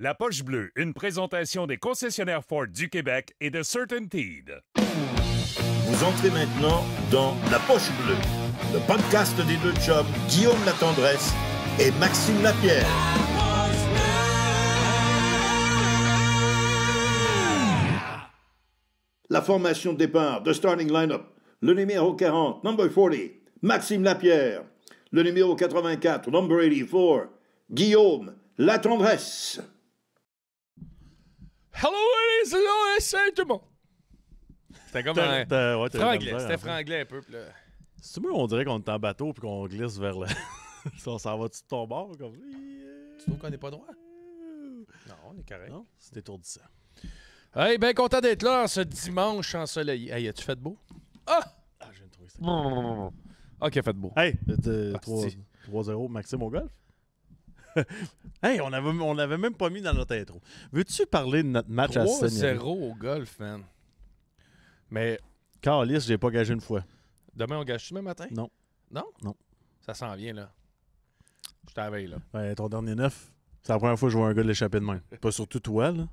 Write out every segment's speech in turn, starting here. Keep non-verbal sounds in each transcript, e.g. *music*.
La Poche Bleue, une présentation des concessionnaires Ford du Québec et de Certainteed. Vous entrez maintenant dans La Poche Bleue, le podcast des deux chums Guillaume Latendresse et Maxime Lapierre. La formation de départ, the Starting Lineup, le numéro 40, number 40, Maxime Lapierre, le numéro 84, number 84, Guillaume Latendresse. Hello, les gens, salut tout le monde! C'était comme un. franglais, c'était franglais un peu. Pis là... C'est veux, on dirait qu'on est en bateau et qu'on glisse vers le. on *laughs* s'en va-tu de ton bord comme ça? Tu trouves qu'on n'est pas droit? Non, on est correct. Non, c'est étourdissant. Hey, bien content d'être là ce dimanche ensoleillé. Hey, as-tu fait beau? Ah! Ah, j'ai trouvé ça. ok, ah, fait beau. Hey, 3-0 Maxime au golf? *laughs* hey, on avait, on l'avait même pas mis dans notre intro. Veux-tu parler de notre match à 0 au golf, man. Mais. Carlis, j'ai pas gagé une fois. Demain, on gage-tu demain matin? Non. Non? Non. Ça s'en vient, là. Je t'avais, là. Ouais, ton dernier neuf. C'est la première fois que je vois un gars de l'échapper de main. Pas surtout toi, là.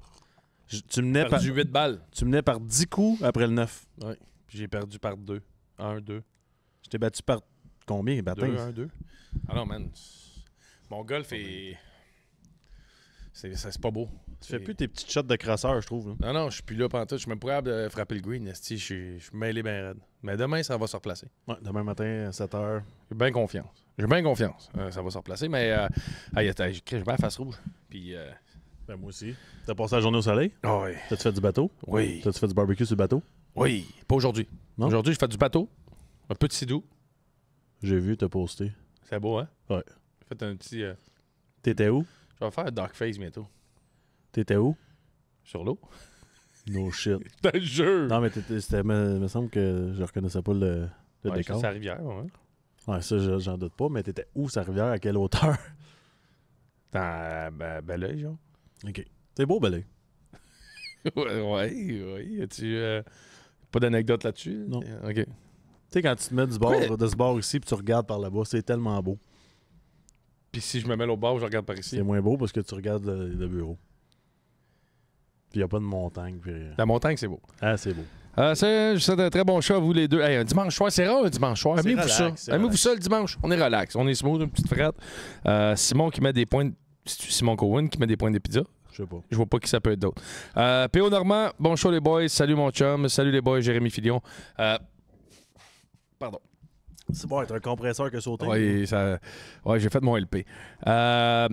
tu menais J'ai par, perdu 8 balles. tu menais par 10 coups après le 9. Oui. Puis j'ai perdu par 2. 1, 2. Je t'ai battu par combien, 2, 1, 2. Alors, man, mon golf est. Ben, c'est, c'est pas beau. Tu fais plus tes petites shots de crasseur, je trouve. là. Non, non, je suis plus là tout. Je suis même pas de frapper le green. Je suis- mêlé bien raide. Mais demain, ça va se replacer. Ouais, demain matin, 7 h. J'ai bien confiance. J'ai bien confiance. Euh, ça va se replacer. Mais euh, aïe, aïe, j'ai bien la face rouge. Puis. Euh, ben, moi aussi. T'as passé la journée au soleil? Ah oui. T'as-tu fait du bateau? Oui. T'as-tu fait du barbecue sur le bateau? Oui. Pas aujourd'hui. Non? Aujourd'hui, j'ai fait du bateau. Un petit de sidou. J'ai vu, t'as posté. C'est beau, hein? Ouais fait un petit. Euh, t'étais où? Je vais faire Dark Face bientôt. T'étais où? Sur l'eau. No shit. T'as *laughs* le jeu. Non, mais c'était- me, me semble que je reconnaissais pas le, décor. Ouais, la rivière, ouais. Ouais, ça, j'en doute pas, mais t'étais où, sa rivière, à quelle hauteur? *laughs* Dans ben, Belleuil, genre. OK. C'est beau, bel Oui, *laughs* ouais, ouais. tu euh, pas d'anecdote là-dessus? Non. Ok. Tu sais, quand tu te mets du bord, de ce bord ici, puis tu regardes par là-bas, c'est tellement beau. Puis si je me mets au bord, je regarde par ici. C'est moins beau parce que tu regardes le, bureau. Puis il n'y a pas de montagne. La montagne, c'est beau. Ah, c'est beau. c'est, euh, je souhaite un très bon choix vous les deux. un dimanche soir, c'est rare un dimanche soir. Aimez-vous ça. Aimez-vous ça le dimanche. On est relax. On est smooth, une petite frette. Euh, Simon qui met des points. De... Simon Cowan qui met des points des pizzas? Je sais pas. Je vois pas qui ça peut être d'autre. Euh, PO Normand, bon les boys. Salut mon chum. Salut les boys, Jérémy Filion. Euh, pardon. C'est bon, être un compresseur que sauter. Oui, ça... ouais, j'ai fait mon LP. Euh,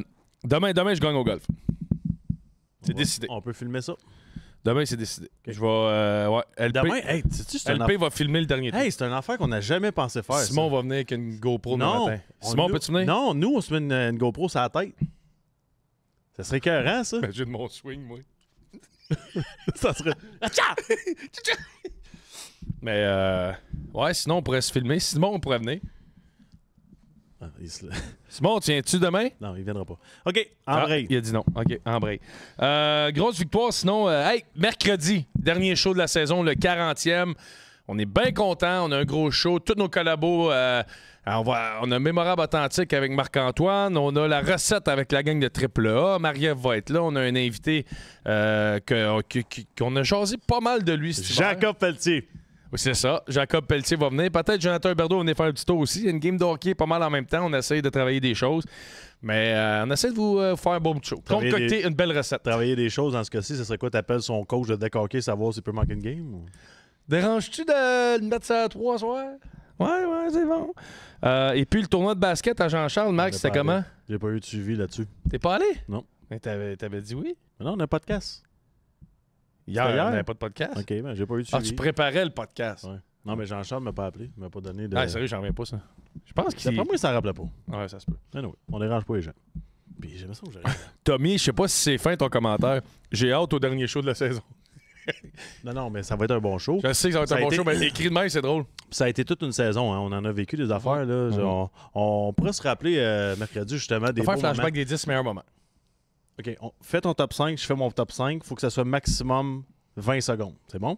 demain, demain, je gagne au golf. C'est décidé. On peut filmer ça. Demain, c'est décidé. Je vais. Euh, ouais, LP, Demain, LP va filmer le dernier hey, c'est un affaire qu'on n'a jamais pensé faire. Simon on va venir avec une GoPro non, Simon, peux-tu venir? Non, nous, on se met une, GoPro sur la tête. Ça serait écœurant, ça. Imagine mon swing, moi. *laughs* ça serait. *laughs* Mais euh, ouais, sinon on pourrait se filmer. Simon, on pourrait venir. Ah, *laughs* Simon, tiens-tu demain? Non, il viendra pas. OK, en ah, il a dit non. OK, vrai euh, grosse victoire, sinon, euh, mercredi, dernier show de la saison, le 40e. On est bien content, on a un gros show, tous nos collabos. on, a on a Mémorable Authentique avec Marc-Antoine, on a la recette avec la gang de Triple A, Marie-Ève va être là, on a un invité qu'on a choisi pas mal de lui. Jacob Pelletier. C'est ça. Jacob Pelletier va venir. Peut-être Jonathan Berdo va venir faire un petit tour aussi. Il y a une game d'hockey pas mal en même temps. On essaye de travailler des choses. Mais euh, on essaie de vous euh, faire un bon show. Concocter une belle recette. Travailler des choses, dans ce cas-ci, ce serait quoi? T'appelles son coach de deck savoir s'il peut manquer une game? Déranges-tu de mettre ça à trois soirs? Ouais, ouais, c'est bon. Euh, et puis le tournoi de basket à Jean-Charles, Max, c'était comment? J'ai pas eu de suivi là-dessus. T'es pas allé? Non. Mais t'avais, t'avais dit oui? non, on a de casse Hier, hier? On pas de podcast. Ok, ben, j'ai pas eu de ah, tu préparais le podcast. Ouais. Non, mais Jean-Charles ne m'a pas appelé. Il m'a pas donné de. Ah, sérieux, j'en reviens pas, ça. Je pense qu'il. D'après moi, ça rappelle pas. Ouais, ça se peut. Anyway, on dérange pas les gens. Puis j'aime ça j'arrive. *laughs* Tommy, je sais pas si c'est fin ton commentaire. J'ai hâte au dernier show de la saison. *laughs* non, non, mais ça va être un bon show. Je sais que ça va être un bon show, mais écrit de même, c'est drôle. Ça a été toute une saison. Hein. On en a vécu des affaires. Là. Genre, mhm. on, pourrait se rappeler euh, mercredi, justement, des. On va faire flashback des 10 meilleurs moments. OK, on, fais ton top 5, je fais mon top 5. Faut que ça soit maximum 20 secondes. C'est bon?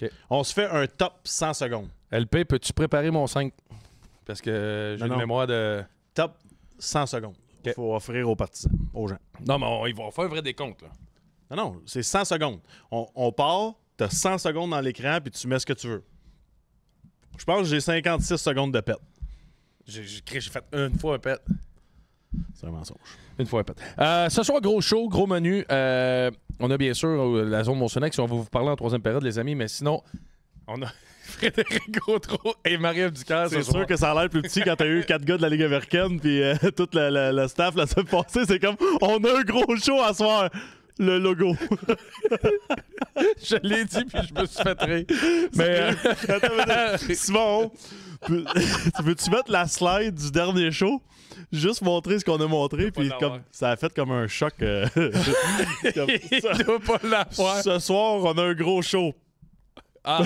OK. On se fait un top 100 secondes. LP, peux-tu préparer mon 5? Parce que j'ai une mémoire de... Top 100 secondes. Il faut offrir aux partisans, aux gens. Non, mais ils vont faire un vrai décompte. Là. Non, non, c'est 100 secondes. On, part, tu 100 secondes dans l'écran, puis tu mets ce que tu veux. Je pense que j'ai 56 secondes de pète. J'ai fait une fois un pet. C'est un mensonge. Une fois euh, ce soir, gros show, gros menu. Euh, on a bien sûr euh, la zone si On va vous parler en troisième période, les amis. Mais sinon, on a *laughs* Frédéric Gautreau et Marie-Ève Ducasse. C'est sûr que ça a l'air plus petit quand t'as eu quatre gars de la Ligue américaine. Puis tout euh, *laughs* toute la, staff la semaine passée, c'est comme on a un gros show à soir le logo. *laughs* je l'ai dit, puis je me suis fait rire. Mais. Euh... Attends, Simon, *laughs* tu veux-tu mettre la slide du dernier show? Juste montrer ce qu'on a montré, puis comme, ça a fait comme un choc. Euh, *laughs* comme ça. Pas ce soir, on a un gros show. Ah,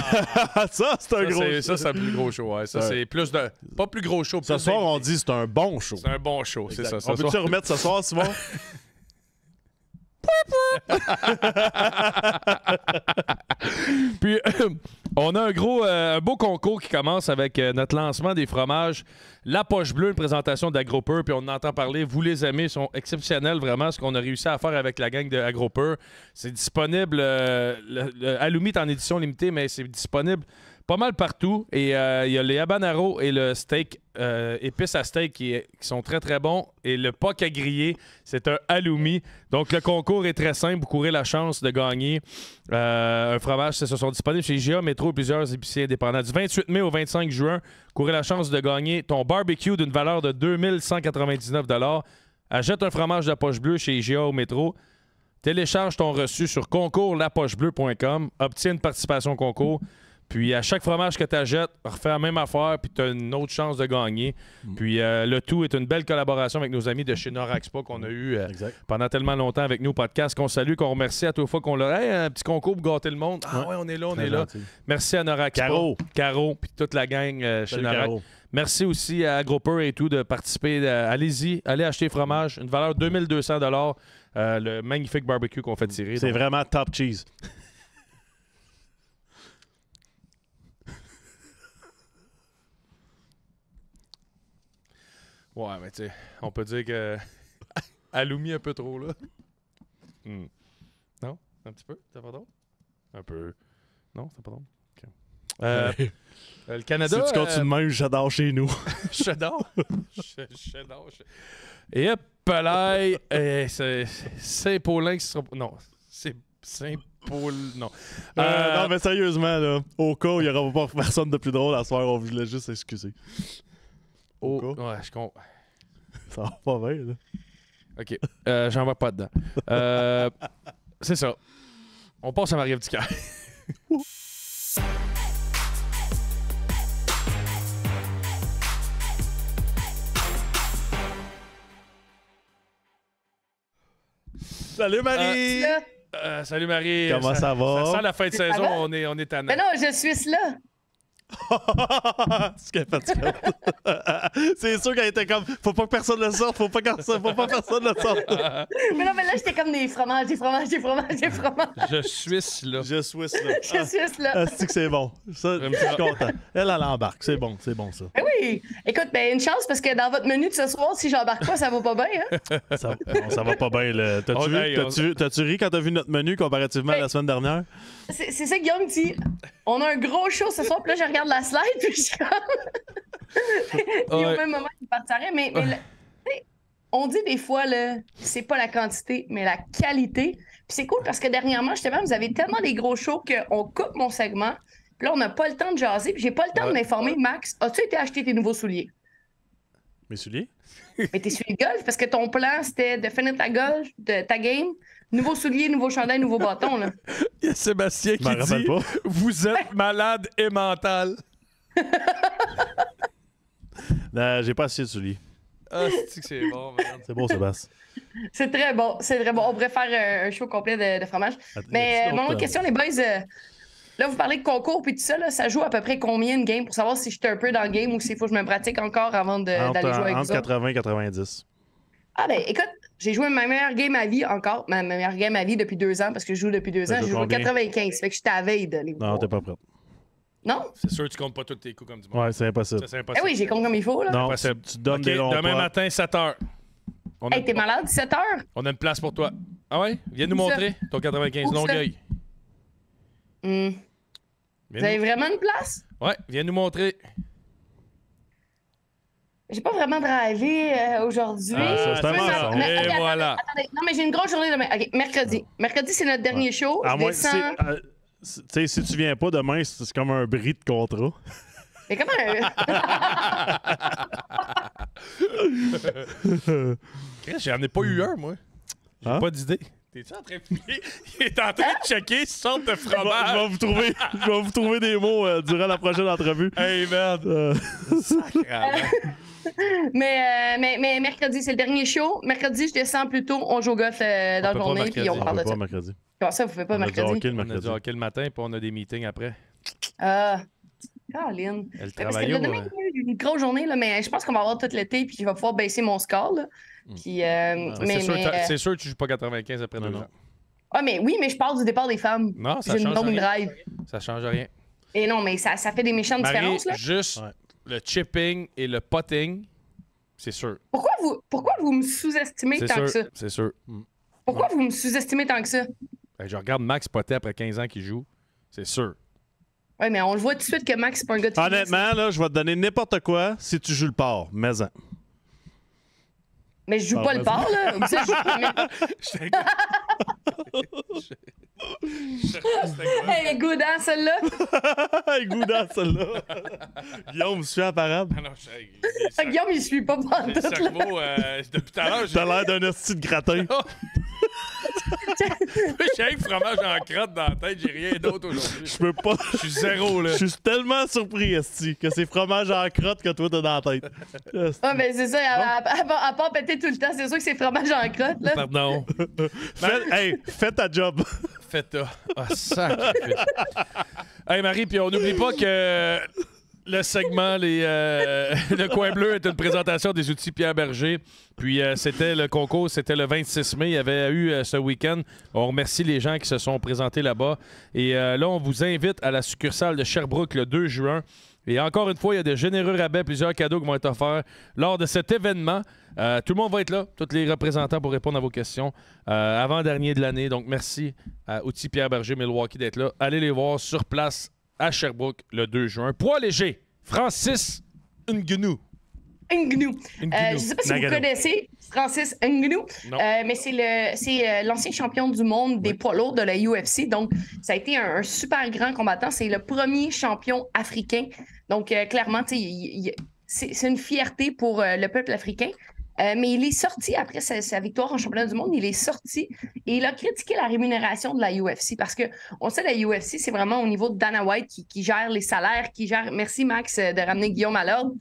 *laughs* ça, c'est un gros show. Ça, c'est un plus gros show. de. Pas plus gros show. ce soir, on dit c'est un bon show. C'est un bon show, c'est ça. on peut-tu remettre ce soir, Simon? *laughs* Puis, euh, on a un gros, euh, beau concours qui commence avec euh, notre lancement des fromages. La poche bleue, une présentation d'Agropeur, puis on entend parler. Vous les aimez, ils sont exceptionnels vraiment ce qu'on a réussi à faire avec la gang d'Agropeur. C'est disponible, le, en édition limitée, mais c'est disponible pas mal partout. Et euh, il y a les habaneros et le steak, euh, épices à steak qui, sont très, très bons. Et le poc à griller, c'est un halloumi. Donc, le concours est très simple. Vous courez la chance de gagner euh, un fromage. Ce sont disponibles chez IGA, Métro et plusieurs épiciers indépendants. Du 28 mai au 25 juin, courez la chance de gagner ton barbecue d'une valeur de 2199 Achète un fromage de poche bleue chez Gia au Métro. Télécharge ton reçu sur concourslapochebleu.com. Obtiens une participation au concours. Puis à chaque fromage que tu achètes, refais la même affaire, puis tu as une autre chance de gagner. Mm. Puis euh, le tout est une belle collaboration avec nos amis de chez Noraxpa qu'on a eu euh, pendant tellement longtemps avec nous, au podcast qu'on salue, qu'on remercie à toute fois qu'on leur un petit concours pour gâter le monde. Ah ouais, on est là, on est là. Merci à Noraxpa. Caro. Caro, puis toute la gang euh, chez Noraxpa. Merci aussi à Agropeur et tout de participer. Allez-y, allez acheter fromage. Une valeur de 2200 le magnifique barbecue qu'on fait tirer. C'est vraiment top cheese. Ouais, mais tu sais, on peut dire que. *laughs* Alumi un peu trop, là. Hmm. Non? Un petit peu? T'as pas drôle? Un peu. Non, t'as pas drôle. OK. Euh, euh, *laughs* euh, le Canada. Si tu continues de même, j'adore chez nous. *laughs* j'adore. j'adore. Et c'est Saint-Paulin qui sera. Non. C'est Saint-Paul. Non. non, mais sérieusement, là, au cas où il n'y aura pas personne de plus drôle à ce soir, on voulait juste s'excuser. Oh, ouais, je comprends. *laughs* Ça va pas bien, là. OK. Euh, J'en vois pas dedans. Euh, *laughs* c'est ça. On passe à Marie-Ève *laughs* Salut Marie! Euh, euh, salut Marie! Comment ça, ça va? Ça sent la fin de saison, on est, on est à Mais ben non, je suis là! *laughs* *laughs* c'est sûr qu'elle était comme faut pas que personne le sorte, faut pas que, faut pas que personne le sorte. mais non, mais là j'étais comme des fromages, des fromages, des fromages, des fromages. Je suisse là. Je suisse là. Je ah. suisse là. c'est que c'est bon. je suis content. Elle, elle embarque. C'est bon, c'est bon ça. Ben oui. Écoute, ben une chance parce que dans votre menu de ce soir, si j'embarque pas, ça va pas bien. Hein. Ça, va pas bien. T'as-tu oh, hey, on... ri quand t'as vu notre menu comparativement à la ben, semaine dernière? c'est ça que Guillaume dit. On a un gros show ce soir, puis là, je regarde la slide, puis je suis comme. Puis *laughs* au même moment, il partirait. Mais, on dit des fois, c'est pas la quantité, mais la qualité. Puis c'est cool parce que dernièrement, justement, vous avez tellement des gros shows qu'on coupe mon segment. Puis là, on n'a pas le temps de jaser, puis j'ai pas le temps de m'informer. Max, as-tu été acheter tes nouveaux souliers? Mes souliers? mais tes souliers de golf, parce que ton plan, c'était de finir ta golf, de ta game, Nouveau soulier, nouveau chandail, nouveau bâton, là. *laughs* Il y a Sébastien qui dit Vous êtes malade et mental. *laughs* non, j'ai pas assez de souliers. Ah, c'est bon, *laughs* C'est bon, Sébastien. C'est très bon, c'est très bon. On pourrait faire euh, un show complet de, fromage. Mais euh, mon autre question, les boys, euh, là, vous parlez de concours puis tout ça, ça joue à peu près combien de game pour savoir si je suis un peu dans le game ou s'il faut que je me pratique encore avant d'aller jouer avec vous? Entre 80 90. Ah ben, écoute, j'ai joué ma meilleure game à vie encore, ma meilleure game à vie depuis deux ans, parce que je joue depuis deux ans. joue joué 95, fait que je t'avais de les Non, t'es pas prêt. Non? C'est sûr, tu comptes pas tous tes coups comme du monde. Ouais, c'est impossible. c'est impossible. Eh oui, j'ai compte comme il faut. Là. Non, tu, tu donnes des Demain matin, 7 h. Hey, t'es malade, 7 h? On a une place pour toi. Ah ouais? Viens nous montrer ton 95, Où Longueuil. Hmm. Vous avez vraiment une place? Ouais, viens nous montrer. J'ai pas vraiment drivé euh, aujourd'hui. Ah, c'est un Mais, voilà. Attendez, Non, mais j'ai une grosse journée demain. OK, mercredi. Mercredi, c'est notre dernier show. À moins si, euh, si tu viens pas demain, c'est comme un bris de contrat. Mais comment euh? *laughs* J'en ai pas eu hmm. un, moi. J'ai hein? pas d'idée en train de *laughs* Il est en train de checker sorte de fromage. Je vais vous trouver, je vais vous trouver des mots euh, durant la prochaine entrevue. Hey, euh. merde! *laughs* Euh, mais, mais, mercredi, c'est le dernier show. Mercredi, je descends plus tôt. On joue au golf dans la journée, puis on parle de ça. mercredi. ça, vous pas mercredi? A hockey, le mercredi. On a matin, puis on a des meetings après. Ah, Caroline. Elle travaille. une grosse journée, là, mais je pense qu'on va avoir tout l'été, puis je vais pouvoir baisser mon score. Mm. Euh, euh, c'est, sûr, que tu joues pas 95 après non, Ah, mais oui, mais je parle du départ des femmes. ça change une rien. drive. Ça change rien. Et non, mais ça, fait des méchantes différences. Là. Juste le chipping et le potting, c'est sûr. Pourquoi vous, pourquoi vous me sous-estimez tant que ça? C'est sûr. Mm. Pourquoi vous me sous-estimez tant que ça? Ben, je regarde Max potter après 15 ans qu'il joue. C'est sûr. Oui, mais on le voit tout de suite que Max, n'est pas un gars de Honnêtement, là, je vais te donner n'importe quoi si tu joues le port. Mais mais bah, je joue pas le port, là. Comme ça, je joue même... *laughs* hey, hein, celle-là! hey, hein, celle-là! *laughs* Guillaume, suis apparable? Ah non, je... Ah, Guillaume, il suit pas pendant tout. Cerveau, euh, depuis tout à l'heure, j'ai... T'as l'air d'un hostie de gratin. *laughs* J'ai un fromage en crotte dans la tête, j'ai rien d'autre aujourd'hui. Je peux pas. Je suis zéro, là. Je suis tellement surpris, Esti, que c'est fromage en crotte que toi, t'as dans la tête. Ah, mais ben, c'est ça. À, à, pas part péter tout le temps, c'est sûr que c'est fromage en crotte, là. Pardon. Ben- hey, fais ta job. Fais ta. Ah, ça. hey, Marie, puis on n'oublie pas que le segment les, euh, *laughs* Le coin bleu est une présentation des outils Pierre Berger. Puis euh, c'était le concours, c'était le 26 mai. Il y avait eu euh, ce week-end. On remercie les gens qui se sont présentés là-bas. Et là, on vous invite à la succursale de Sherbrooke le 2 juin. Et encore une fois, il y a de généreux rabais, plusieurs cadeaux qui vont être offerts lors de cet événement. tout le monde va être là, tous les représentants pour répondre à vos questions avant-dernier de l'année. Donc, merci à Outils Pierre Berger, Milwaukee, d'être là. Allez les voir sur place à Sherbrooke le 2 juin. Poids léger, Francis Ngnou. Ngnou. Euh, je ne sais pas si vous connaissez Francis Ngnou, euh, mais c'est euh, l'ancien champion du monde des poids lourds de la UFC. Donc, ça a été un, super grand combattant. C'est le premier champion africain. Donc, clairement, c'est une fierté pour le peuple africain. Euh, mais il est sorti après sa, victoire en championnat du monde, il est sorti et il a critiqué la rémunération de la UFC parce que on sait la UFC, c'est vraiment au niveau de Dana White qui, gère les salaires, qui gère. Merci Max euh, de ramener Guillaume à l'ordre.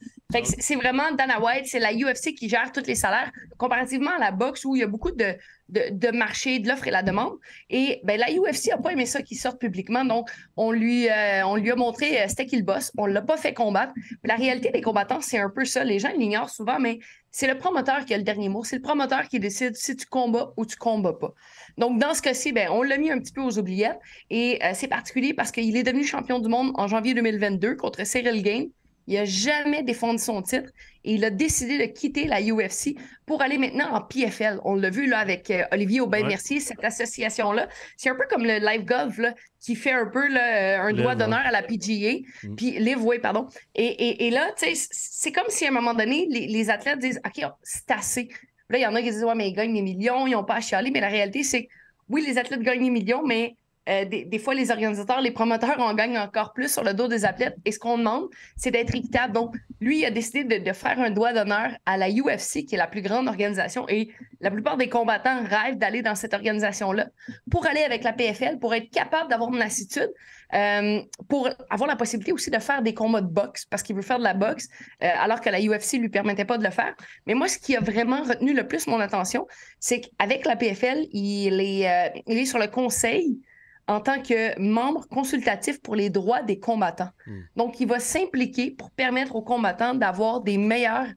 c'est vraiment Dana White, c'est la UFC qui gère tous les salaires comparativement à la boxe où il y a beaucoup de, marché, de l'offre et la demande. Et ben, la UFC n'a pas aimé ça qu'il sorte publiquement. Donc, on lui, euh, on lui a montré c'était qu'il bosse. On ne l'a pas fait combattre. la réalité des combattants, c'est un peu ça. Les gens l'ignorent souvent, mais c'est le promoteur qui a le dernier mot. C'est le promoteur qui décide si tu combats ou tu combats pas. Donc, dans ce cas-ci, ben, on l'a mis un petit peu aux oubliettes. Et euh, c'est particulier parce qu'il est devenu champion du monde en janvier 2022 contre Cyril Gain. Il n'a jamais défendu son titre et il a décidé de quitter la UFC pour aller maintenant en PFL. On l'a vu là avec euh, Olivier Aubin-Mercier, cette association-là. C'est un peu comme le Live Golf qui fait un peu un doigt d'honneur à la PGA, mm. puis Live, oui, pardon. Et, et, et là, c'est comme si à un moment donné, les, athlètes disent OK, oh, c'est assez. Là, il y en a qui disent Ouais, mais ils gagnent des millions, ils n'ont pas à chialer. Mais la réalité, c'est oui, les athlètes gagnent des millions, mais euh, des, fois, les organisateurs, les promoteurs, en gagnent encore plus sur le dos des athlètes. Et ce qu'on demande, c'est d'être équitable. Donc, lui, il a décidé de, faire un doigt d'honneur à la UFC, qui est la plus grande organisation. Et la plupart des combattants rêvent d'aller dans cette organisation-là pour aller avec la PFL, pour être capable d'avoir une lassitude, euh, pour avoir la possibilité aussi de faire des combats de boxe, parce qu'il veut faire de la boxe, euh, alors que la UFC ne lui permettait pas de le faire. Mais moi, ce qui a vraiment retenu le plus mon attention, c'est qu'avec la PFL, il est sur le conseil en tant que membre consultatif pour les droits des combattants. Hmm. Donc, il va s'impliquer pour permettre aux combattants d'avoir des meilleures,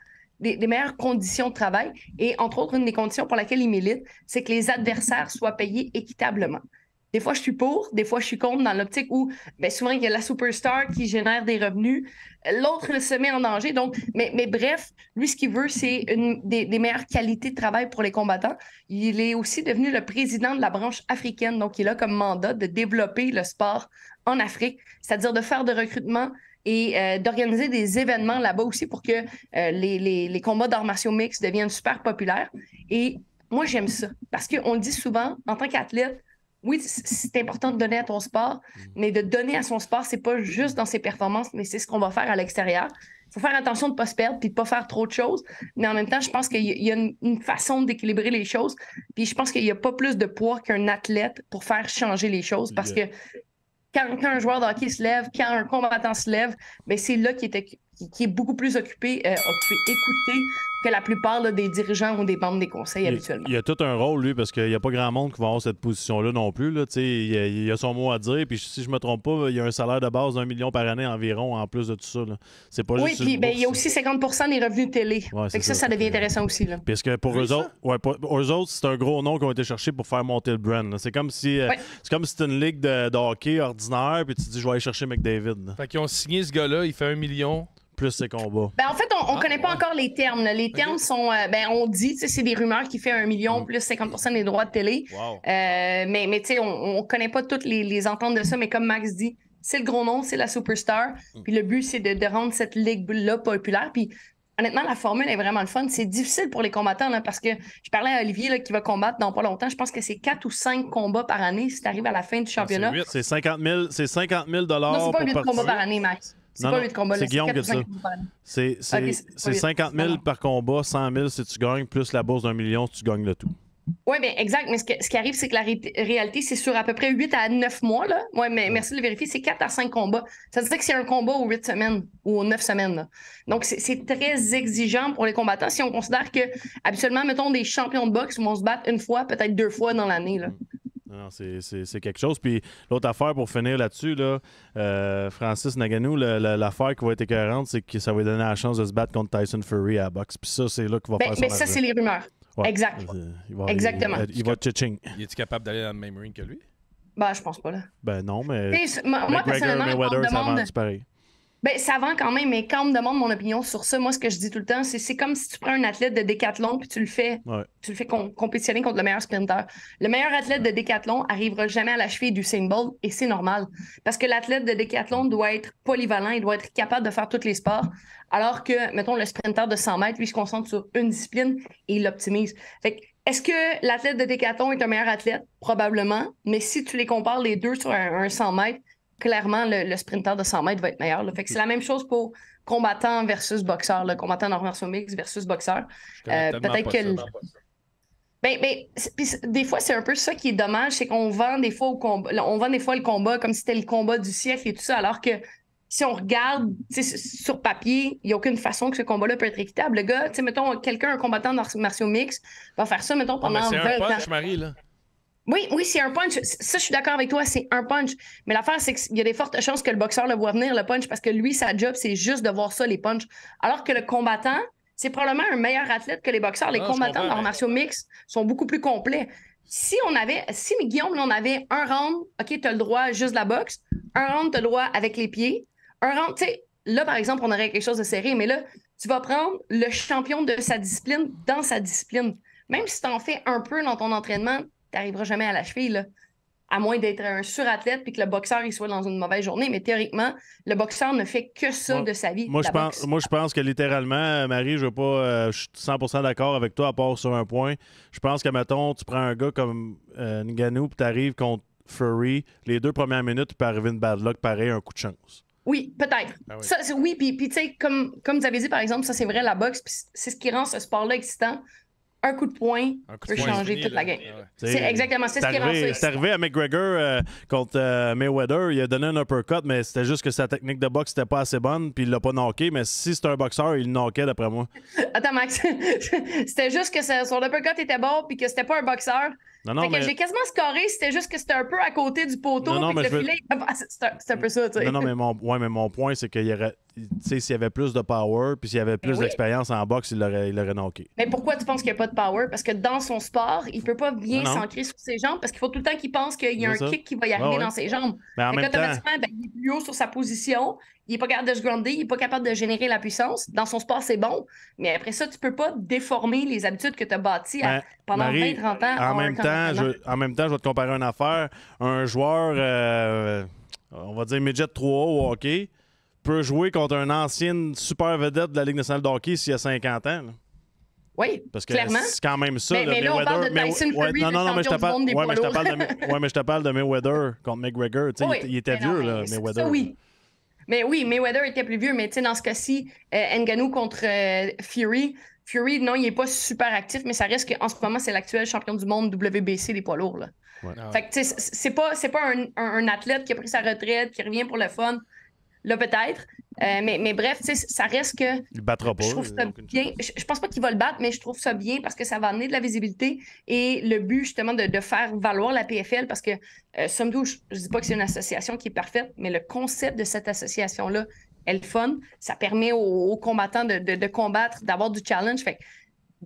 des, meilleures conditions de travail. Et entre autres, une des conditions pour laquelle il milite, c'est que les adversaires soient payés équitablement. Des fois, je suis pour, des fois, je suis contre dans l'optique où ben, souvent, il y a la superstar qui génère des revenus. L'autre se met en danger. Donc, mais, mais bref, lui, ce qu'il veut, c'est des, meilleures qualités de travail pour les combattants. Il est aussi devenu le président de la branche africaine. Donc, il a comme mandat de développer le sport en Afrique, c'est-à-dire de faire de recrutement et euh, d'organiser des événements là-bas aussi pour que euh, les, combats d'arts martiaux mixtes deviennent super populaires. Et moi, j'aime ça parce qu'on dit souvent, en tant qu'athlète, oui, c'est important de donner à ton sport, mm. mais de donner à son sport, c'est pas juste dans ses performances, mais c'est ce qu'on va faire à l'extérieur. Il faut faire attention de ne pas se perdre et de ne pas faire trop de choses. Mais en même temps, je pense qu'il y a une, façon d'équilibrer les choses. Puis je pense qu'il n'y a pas plus de poids qu'un athlète pour faire changer les choses. Parce que quand, un joueur de hockey se lève, quand un combattant se lève, ben, c'est là qu'il est qui, est beaucoup plus occupé, euh, occupé, écouté que la plupart des dirigeants ou des membres des conseils habituellement. Il a tout un rôle, lui, parce qu'il n'y a pas grand monde qui va avoir cette position-là non plus. Là. Il, a, a son mot à dire, puis si je ne me trompe pas, il y a un salaire de base d'un million par année environ en plus de tout ça. C'est pas oui, puis ben, il y a aussi 50 des revenus télé. ça, ça, devient intéressant aussi. Là. Parce pour eux, autres, pour autres, c'est un gros nom qui ont été cherchés pour faire monter le brand. C'est comme si euh, c'est c'était une ligue de, hockey ordinaire, puis tu dis, je vais aller chercher McDavid. David. Fait qu'ils ont signé ce gars-là, il fait un million plus ces combats? Ben, en fait, on ne ah, connaît pas encore les termes. Les termes sont, euh, ben, on dit, c'est des rumeurs qui fait un million mm. plus 50 des droits de télé. Euh, mais mais on ne connaît pas toutes les, ententes de ça, mais comme Max dit, c'est le gros nom, c'est la superstar. Mm. Puis le but, c'est de, rendre cette ligue-là populaire. Puis honnêtement, la formule est vraiment le fun. C'est difficile pour les combattants parce que je parlais à Olivier là, qui va combattre dans pas longtemps. Je pense que c'est quatre ou cinq combats par année si tu arrives à la fin du ah, championnat. C'est 50 000 C'est 50 000 pas combats par année, Max. C'est pas c'est Guillaume C'est 50 000 par combat, 100 000 si tu gagnes, plus la bourse d'un million si tu gagnes le tout. Oui, bien, exact. Mais ce, qui arrive, c'est que la réalité, c'est sur à peu près 8 à 9 mois. Là. Ouais, mais merci de le vérifier. C'est 4 à 5 combats. Ça veut dire que c'est un combat aux 8 semaines ou aux 9 semaines. Donc, c'est très exigeant pour les combattants si on considère que, habituellement, mettons des champions de boxe vont on se battre une fois, peut-être deux fois dans l'année. Non, c'est quelque chose. Puis l'autre affaire pour finir là-dessus, là, euh, Francis Naganou, l'affaire qui va être écœurante, c'est que ça va lui donner la chance de se battre contre Tyson Fury à la boxe. Puis ça, c'est là qu'il va passer. Ben, mais ça, c'est les rumeurs. Exact. Exactement. Il, va, tchitching. Il est-tu capable d'aller dans le même ring que lui? Ben, je pense pas, là. Ben non, mais. Moi, personnellement, Mayweather, on demande... pareil. Ben, vend quand même, mais quand on me demande mon opinion sur ça, moi, ce que je dis tout le temps, c'est c'est comme si tu prends un athlète de décathlon puis tu le fais, tu le fais compétitionner contre le meilleur sprinteur. Le meilleur athlète de décathlon arrivera jamais à la cheville du Bolt et c'est normal. Parce que l'athlète de décathlon mm-hmm. doit être polyvalent, il doit être capable de faire tous les sports. Alors que, mettons, le sprinteur de 100 mètres, lui, il se concentre sur une discipline et il l'optimise. Fait est-ce que l'athlète de décathlon est un meilleur athlète? Probablement. Mais si tu les compares les deux sur un 100 mètres, clairement, le, sprinter de 100 mètres va être meilleur. Fait que c'est la même chose pour combattant versus boxeur, euh, le combattant en martiaux mix versus boxeur. peut-être que. des fois, c'est un peu ça qui est dommage, c'est qu'on vend des fois on vend des fois le combat comme si c'était le combat du siècle et tout ça, alors que si on regarde sur papier, il n'y a aucune façon que ce combat-là peut être équitable. Le gars, mettons, quelqu'un, un combattant d'arts martiaux mix, va faire ça, mettons, ah, pendant un punch, oui, oui, c'est un punch. Ça, je suis d'accord avec toi, c'est un punch. Mais l'affaire, c'est qu'il y a des fortes chances que le boxeur le voit venir, le punch, parce que lui, sa job, c'est juste de voir ça, les punches. Alors que le combattant, c'est probablement un meilleur athlète que les boxeurs. Les ah, combattants combattants le martiaux mix sont beaucoup plus complets. Si on avait, si Guillaume, on avait un round, OK, t'as le droit juste de la boxe, un round, t'as le droit avec les pieds, un round, tu sais, là, par exemple, on aurait quelque chose de serré, mais là, tu vas prendre le champion de sa discipline dans sa discipline. Même si en fais un peu dans ton entraînement, n'arriveras jamais à la cheville, à moins d'être un surathlète et que le boxeur il soit dans une mauvaise journée. Mais théoriquement, le boxeur ne fait que ça de sa vie. Moi, je pense, moi, je pense que littéralement, Marie, je veux pas, euh, je suis 100% d'accord avec toi à part sur un point. Je pense qu'à mettons, tu prends un gars comme euh, Nganou tu arrives contre Furry, les deux premières minutes, tu peut arriver une bad luck, pareil, un coup de chance. Oui, peut-être. Ah oui, oui puis, tu sais, comme, comme vous avez dit, par exemple, ça, c'est vrai, la boxe, c'est ce qui rend ce sport-là excitant, un coup de poing peut changer toute la game. C'est exactement ça ce qui est lancé. C'est arrivé à McGregor euh, contre euh, Mayweather. Il a donné un uppercut, mais c'était juste que sa technique de boxe n'était pas assez bonne, puis il l'a pas knocké. Mais si c'était un boxeur, il le knockait, d'après moi. Attends, Max. *laughs* c'était juste que son uppercut était bon, puis que c'était pas un boxeur. J'ai quasiment scoré, c'était juste que c'était un peu à côté du poteau. Non, le filet, *laughs* c'était un peu ça, tu sais. Non, non, mais mon, point, c'est qu'il y aurait. s'il y avait plus de power, puis s'il y avait ben plus d'expérience en boxe, il l'aurait il knocké. Mais pourquoi tu penses qu'il n'y a pas de power? Parce que dans son sport, il ne peut pas bien s'ancrer sur ses jambes parce qu'il faut tout le temps qu'il pense qu'il y a un kick qui va y arriver dans ses jambes. Mais en même temps... Ben, il est plus haut sur sa position, il n'est pas capable de se gronder. il n'est pas capable de générer la puissance. Dans son sport, c'est bon, mais après ça, tu peux pas déformer les habitudes que tu as bâties ben, pendant 20-30 ans. En même temps, je, en même temps, je vais te comparer une affaire. Un joueur, euh, on va dire midget 3 au hockey, peut jouer contre un ancienne super vedette de la Ligue nationale de hockey s'il y a 50 ans. Oui, Parce que clairement. C'est quand même ça. Mais, mais non, non, mais je te parle, mais je te parle de, Mayweather contre McGregor. il, il, était vieux, là, Mayweather. Ça, oui. Mais oui, Mayweather était plus vieux, mais tu sais, dans ce cas-ci, euh, Nganou contre euh, Fury. Fury, non, il n'est pas super actif, mais ça reste qu'en ce moment, c'est l'actuel champion du monde WBC des poids lourds. Ouais. Ah c'est pas, pas un, athlète qui a pris sa retraite, qui revient pour le fun. Là, peut-être. Euh, mais, mais, bref, ça reste que. Il battra Je trouve ça bien. Je, pense pas qu'il va le battre, mais je trouve ça bien parce que ça va amener de la visibilité et le but, justement, de, faire valoir la PFL parce que, euh, somme toute, je, ne dis pas que c'est une association qui est parfaite, mais le concept de cette association-là elle est fun. Ça permet aux, combattants de, combattre, d'avoir du challenge. Fait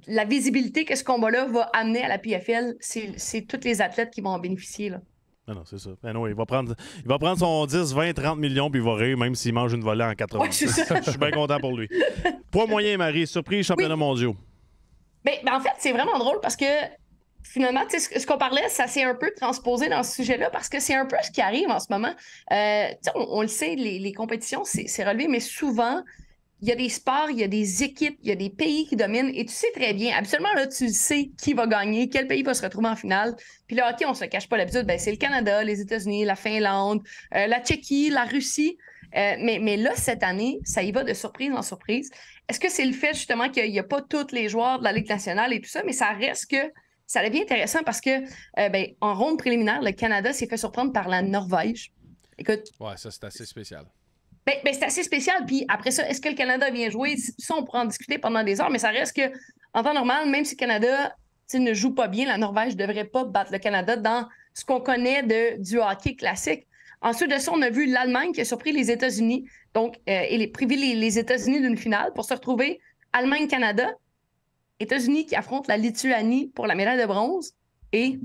la visibilité que ce combat-là va amener à la PFL, c'est tous les athlètes qui vont en bénéficier. Là. Non, non, c'est ça. Ben non, il va prendre, il va prendre son 10, 20, 30 millions, puis il va rire, même s'il mange une volée en 80. heures. *laughs* Je suis bien content pour lui. Poids moyen, Marie, surprise, championnat mondial. Ben, ben, en fait, c'est vraiment drôle parce que finalement, ce qu'on parlait, ça s'est un peu transposé dans ce sujet-là parce que c'est un peu ce qui arrive en ce moment. Euh, on, on, le sait, les, les compétitions, c'est relevé, mais souvent, il y a des sports, il y a des équipes, il y a des pays qui dominent et tu sais très bien, absolument là, tu sais qui va gagner, quel pays va se retrouver en finale. Puis là, OK, on se cache pas l'habitude, ben, c'est le Canada, les États-Unis, la Finlande, euh, la Tchéquie, la Russie. Euh, mais, mais là, cette année, ça y va de surprise en surprise. Est-ce que c'est le fait justement qu'il n'y a, pas tous les joueurs de la Ligue nationale et tout ça, mais ça reste que ça devient intéressant parce que euh, ben, en ronde préliminaire, le Canada s'est fait surprendre par la Norvège. Écoute. Ouais, ça c'est assez spécial. Ben, ben, c'est assez spécial. Puis après ça, est-ce que le Canada vient jouer? Ça, on pourra en discuter pendant des heures, mais ça reste que, en temps normal, même si le Canada ne joue pas bien, la Norvège ne devrait pas battre le Canada dans ce qu'on connaît de, du hockey classique. Ensuite de ça, on a vu l'Allemagne qui a surpris les États-Unis, donc, elle euh, et les, privé les, États-Unis d'une finale pour se retrouver Allemagne-Canada, États-Unis qui affrontent la Lituanie pour la médaille de bronze et.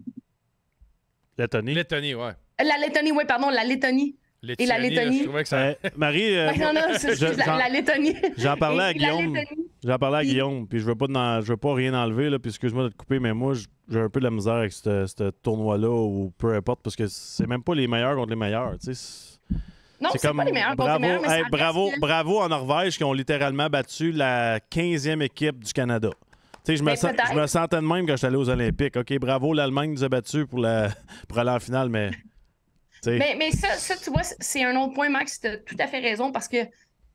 Lettonie. Lettonie, ouais. La Lettonie, oui, pardon, la Lettonie et la Lettonie. Marie, la, Lettonie. J'en parlais à *laughs* Guillaume. J'en parlais à Guillaume, puis je veux pas, veux pas rien enlever, là, puis excuse-moi de te couper, mais moi, j'ai un peu de la misère avec ce tournoi-là, ou peu importe, parce que c'est même pas les meilleurs contre les meilleurs, Non, c'est pas les meilleurs contre les meilleurs, bravo, bravo en Norvège qui ont littéralement battu la 15e équipe du Canada. Ben, je me, sentais de même quand j'étais allé aux Olympiques. OK, bravo, l'Allemagne nous a battus pour, la, *laughs* pour aller en finale, mais mais, ça, tu vois, c'est un autre point, Max, tu as tout à fait raison parce que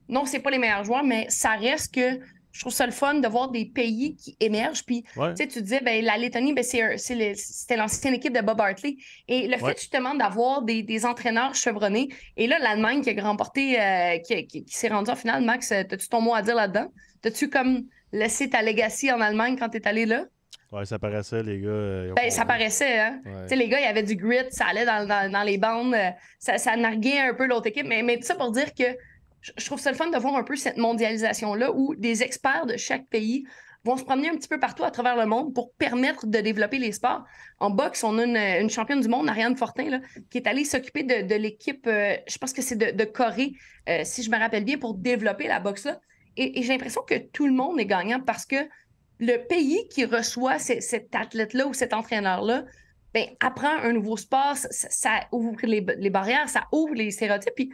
non, c'est pas les meilleurs joueurs, mais ça reste que je trouve ça le fun de voir des pays qui émergent. Puis, sais, tu disais, ben, la Lettonie, ben, c'était l'ancienne équipe de Bob Hartley. Et le fait justement d'avoir des, entraîneurs chevronnés, et là, l'Allemagne qui a remporté, euh, qui, s'est rendue en finale, Max, as-tu ton mot à dire là-dedans? as tu comme laissé ta legacy en Allemagne quand tu es allé là? Ouais, ça paraissait, les gars. Euh, ben, ça paraissait, hein. sais Les gars, il y avait du grit, ça allait dans, les bandes, euh, ça, ça, narguait un peu l'autre équipe. Mais, tout ça pour dire que je trouve ça le fun de voir un peu cette mondialisation-là où des experts de chaque pays vont se promener un petit peu partout à travers le monde pour permettre de développer les sports. En boxe, on a une, championne du monde, Ariane Fortin, là, qui est allée s'occuper de, l'équipe, euh, je pense que c'est de, Corée, si je me rappelle bien, pour développer la boxe-là. et j'ai l'impression que tout le monde est gagnant parce que le pays qui reçoit cet athlète-là ou cet entraîneur-là, ben, apprend un nouveau sport, ça, ouvre les, barrières, ça ouvre les stéréotypes. Puis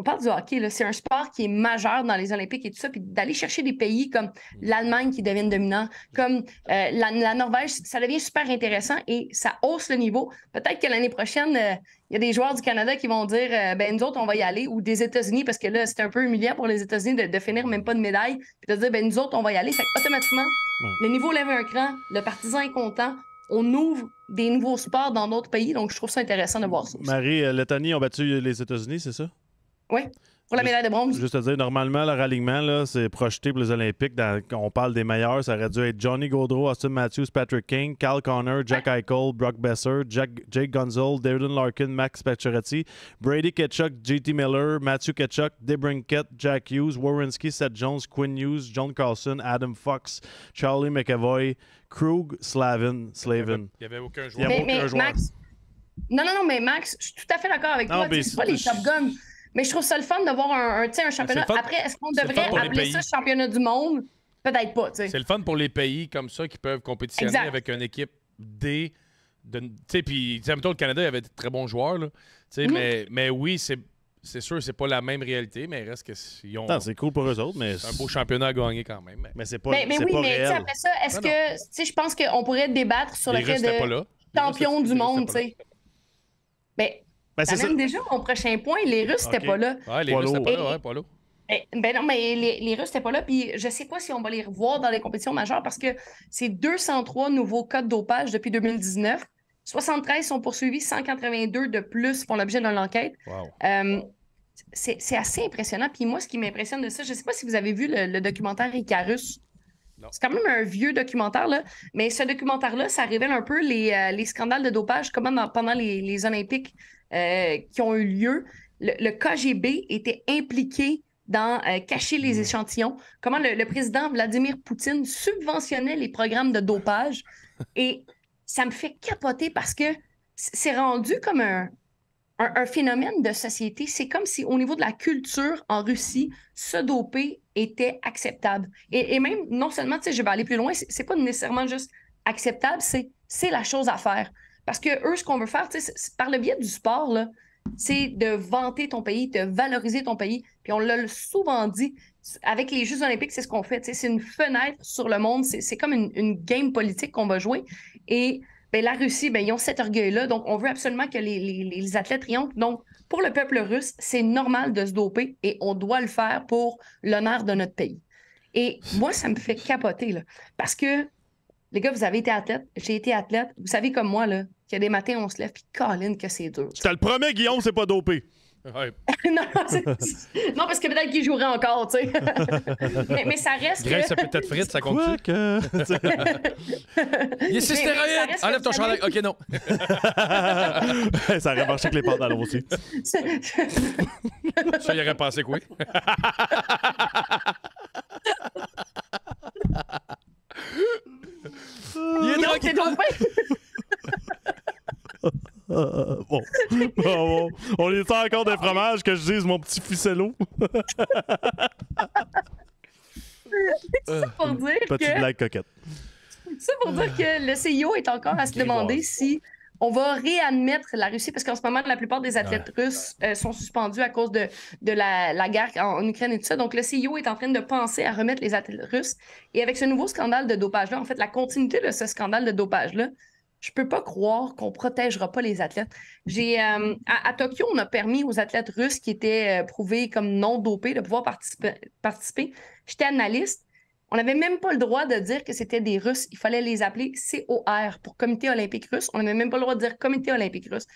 on parle du hockey, c'est un sport qui est majeur dans les Olympiques et tout ça, puis d'aller chercher des pays comme mm. l'Allemagne qui deviennent dominants, comme euh, la, Norvège, ça devient super intéressant et ça hausse le niveau. Peut-être que l'année prochaine, euh, il y a des joueurs du Canada qui vont dire euh, ben nous autres, on va y aller, ou des États-Unis, parce que là, c'est un peu humiliant pour les États-Unis de, finir même pas de médaille, puis de dire ben nous autres, on va y aller. Fait automatiquement, le niveau lève un cran, le partisan est content, on ouvre des nouveaux sports dans d'autres pays. Donc, je trouve ça intéressant de voir ça. Marie, Lettonie ont battu les États-Unis, c'est ça? Oui. Pour la médaille de bronze. Juste à dire, normalement, le ralliement, c'est projeté pour les Olympiques. on parle des meilleurs. Ça aurait dû être Johnny Gaudreau, Austin Matthews, Patrick King, Cal Connor, Jack ah. Eichel, Brock Besser, Jack, Jake Gonzalez, Darren Larkin, Max Pacioretty, Brady Ketchuk, JT Miller, Matthew Ketchuk, Debrinkett, Jack Hughes, Warrenski, Seth Jones, Quinn Hughes, John Carlson, Adam Fox, Charlie McAvoy, Krug, Slavin, Slavin. Il n'y avait, aucun joueur. Il n'y avait aucun joueur. Non, non, non, mais Max, je suis tout à fait d'accord avec toi. C'est pas les Top Guns. Mais je trouve ça le fun d'avoir un, un, un championnat. Après, est-ce qu'on devrait appeler ça championnat du monde? Peut-être pas. C'est le fun pour les pays comme ça qui peuvent compétitionner avec une équipe D. Tu sais, puis, le Canada, il y avait de très bons joueurs. Là, mhm. mais, oui, c'est sûr, c'est pas la même réalité, mais reste que ont. C'est cool pour eux autres, mais c'est un beau championnat à gagner quand même. Mais, c'est pas. Mais, mais oui, mais après ça, est-ce que, je pense qu'on pourrait débattre sur le fait de champion du monde, tu sais. Mais ben, ça déjà mon prochain point. Les Russes n'étaient pas là. les Russes n'étaient pas là, Ben non, mais les, Russes n'étaient pas là. Puis je ne sais pas si on va les revoir dans les compétitions majeures parce que c'est 203 nouveaux cas de dopage depuis 2019. 73 sont poursuivis, 182 de plus font l'objet d'une enquête. Euh, c'est assez impressionnant. Puis moi, ce qui m'impressionne de ça, je ne sais pas si vous avez vu le, documentaire Icarus. C'est quand même un vieux documentaire, là. mais ce documentaire-là, ça révèle un peu les, euh, scandales de dopage pendant les, les Olympiques euh, qui ont eu lieu. Le, KGB était impliqué dans euh, cacher les échantillons, comment le, président Vladimir Poutine subventionnait les programmes de dopage. *laughs* Et ça me fait capoter parce que c'est rendu comme un, un, phénomène de société. C'est comme si au niveau de la culture en Russie, se doper était acceptable. Et, même, non seulement, je vais aller plus loin, c'est pas nécessairement juste acceptable, c'est la chose à faire. Parce que eux, ce qu'on veut faire, par le biais du sport, c'est de vanter ton pays, de valoriser ton pays. Puis on l'a souvent dit, avec les Jeux olympiques, c'est ce qu'on fait. C'est une fenêtre sur le monde. C'est comme une, game politique qu'on va jouer. Et ben, la Russie, ben ils ont cet orgueil-là. Donc, on veut absolument que les, athlètes triomphent. Donc, pour le peuple russe, c'est normal de se doper et on doit le faire pour l'honneur de notre pays. Et moi, ça me fait capoter, là, parce que, les gars, vous avez été athlète, j'ai été athlète. Vous savez comme moi, là, qu'il y a des matins, on se lève, puis Colin que c'est dur. C'était le premier, Guillaume, c'est pas dopé. *laughs* non, parce que peut-être qu'il jouerait encore, tu sais. *laughs* mais, ça reste. Grèce, ça peut être frite, ça compte. que. Il est stéroïdes. Enlève ton chandail. Ok, non. *laughs* ça aurait marché avec les pantalons aussi. ça, il aurait pensé que oui. Il est drôle. *laughs* bon. bon, lui On est encore des fromages que je dise mon petit ficello. *laughs* C'est pour euh, dire Petite blague coquette. C'est pour dire que le CIO est encore à se demander si on va réadmettre la Russie parce qu'en ce moment, la plupart des athlètes russes euh, sont suspendus à cause de, la, guerre en, Ukraine et tout ça. Donc, le CIO est en train de penser à remettre les athlètes russes. Et avec ce nouveau scandale de dopage-là, en fait, la continuité de ce scandale de dopage-là, je ne peux pas croire qu'on ne protégera pas les athlètes. Euh, à, Tokyo, on a permis aux athlètes russes qui étaient euh, prouvés comme non dopés de pouvoir participer. J'étais analyste. On n'avait même pas le droit de dire que c'était des Russes. Il fallait les appeler COR pour Comité olympique russe. On n'avait même pas le droit de dire Comité olympique russe.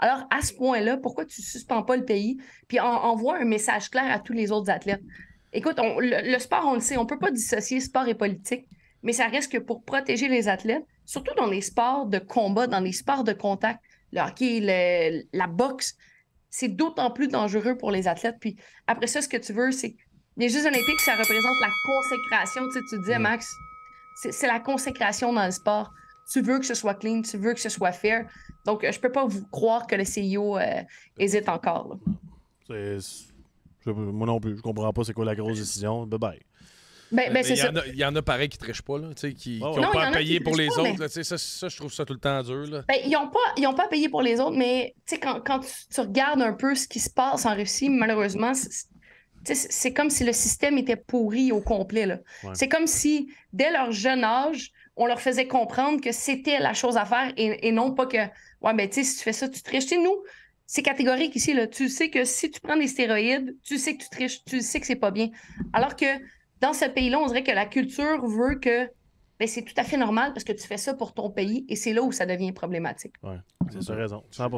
Alors, à ce point-là, pourquoi tu ne suspends pas le pays puis on envoie un message clair à tous les autres athlètes? Écoute, le, le, sport, on le sait, on ne peut pas dissocier sport et politique mais ça reste que pour protéger les athlètes, surtout dans les sports de combat, dans les sports de contact, le hockey, la boxe, c'est d'autant plus dangereux pour les athlètes. Puis après ça, ce que tu veux, c'est les Jeux olympiques, ça représente la consécration. Tu, sais, tu disais, Max, c'est la consécration dans le sport. Tu veux que ce soit clean, tu veux que ce soit fair. Donc, euh, je peux pas vous croire que le CIO euh, hésite encore. moi non plus, je comprends pas c'est quoi la grosse décision. Bye bye. Ben, euh, ben, il y en a pareil qui ne trichent pas, là, qui n'ont pas à payer pour les autres. ça, je trouve ça tout le temps dur. Ben, ils n'ont pas, pas, à pour les autres, mais quand, tu, regardes un peu ce qui se passe en Russie, malheureusement, c'est comme si le système était pourri au complet. C'est comme si, dès leur jeune âge, on leur faisait comprendre que c'était la chose à faire et, non pas que, ouais, si tu fais ça, tu triches. nous, c'est catégorique ici, là. Tu sais que si tu prends des stéroïdes, tu sais que tu triches, tu sais que c'est pas bien. Alors que dans ce pays-là, on dirait que la culture veut que ben, c'est tout à fait normal parce que tu fais ça pour ton pays et c'est là où ça devient problématique. Oui, c'est sur raison. 100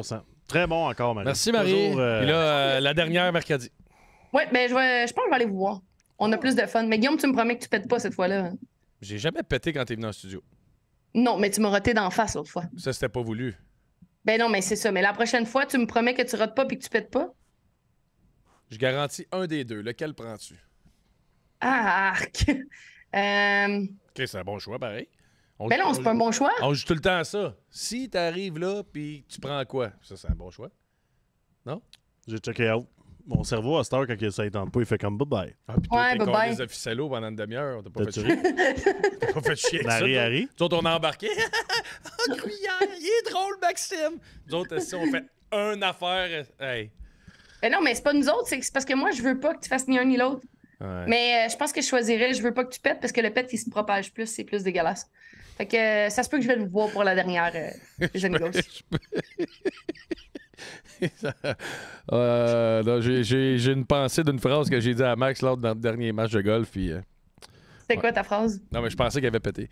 Très bon encore, Marie. Merci, Marie. Et euh, là, euh, la dernière, mercredi. Oui, ben, je, pense que je vais aller vous voir. On a plus de fun. Mais Guillaume, tu me promets que tu pètes pas cette fois-là. Hein? J'ai jamais pété quand tu es venu en studio. Non, mais tu m'as roté d'en face l'autre fois. Ça, c'était pas voulu. Ben non, mais c'est ça. Mais la prochaine fois, tu me promets que tu rotes pas puis que tu pètes pas? Je garantis un des deux. Lequel prends-tu? Arc! *laughs* Euh, c'est un bon choix, pareil. mais ben non, c'est pas un bon choix. On joue tout le temps à ça. Si t'arrives là, puis tu prends quoi? Ça, c'est un bon choix. Non? J'ai checké out. Mon cerveau, à cette heure, quand il s'étend pas, il fait comme bye-bye. Ah, puis toi, ouais, bye les officiels pendant une demi-heure. On pas, fait chier. *laughs* T'as pas fait chier avec Marie, ça. Harry. Nous on a embarqué. *laughs* oh, gruyère! Il est drôle, Maxime! Nous autres, si on fait une affaire... Hey. Mais ben non, mais c'est pas nous autres. C'est parce que moi, je veux pas que tu fasses ni un ni l'autre. Mais euh, je pense que je choisirais je veux pas que tu pètes parce que le pet qui se propage plus, c'est plus dégueulasse. Fait que euh, ça se peut que je vais le voir pour la dernière j'ai une pensée d'une phrase que j'ai dit à Max lors de dernier match de golf. Euh, C'était quoi ta phrase? Non, mais je pensais qu'elle avait pété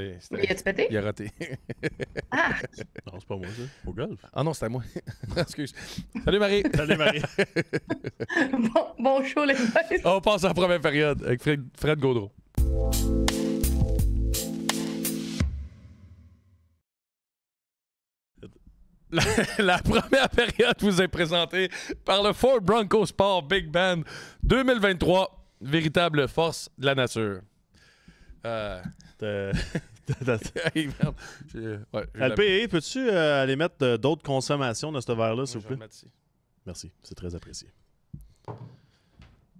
il a-tu raté. Ah! *laughs* Non, c'est pas moi, ça. Au golf. Ah non, c'était moi. *laughs* Excuse. Salut Marie. Salut Marie. *laughs* bon, bon show, les gars. On passe à la première période avec Fred, Gaudreau. La, première période vous est présentée par le Ford Bronco Sport Big Band 2023, véritable force de la nature. Euh, peux-tu euh, aller mettre euh, d'autres consommations dans ce verre-là, s'il vous plaît? Merci, c'est très apprécié. c'est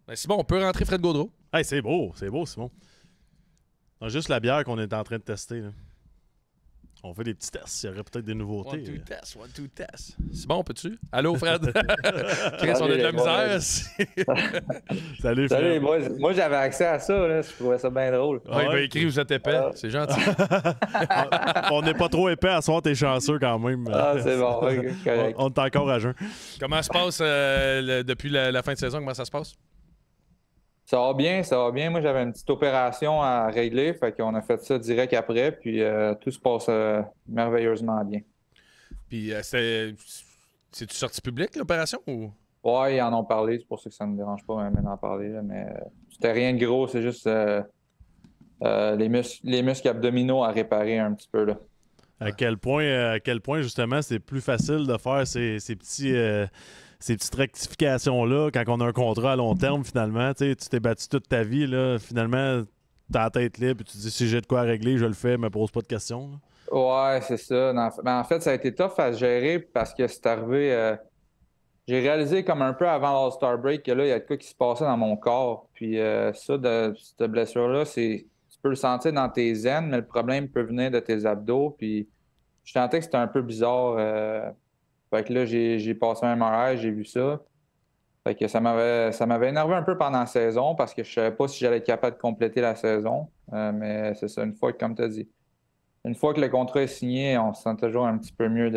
ben, bon on peut rentrer Fred Gaudreau. Hey, c'est beau, c'est beau, Simon. juste la bière qu'on est en train de tester. Là. On fait des petits tests. Il y aurait peut-être des nouveautés. One, two, test. One, two, test. C'est bon, peux-tu? Allô, Fred? *laughs* Chris, on a de la misère. *laughs* Salut, Fred. Salut, moi, j'avais accès à ça. Là. Je trouvais ça bien drôle. Ah, il va écrire écrit vous êtes épais. Ah. C'est gentil. *laughs* on n'est pas trop épais à soir. T'es chanceux quand même. Ah, c'est bon. on, t'encourage. est encore Comment se passe euh, depuis la fin de saison? Comment ça se passe? Ça va bien, ça va bien. Moi, j'avais une petite opération à régler, fait qu'on a fait ça direct après, puis euh, tout se passe euh, merveilleusement bien. Puis, euh, c'est... c'est-tu sorti public, l'opération, ou...? Ouais, ils en ont parlé, c'est pour ça que ça ne me dérange pas même d'en parler, mais c'était rien de gros, c'est juste les, les muscles abdominaux à réparer un petit peu, là. À quel point, à quel point justement, c'est plus facile de faire ces, petits, ces petites rectifications-là, quand on a un contrat à long terme, finalement, tu t'es battu toute ta vie, là, finalement, t'as la tête libre et tu te dis si j'ai de quoi régler, je le fais, me pose pas de questions. Ouais, c'est ça. Mais ben, en fait, ça a été tough à gérer parce que c'est arrivé. Euh, j'ai réalisé comme un peu avant l'All-Star Break que là, il y a de quoi qui se passait dans mon corps. Puis euh, ça, de, cette blessure-là, c'est. Tu peux le sentir dans tes aines, mais le problème peut venir de tes abdos. Puis je sentais que c'était un peu bizarre. Euh, fait que là, j'ai passé un MRI, j'ai vu ça. Fait que ça m'avait ça m'avait énervé un peu pendant la saison parce que je ne savais pas si j'allais être capable de compléter la saison. Euh, mais c'est ça, une fois que, comme tu as dit, une fois que le contrat est signé, on se sent toujours un petit peu mieux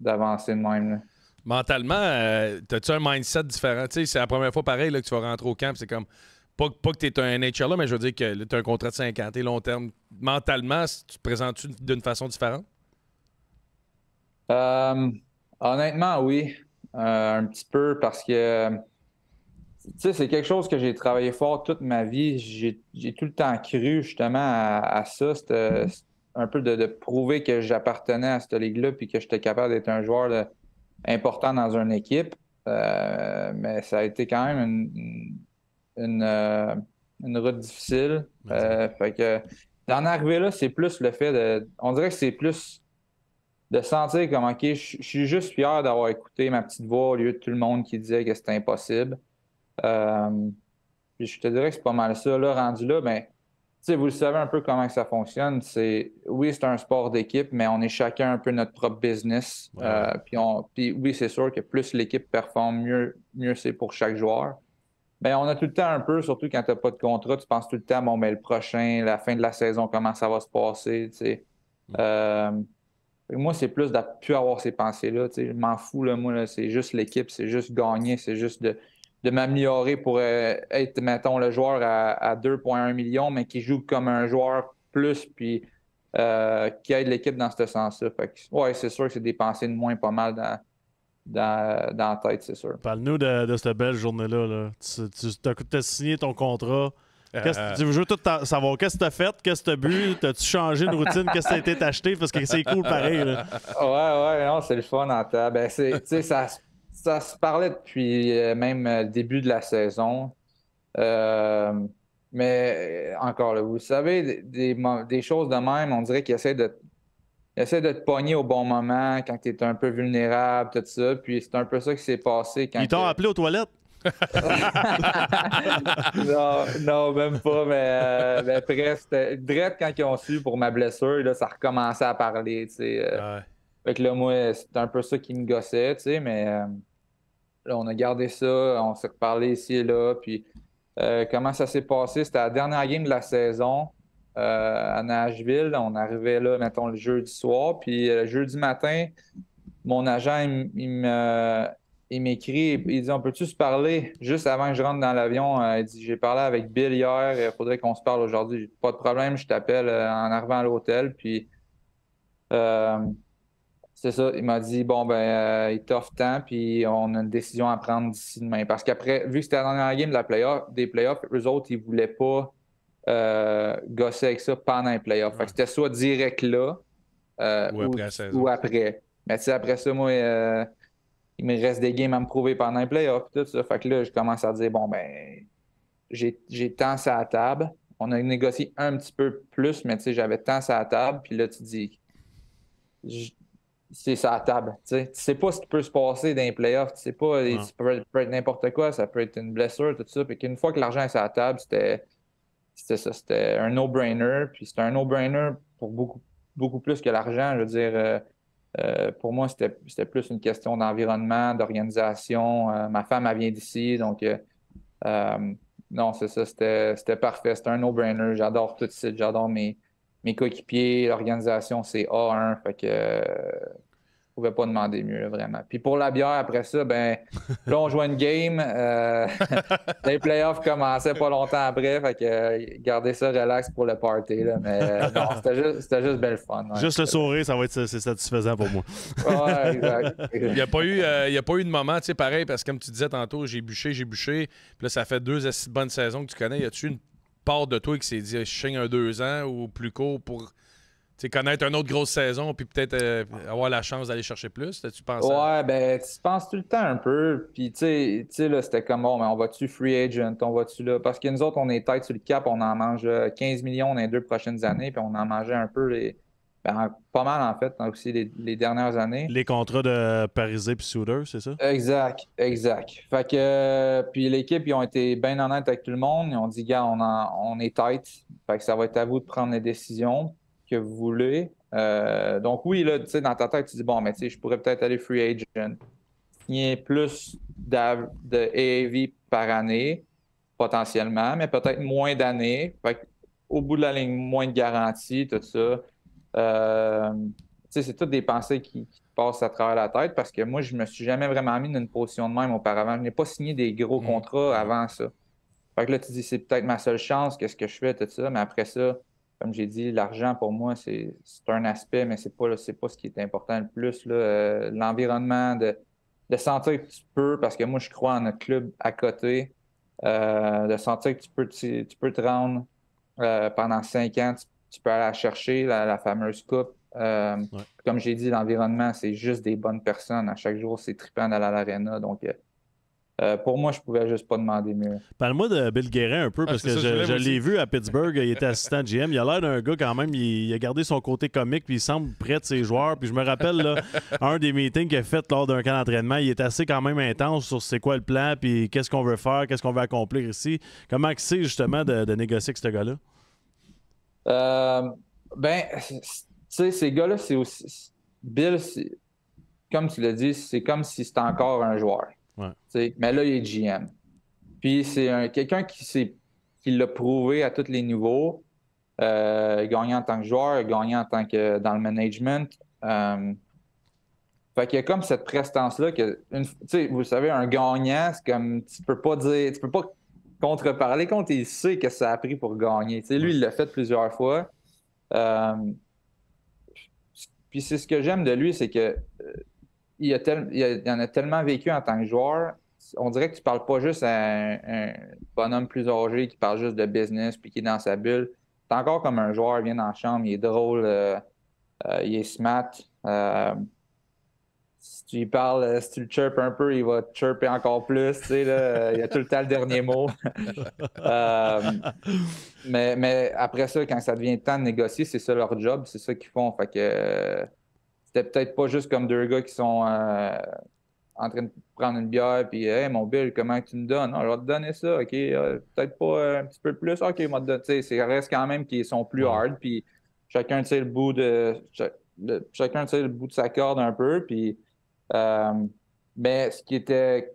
d'avancer de, même. Mentalement, euh, as-tu un mindset différent? c'est la première fois pareil là, que tu vas rentrer au camp, c'est comme pas, que tu es un NHL mais je veux dire que tu as un contrat de 50 et long terme. Mentalement, tu te présentes-tu d'une façon différente? Euh, Honnêtement, oui. Euh, un petit peu parce que c'est quelque chose que j'ai travaillé fort toute ma vie. J'ai tout le temps cru justement à, ça. C'était un peu de, prouver que j'appartenais à cette ligue-là puis que j'étais capable d'être un joueur important dans une équipe. Euh, mais ça a été quand même une, une, euh, route difficile. que d'en arriver là, c'est plus le fait de. On dirait que c'est plus de sentir comme, OK, je suis juste fier d'avoir écouté ma petite voix au lieu de tout le monde qui disait que c'était impossible. Euh, je te dirais que c'est pas mal ça. Là, rendu là, mais sais vous le savez un peu comment ça fonctionne. C'est, oui, c'est un sport d'équipe, mais on est chacun un peu notre propre business. Euh, puis, on, oui, c'est sûr que plus l'équipe performe, mieux, c'est pour chaque joueur. Mais ben, on a tout le temps un peu, surtout quand tu n'as pas de contrat, tu penses tout le temps, bon, mais ben, le prochain, la fin de la saison, comment ça va se passer, tu sais. Mm. Euh, moi, c'est plus de plus avoir ces pensées-là. Je m'en fous, là, moi, c'est juste l'équipe, c'est juste gagner, c'est juste de, m'améliorer pour euh, être, mettons, le joueur à, 2,1 millions, mais qui joue comme un joueur plus, puis euh, qui aide l'équipe dans ce sens-là. Oui, c'est sûr que c'est des pensées de moins pas mal dans, la tête, c'est sûr. Parle-nous de, cette belle journée-là. Tu, as signé ton contrat tu veux tout savoir qu'est-ce que t'as fait, qu'est-ce que tu as bu, t'as-tu changé de routine, qu'est-ce que t'as été acheté, parce que c'est cool pareil. Ouais, ouais, c'est le fun en temps. Ben, ça, se parlait depuis euh, même le euh, début de la saison. Euh, mais encore là, vous savez, des, choses de même, on dirait qu'ils essaie de, de te pogner au bon moment quand tu es un peu vulnérable, tout ça. Puis c'est un peu ça qui s'est passé quand. Ils t'ont appelé aux toilettes? non, même pas, mais, euh, après, c'était quand ils ont su pour ma blessure, là, ça recommençait à parler, tu euh. Fait que moi, c'était un peu ça qui me gossait, mais euh, là, on a gardé ça, on s'est reparlé ici et là, puis comment ça s'est passé? C'était la dernière game de la saison à Nashville. On arrivait là, mettons, le jeudi soir, puis le jeudi matin, mon agent, il me il m'écrit, il dit On peut-tu se parler juste avant que je rentre dans l'avion euh, Il dit J'ai parlé avec Bill hier, il faudrait qu'on se parle aujourd'hui. Pas de problème, je t'appelle euh, en arrivant à l'hôtel. Puis, euh, c'est ça, il m'a dit Bon, ben, il t'offre temps, puis on a une décision à prendre d'ici demain. Parce qu'après, vu que c'était la dernière game la des playoffs, eux autres, ils voulaient pas gosser avec ça pendant les playoffs. c'était soit direct là ou, après, ou après. Mais tu sais, après ça, moi il me reste des games à me prouver pendant les playoffs, tout ça. Fait que là, je commence à dire, bon, ben, j'ai tant ça à table. On a négocié un petit peu plus, mais tu sais, j'avais tant ça à table. Puis là, tu dis, c'est ça à table. Tu sais, tu sais pas ce qui peut se passer dans les playoffs. Tu sais pas, ça peut, être n'importe quoi, ça peut être une blessure, tout ça. Puis qu'une fois que l'argent est à la table, c'était ça, c'était un no-brainer. Puis c'était un no-brainer pour beaucoup, beaucoup plus que l'argent. Je veux dire, euh, euh, pour moi, c'était plus une question d'environnement, d'organisation. Euh, ma femme, elle vient d'ici, donc euh, non, c'est ça, c'était parfait. C'était un no-brainer. J'adore tout de suite, j'adore mes, mes coéquipiers. L'organisation, c'est A1. Fait que ne pouvais pas demander mieux, vraiment. Puis pour la bière, après ça, ben, *laughs* là, on jouait une game. Euh, *laughs* les playoffs commençaient pas longtemps après. Fait que euh, garder ça relax pour le party. Là, mais euh, non, *laughs* c'était juste, juste belle fun. juste le sourire, ça va être satisfaisant pour moi. exact. il n'y a, pas eu, il a pas eu de moment, tu sais, pareil, parce que comme tu disais tantôt, j'ai bûché, j'ai bûché. Puis là, ça fait deux bonnes saisons que tu connais. Y a-tu une part de toi qui s'est dit, je chigne un deux ans ou plus court pour c'est connaître une autre grosse saison, puis peut-être euh, avoir la chance d'aller chercher plus? Tu penses ouais, ben, tu penses tout le temps un peu. Puis, tu sais, là, c'était comme, bon, mais on va-tu free agent? On va-tu là? Parce que nous autres, on est tête sur le cap, on en mange 15 euh, millions dans les deux prochaines années, puis on en mangeait un peu les. Ben, pas mal en fait, aussi les, dernières années. Les contrats de Parisé puis Souder, c'est ça? Exact, exact. Fait que, euh, puis l'équipe, ils ont été bien honnêtes avec tout le monde. Ils ont dit, gars, on, on est tight. Fait que ça va être à vous de prendre les décisions vous voulez. Euh, donc oui, là, tu sais, dans ta tête, tu dis, bon, mais tu sais, je pourrais peut-être aller free agent, il plus de, plus AAV par année, potentiellement, mais peut-être moins d'années. Au bout de la ligne, moins de garantie, tout ça. Euh, c'est toutes des pensées qui, passent à travers la tête parce que moi, je me suis jamais vraiment mis dans une position de même auparavant. Je n'ai pas signé des gros mm. contrats avant ça. Fait que là, tu dis, c'est peut-être ma seule chance, qu'est-ce que je fais, tout ça, mais après ça, comme j'ai dit, l'argent pour moi, c'est un aspect, mais ce n'est pas, pas, ce qui est important le plus. Euh, l'environnement, de, de, sentir que tu peux, parce que moi, je crois en notre club à côté, euh, de sentir que tu peux, tu, peux te rendre euh, pendant cinq ans, tu, peux aller chercher, la, fameuse coupe. Comme j'ai dit, l'environnement, c'est juste des bonnes personnes. À chaque jour, c'est trippant d'aller à l'arena. Donc, euh, pour moi, je pouvais juste pas demander mieux. Parle-moi de Bill Guérin un peu, ah, parce que je, l'ai vu à Pittsburgh, il était assistant GM. Il a l'air d'un gars quand même, il, a gardé son côté comique, puis il semble près de ses joueurs. Puis je me rappelle, *laughs* un des meetings qu'il a fait lors d'un camp d'entraînement, il est assez quand même intense sur c'est quoi le plan, puis qu'est-ce qu'on veut faire, qu'est-ce qu'on veut accomplir ici. Comment c'est justement de, négocier avec ce gars-là? Euh, ben, tu sais, ces gars-là, c'est aussi. Bill, comme tu l'as dit, c'est comme si c'était encore un joueur. Mais là, il est GM. Puis c'est quelqu'un qui, qui l'a prouvé à tous les niveaux, euh, gagnant en tant que joueur, gagnant en tant que dans le management. Euh, fait qu'il y a comme cette prestance-là que, vous savez, un gagnant, c'est comme, tu peux pas dire, tu peux pas contre-parler quand il sait que ça a pris pour gagner. lui, il l'a fait plusieurs fois. Euh, puis c'est ce que j'aime de lui, c'est que euh, il, a en a tellement vécu en tant que joueur. On dirait que tu ne parles pas juste à un, bonhomme plus âgé qui parle juste de business puis qui est dans sa bulle. T'es encore comme un joueur, il vient dans la chambre, il est drôle, euh, euh, il est smart. Euh, si tu lui parles, si tu le chirpes un peu, il va chirper encore plus. Tu sais, il a tout le temps le dernier mot. *laughs* mais, après ça, quand ça devient temps de négocier, c'est ça leur job, c'est ça qu'ils font. Fait que c'était peut-être pas juste comme deux gars qui sont euh, en train de prendre une bière, puis Hey, mon Bill, comment tu me donnes? alors je vais te donner ça, OK. Euh, peut-être pas euh, un petit peu plus, OK, moi tu reste quand même qu'ils sont plus hard, puis chacun tire le bout de. chacun tire le bout de sa corde un peu, puis. mais ben, ce qui était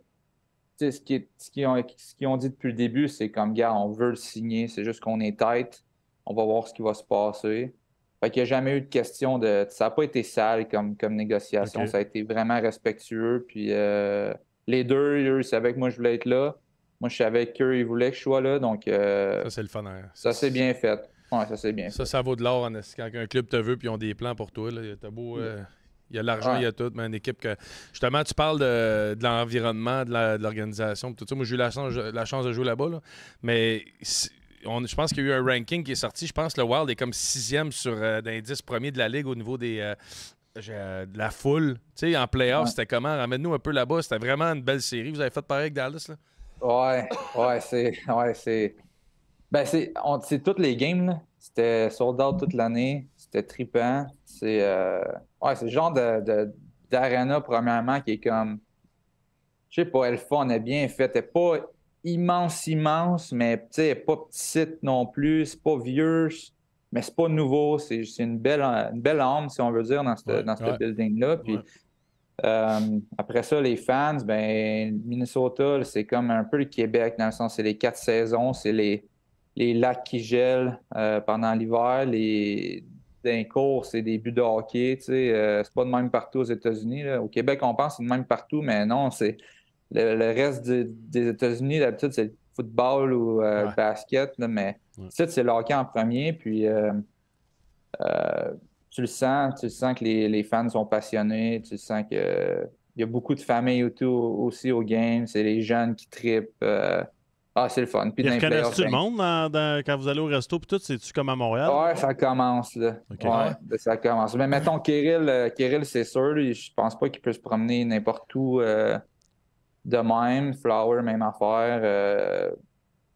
ce qu'ils ont, qui ont, dit depuis le début, c'est comme, gars, on veut le signer, c'est juste qu'on est tête, on va voir ce qui va se passer. Fait qu'il n'y a jamais eu de question de. Ça n'a pas été sale comme, comme négociation. Ça a été vraiment respectueux. Puis euh, les deux, eux, ils savaient que moi, je voulais être là. Moi, je savais qu'eux, ils voulaient que je sois là. Donc. Euh, ça, c'est le fun. Hein. Ça, c'est bien fait. ça, c'est bien. Ça, ça vaut de l'or en Quand un club te veut puis ils ont des plans pour toi, t'as beau. Il y a mm. euh, l'argent, il y a tout, mais une équipe que. Justement, tu parles de, de l'environnement, de, l'organisation, tout ça. Moi, j'ai eu la chance, la chance de jouer là-bas, mais je pense qu'il y a eu un ranking qui est sorti. Je pense que le Wild est comme sixième sur euh, l'indice premier de la ligue au niveau des, euh, de la foule. Tu sais, en playoff, c'était comment? Ramène-nous un peu là-bas. C'était vraiment une belle série. Vous avez fait pareil avec Dallas, là? Ouais, ouais, c'est. Ouais, c'est. Ben, c'est. toutes les games, C'était sold out toute l'année. C'était tripant. C'est. Euh, ouais, c'est le genre de, d'arena, premièrement, qui est comme. Je sais pas, elle on est bien fait. Elle pas immense, immense, mais pas petite non plus, c'est pas vieux, mais c'est pas nouveau. C'est une belle, une belle âme, si on veut dire, dans ce building-là. Euh, après ça, les fans, ben Minnesota, c'est comme un peu le Québec, dans le sens, c'est les quatre saisons, c'est les, les lacs qui gèlent euh, pendant l'hiver, les d'un cours, c'est des buts de hockey, euh, c'est pas de même partout aux États-Unis. Au Québec, on pense c'est de même partout, mais non, c'est le, reste des États-Unis, d'habitude, c'est le football ou euh, basket, mais ouais. c'est le en premier. Puis euh, euh, tu le sens, tu sens que les, fans sont passionnés, tu sens que il y a beaucoup de familles autour aussi au game, c'est les jeunes qui tripent. Ah, c'est le fun. Puis connaissent le ben monde quand vous allez au resto? Puis tout, c'est-tu comme à Montréal? Ouais, ça commence. Là. Ben, ça commence. Mais mettons, Kirill, c'est sûr, je pense pas qu'il peut se promener n'importe où de même. Flower, même affaire. Et euh,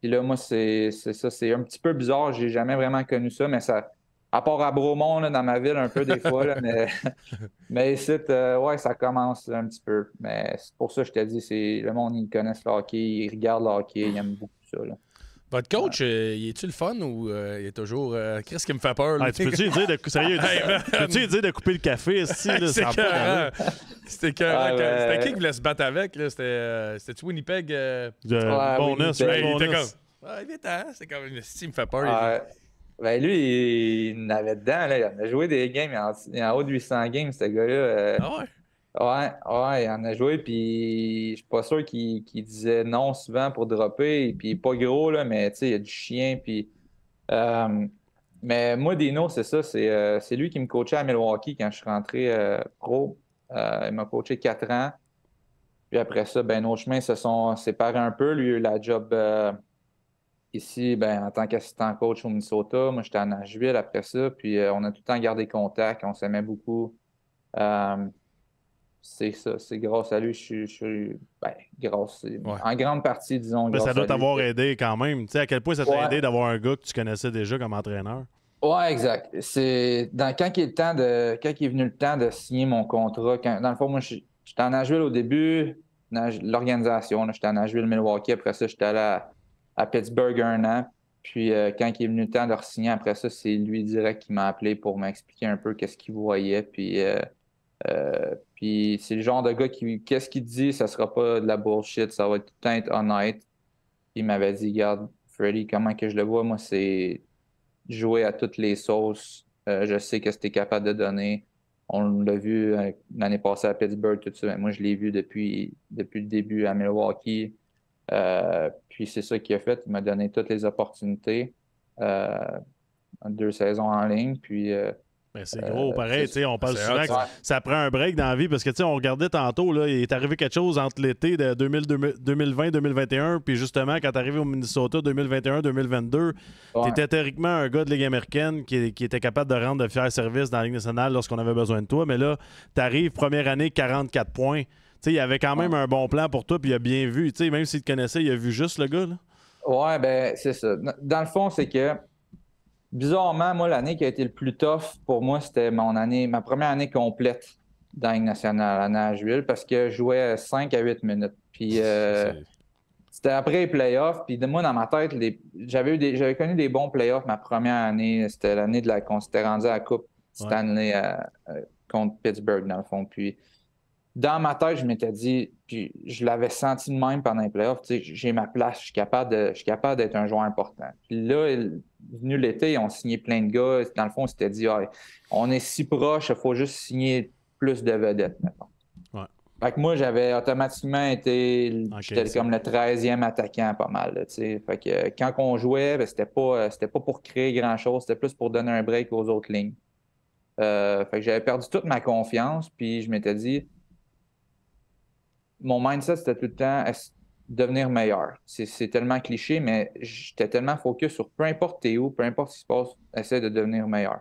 là, moi, c'est ça. C'est un petit peu bizarre. J'ai jamais vraiment connu ça, mais ça. À part à Bromont, dans ma ville, un peu des *laughs* fois, mais, mais euh, ouais, ça commence un petit peu. Mais c'est pour ça que je te dis, c'est le monde, ils connaissent le hockey, ils regardent le hockey, ils aiment beaucoup ça. Là. Votre coach, euh, il est-tu le fun ou euh, il est toujours. Euh, Qu'est-ce qui me fait peur? Là? tu peux-tu dire, de... Sérieux, *laughs* peux dire de couper le café ici? *laughs* Ah, C'était C'était qui qui voulait se battre avec? Euh, c'était-tu Winnipeg? bonus, il était comme. Ah, il est c'est comme. Si, il me fait peur. ben lui, il en avait dedans. Il a joué des games. Il en, en haut de 800 games, ce gars-là. Ah ouais? Ouais, ouais, il en a joué, puis je suis pas sûr qu'il disait non souvent pour dropper, puis pas gros, là, mais tu sais, il y a du chien, puis. Euh, mais moi, Dino, c'est ça, euh, c'est lui qui me coachait à Milwaukee quand je suis rentré euh, pro. il m'a coaché quatre ans. Puis après ça, ben, nos chemins se sont séparés un peu. Lui, la job ici, ben, en tant qu'assistant coach au Minnesota, moi, j'étais à Nashville après ça, puis on a tout le temps gardé contact, on s'aimait beaucoup c'est ça. C'est grâce à lui, je suis. Ben, grâce. En grande partie, disons. Ben, ça doit t'avoir aidé quand même. Tu sais, à quel point ça t'a aidé d'avoir un gars que tu connaissais déjà comme entraîneur? Ouais, exact. C'est quand il est temps de quand venu le temps de signer mon contrat. dans le fond, moi, j'étais en joué au début, l'organisation. J'étais en Nashville, Milwaukee. Après ça, j'étais allé à, Pittsburgh un an. Puis euh, quand il est venu le temps de re-signer, après ça, c'est lui direct qui m'a appelé pour m'expliquer un peu qu'est-ce qu'il voyait. Puis euh, euh, puis c'est le genre de gars qui, qu'est-ce qu'il dit, ça sera pas de la bullshit, ça va être tout être honnête. Il m'avait dit, regarde, Freddy, comment que je le vois, moi, c'est jouer à toutes les sauces. Euh, je sais que c'était capable de donner. On l'a vu euh, l'année passée à Pittsburgh, tout ça. Mais moi, je l'ai vu depuis, depuis le début à Milwaukee. Euh, puis c'est ça qu'il a fait. Il m'a donné toutes les opportunités. deux saisons en ligne. Puis ben, c'est euh, gros, pareil. on parle souvent que ça prend un break dans la vie parce que tu on regardait tantôt, là, il est arrivé quelque chose entre l'été de 2020-2021, puis justement, quand tu arrivé au Minnesota 2021-2022, tu étais théoriquement un gars de Ligue américaine qui, était capable de rendre de fiers services dans la Ligue nationale lorsqu'on avait besoin de toi. Mais là, tu arrives première année 44 points. tu sais il avait quand même un bon plan pour toi, puis il a bien vu. tu sais même s'il te connaissait, il a vu juste le gars. Là. Ouais, ben c'est ça. Dans le fond, c'est que bizarrement, moi, l'année qui a été le plus tough pour moi, c'était mon année, ma première année complète dans nationale, l'année à juillet, parce que je jouais 5 à 8 minutes. Puis *laughs* euh, c'était après les playoffs. Puis de moi, dans ma tête, les... j'avais, j'avais connu des bons playoffs ma première année. C'était l'année de la qu'on s'était rendu à la Coupe Stanley euh, euh, contre Pittsburgh, dans le fond. Puis dans ma tête, je m'étais dit, puis je l'avais senti de même pendant les playoffs, j'ai ma place, je suis capable, de, capable d'être un joueur important. Puis là, venu l'été, on signé plein de gars. Dans le fond, on s'était dit, ah, on est si proche, il faut juste signer plus de vedettes maintenant. Fait que moi, j'avais automatiquement été comme le 13e attaquant pas mal. fait que euh, quand on jouait, ben, c'était pas, euh, pas pour créer grand-chose, c'était plus pour donner un break aux autres lignes. Euh, fait que j'avais perdu toute ma confiance, puis je m'étais dit, mon mindset, c'était tout le temps devenir meilleur. C'est tellement cliché, mais j'étais tellement focus sur peu importe t'es où, peu importe ce qui se passe, essaie de devenir meilleur.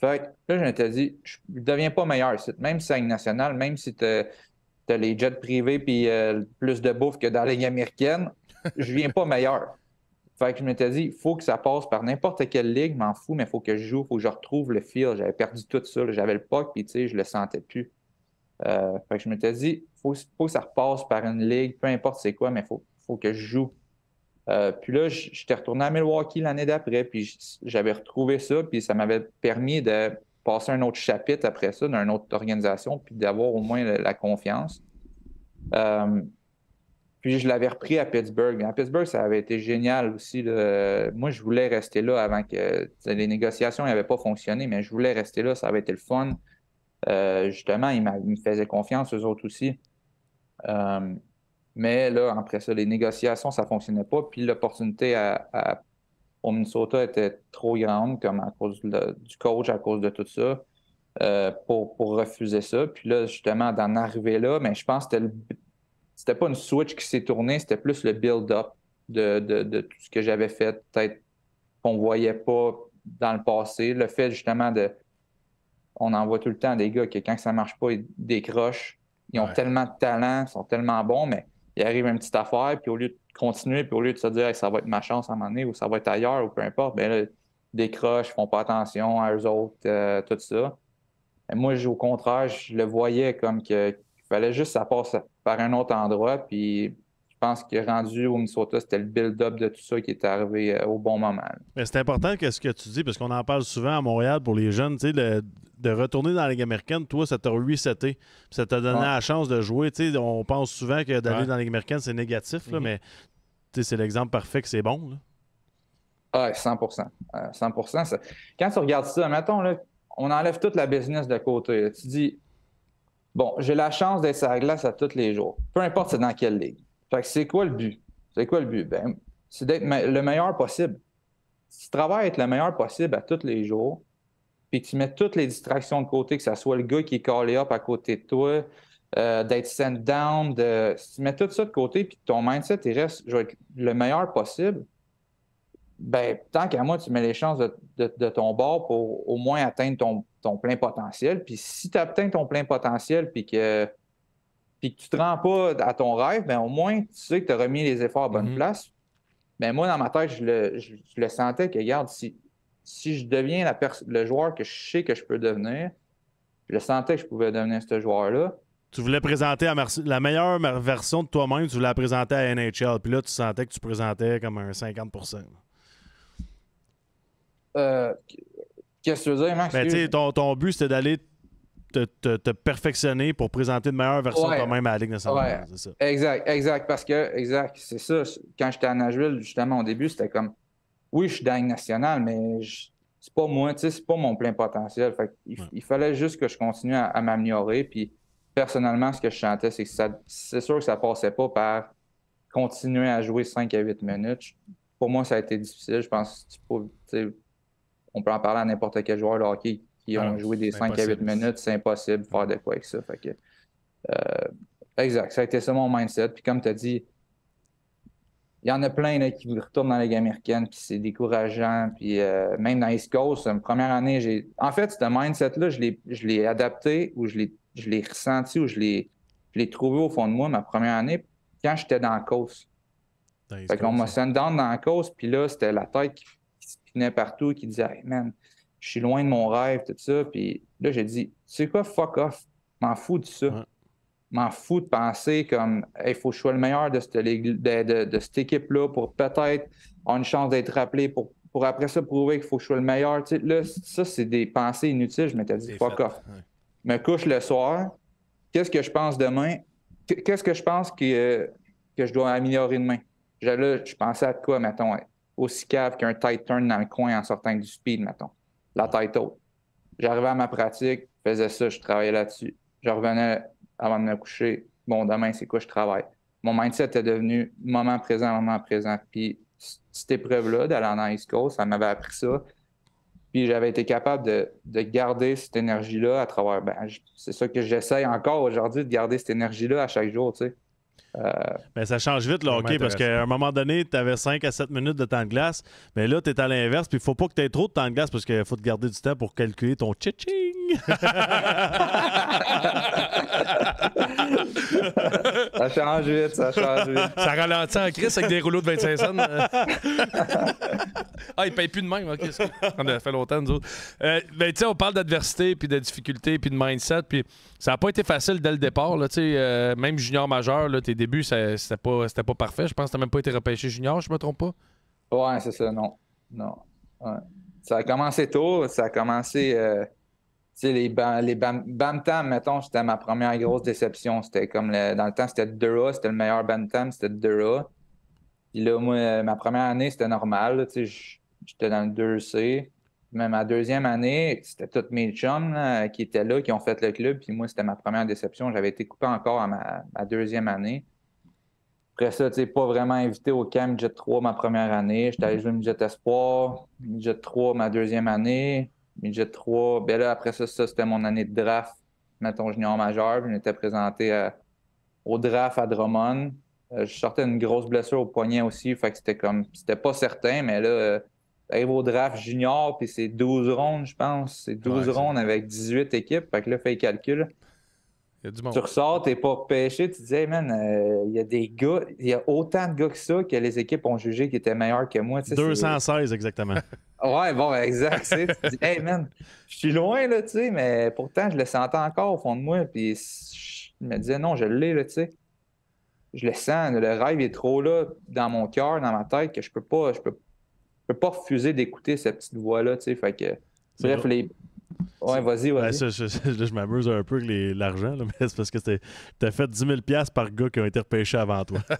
Fait que là, je m'étais dit, je deviens pas meilleur. Même si c'est nationale, même si tu as les jets privés et euh, plus de bouffe que dans la Ligue américaine, je viens pas meilleur. Fait que je m'étais dit, il faut que ça passe par n'importe quelle ligue, m'en fous, mais il faut que je joue, il faut que je retrouve le fil. J'avais perdu tout ça, j'avais le puck, puis tu sais, je le sentais plus. Je euh, me que je dit, il faut, que ça repasse par une ligue, peu importe c'est quoi, mais il faut, que je joue. Euh, puis là, j'étais retourné à Milwaukee l'année d'après, puis j'avais retrouvé ça, puis ça m'avait permis de passer un autre chapitre après ça, dans une autre organisation, puis d'avoir au moins la, confiance. Euh, puis je l'avais repris à Pittsburgh. à Pittsburgh, ça avait été génial aussi. Moi, je voulais rester là avant que les négociations n'avaient pas fonctionné, mais je voulais rester là, ça avait été le fun. Euh, justement, ils, il me faisaient confiance, eux autres aussi. Euh, mais là, après ça, les négociations, ça ne fonctionnait pas. Puis l'opportunité au Minnesota était trop grande, comme à cause du coach, à cause de tout ça, euh, pour, refuser ça. Puis là, justement, d'en arriver là, mais je pense que c'était pas une switch qui s'est tournée, c'était plus le build-up de, de, tout ce que j'avais fait, peut-être qu'on ne voyait pas dans le passé. Le fait justement de on en voit tout le temps des gars qui quand ça marche pas, ils décrochent. Ils ont tellement de talent, ils sont tellement bons, mais il arrive une petite affaire, puis au lieu de continuer, puis au lieu de se dire ça va être ma chance à un moment donné ou ça va être ailleurs ou peu importe, ben ils décrochent, ils font pas attention à eux autres, euh, tout ça. moi, au contraire, je le voyais comme que qu'il fallait juste que ça passe par un autre endroit, puis je pense que rendu au Minnesota, c'était le build-up de tout ça qui est arrivé euh, au bon moment. c'est important que ce que tu dis, parce qu'on en parle souvent à Montréal pour les jeunes, tu sais, de retourner dans la Ligue américaine, toi, ça t'a reseté. Ça t'a donné la chance de jouer. on pense souvent que d'aller dans la Ligue américaine, c'est négatif, mhm. mais c'est l'exemple parfait que c'est bon. Oui, 100 100 Quand tu regardes ça, mettons, là, on enlève toute la business de côté. Tu dis, bon, j'ai la chance d'être sur la glace à tous les jours. Peu importe c'est dans quelle ligue. Fait que c'est quoi le but? C'est quoi le but? Ben, c'est d'être le meilleur possible. Si tu travailles à être le meilleur possible à tous les jours, puis que tu mets toutes les distractions de côté, que ce soit le gars qui est callé up à côté de toi, euh, d'être sent down, de, si tu mets tout ça de côté, puis ton mindset, il reste, le meilleur possible, ben, tant qu'à moi, tu mets les chances de, ton bord pour au moins atteindre ton, plein potentiel. Puis si tu atteins ton plein potentiel, puis que puis que tu te rends pas à ton rêve, ben au moins, tu sais que tu as remis les efforts à bonne mm-hmm. place. Mais moi, dans ma tête, je le, je le sentais que, regarde, si, si je deviens le joueur que je sais que je peux devenir, je sentais que je pouvais devenir ce joueur-là. Tu voulais présenter la, la meilleure version de toi-même, tu voulais la présenter à NHL, puis là, tu sentais que tu présentais comme un 50 euh, Qu'est-ce que tu veux dire, Max? Ben, ton, but, c'était d'aller te, perfectionner pour présenter une meilleure version de toi-même à la Ligue nationale. Exact, exact. Parce que, exact, c'est ça. Quand j'étais à Nashville, justement, au début, c'était comme oui, je suis dingue national, mais je, c'est pas moi, c'est pas mon plein potentiel. il, fallait juste que je continue à, m'améliorer. Puis personnellement, ce que je chantais, c'est que c'est sûr que ça passait pas par continuer à jouer 5 à 8 minutes. Pour moi, ça a été difficile. Je pense on peut en parler à n'importe quel joueur de hockey qui ah ont joué des 5 à 8 minutes. C'est impossible de faire de quoi avec ça. Euh, exact. Ça a été ça mon mindset. Puis comme tu as dit, il y en a plein qui retournent dans la Ligue américaine, puis c'est décourageant. Puis euh, même dans East Coast, ma première année, j'ai. En fait, ce mindset-là, je l'ai adapté ou je l'ai ressenti ou je l'ai trouvé au fond de moi ma première année quand j'étais dans la cause. Fait qu'on m'a dans la cause, puis là, c'était la tête qui, se partout, qui disait Hey man, je suis loin de mon rêve, tout ça. Puis là, j'ai dit Tu sais quoi, fuck off, m'en fous de ça m'en fous de penser comme il faut que je sois le meilleur de cette, équipe-là pour peut-être avoir une chance d'être rappelé pour, après ça prouver qu'il faut que je sois le meilleur. ça, c'est des pensées inutiles. Je m'étais dit, fuck off. Me couche le soir. Qu'est-ce que je pense demain? Qu'est-ce que je pense que, que je dois améliorer demain? je pensais à quoi, mettons, aussi cave qu'un tight turn dans le coin en sortant du speed, mettons. La tête haute. J'arrivais à ma pratique, faisais ça, je travaillais là-dessus. Je revenais avant de me coucher, bon, demain, c'est quoi je travaille. Mon mindset est devenu moment présent, moment présent. Puis cette épreuve-là, d'aller en East Coast, ça m'avait appris ça. Puis j'avais été capable de, garder cette énergie-là à travers. Ben, c'est ça que j'essaye encore aujourd'hui, de garder cette énergie-là à chaque jour, tu sais mais euh, ben, ça change vite le hockey parce qu'à un moment donné, tu avais 5 à 7 minutes de temps de glace, mais là, tu es à l'inverse, puis il faut pas que tu aies trop de temps de glace parce qu'il faut te garder du temps pour calculer ton chitching. *laughs* ça change vite, ça change vite. Ça ralentit en crise avec des rouleaux de 25 cents. *laughs* ah, il paye plus de même, ok. On a fait longtemps, nous autres. Euh, ben, tu sais, on parle d'adversité, puis de difficulté, puis de mindset, puis ça n'a pas été facile dès le départ. Là, euh, même junior majeur, tes débuts, c'était pas, pas parfait. Je pense que tu même pas été repêché junior, je me trompe pas. Ouais, c'est ça, non. non. Ça a commencé tôt. Ça a commencé. Euh, les, les bam tam. mettons, c'était ma première grosse déception. C'était comme dans le temps, c'était Dura, c'était le meilleur tam, c'était Dura. Puis là, moi, ma première année, c'était normal. J'étais dans le 2C mais ma deuxième année, c'était toutes mes chums qui étaient là, qui ont fait le club. Puis moi, c'était ma première déception. J'avais été coupé encore à ma, deuxième année. Après ça, tu pas vraiment invité au camp Jet 3 ma première année. J'étais allé jouer Midget Espoir, Midget 3 ma deuxième année, Midget 3. Ben là, après ça, c'était mon année de draft, mettons junior majeur. je m'étais présenté au draft à Drummond. Euh, je sortais une grosse blessure au poignet aussi, fait que c'était comme, c'était pas certain, mais là, arrives draft junior, puis c'est 12 rondes, je pense. C'est 12 rondes avec 18 équipes. Fait que là, fais le calcul. Y a Tu ressors, t'es pas pêché. tu te dis, hey man, euh, il y a des gars, il y a autant de gars que ça que les équipes ont jugé qui étaient meilleurs que moi. 216 exactement. *laughs* ouais, bon, exact. tu dis, hey man, je suis loin, là, tu sais, mais pourtant, je le sentais encore au fond de moi. Puis je me disais, non, je l'ai, là, tu sais je le sens, le rêve est trop là dans mon cœur, dans ma tête, que je peux pas, je peux je peux pas refuser d'écouter cette petite voix-là, tu sais. Fait que, bref, les, Ouais, vas-y, Ouais, je, je, m'amuse un peu avec l'argent, mais c'est parce que t'as fait 10 000 par gars qui ont été repêchés avant toi. *laughs*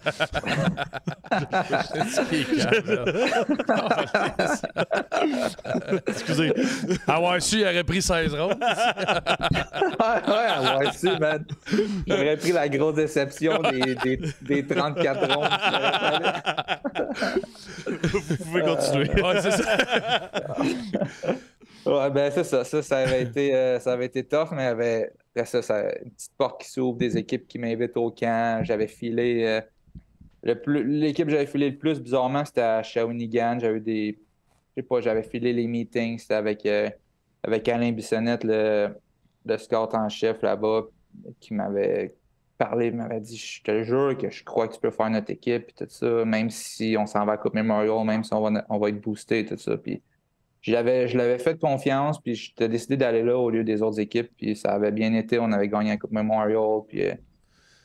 Excusez. Avoir ah su, il aurait pris 16 rondes. *laughs* ouais, ouais, avoir su, man. J'aurais pris la grosse déception des, 34 rondes. Vous pouvez continuer. c'est ça. *laughs* Ouais, ben ça. Ça, ça avait, été, euh, ça avait été tough, mais avait... après ça, une petite porte qui s'ouvre, des équipes qui m'invitent au camp. J'avais filé. Euh, l'équipe que j'avais filé le plus, bizarrement, c'était à Shawinigan. J'avais des. Je pas, j'avais filé les meetings. C'était avec, euh, avec Alain Bissonnette, le, le scout en chef là-bas, qui m'avait parlé, m'avait dit Je te jure que je crois que tu peux faire notre équipe, tout ça, même si on s'en va à Coupe Memorial, même si on va, on va être boosté, tout ça. Puis je l'avais fait confiance, puis j'étais décidé d'aller là au lieu des autres équipes, puis ça avait bien été. On avait gagné un Coupe Memorial, puis euh,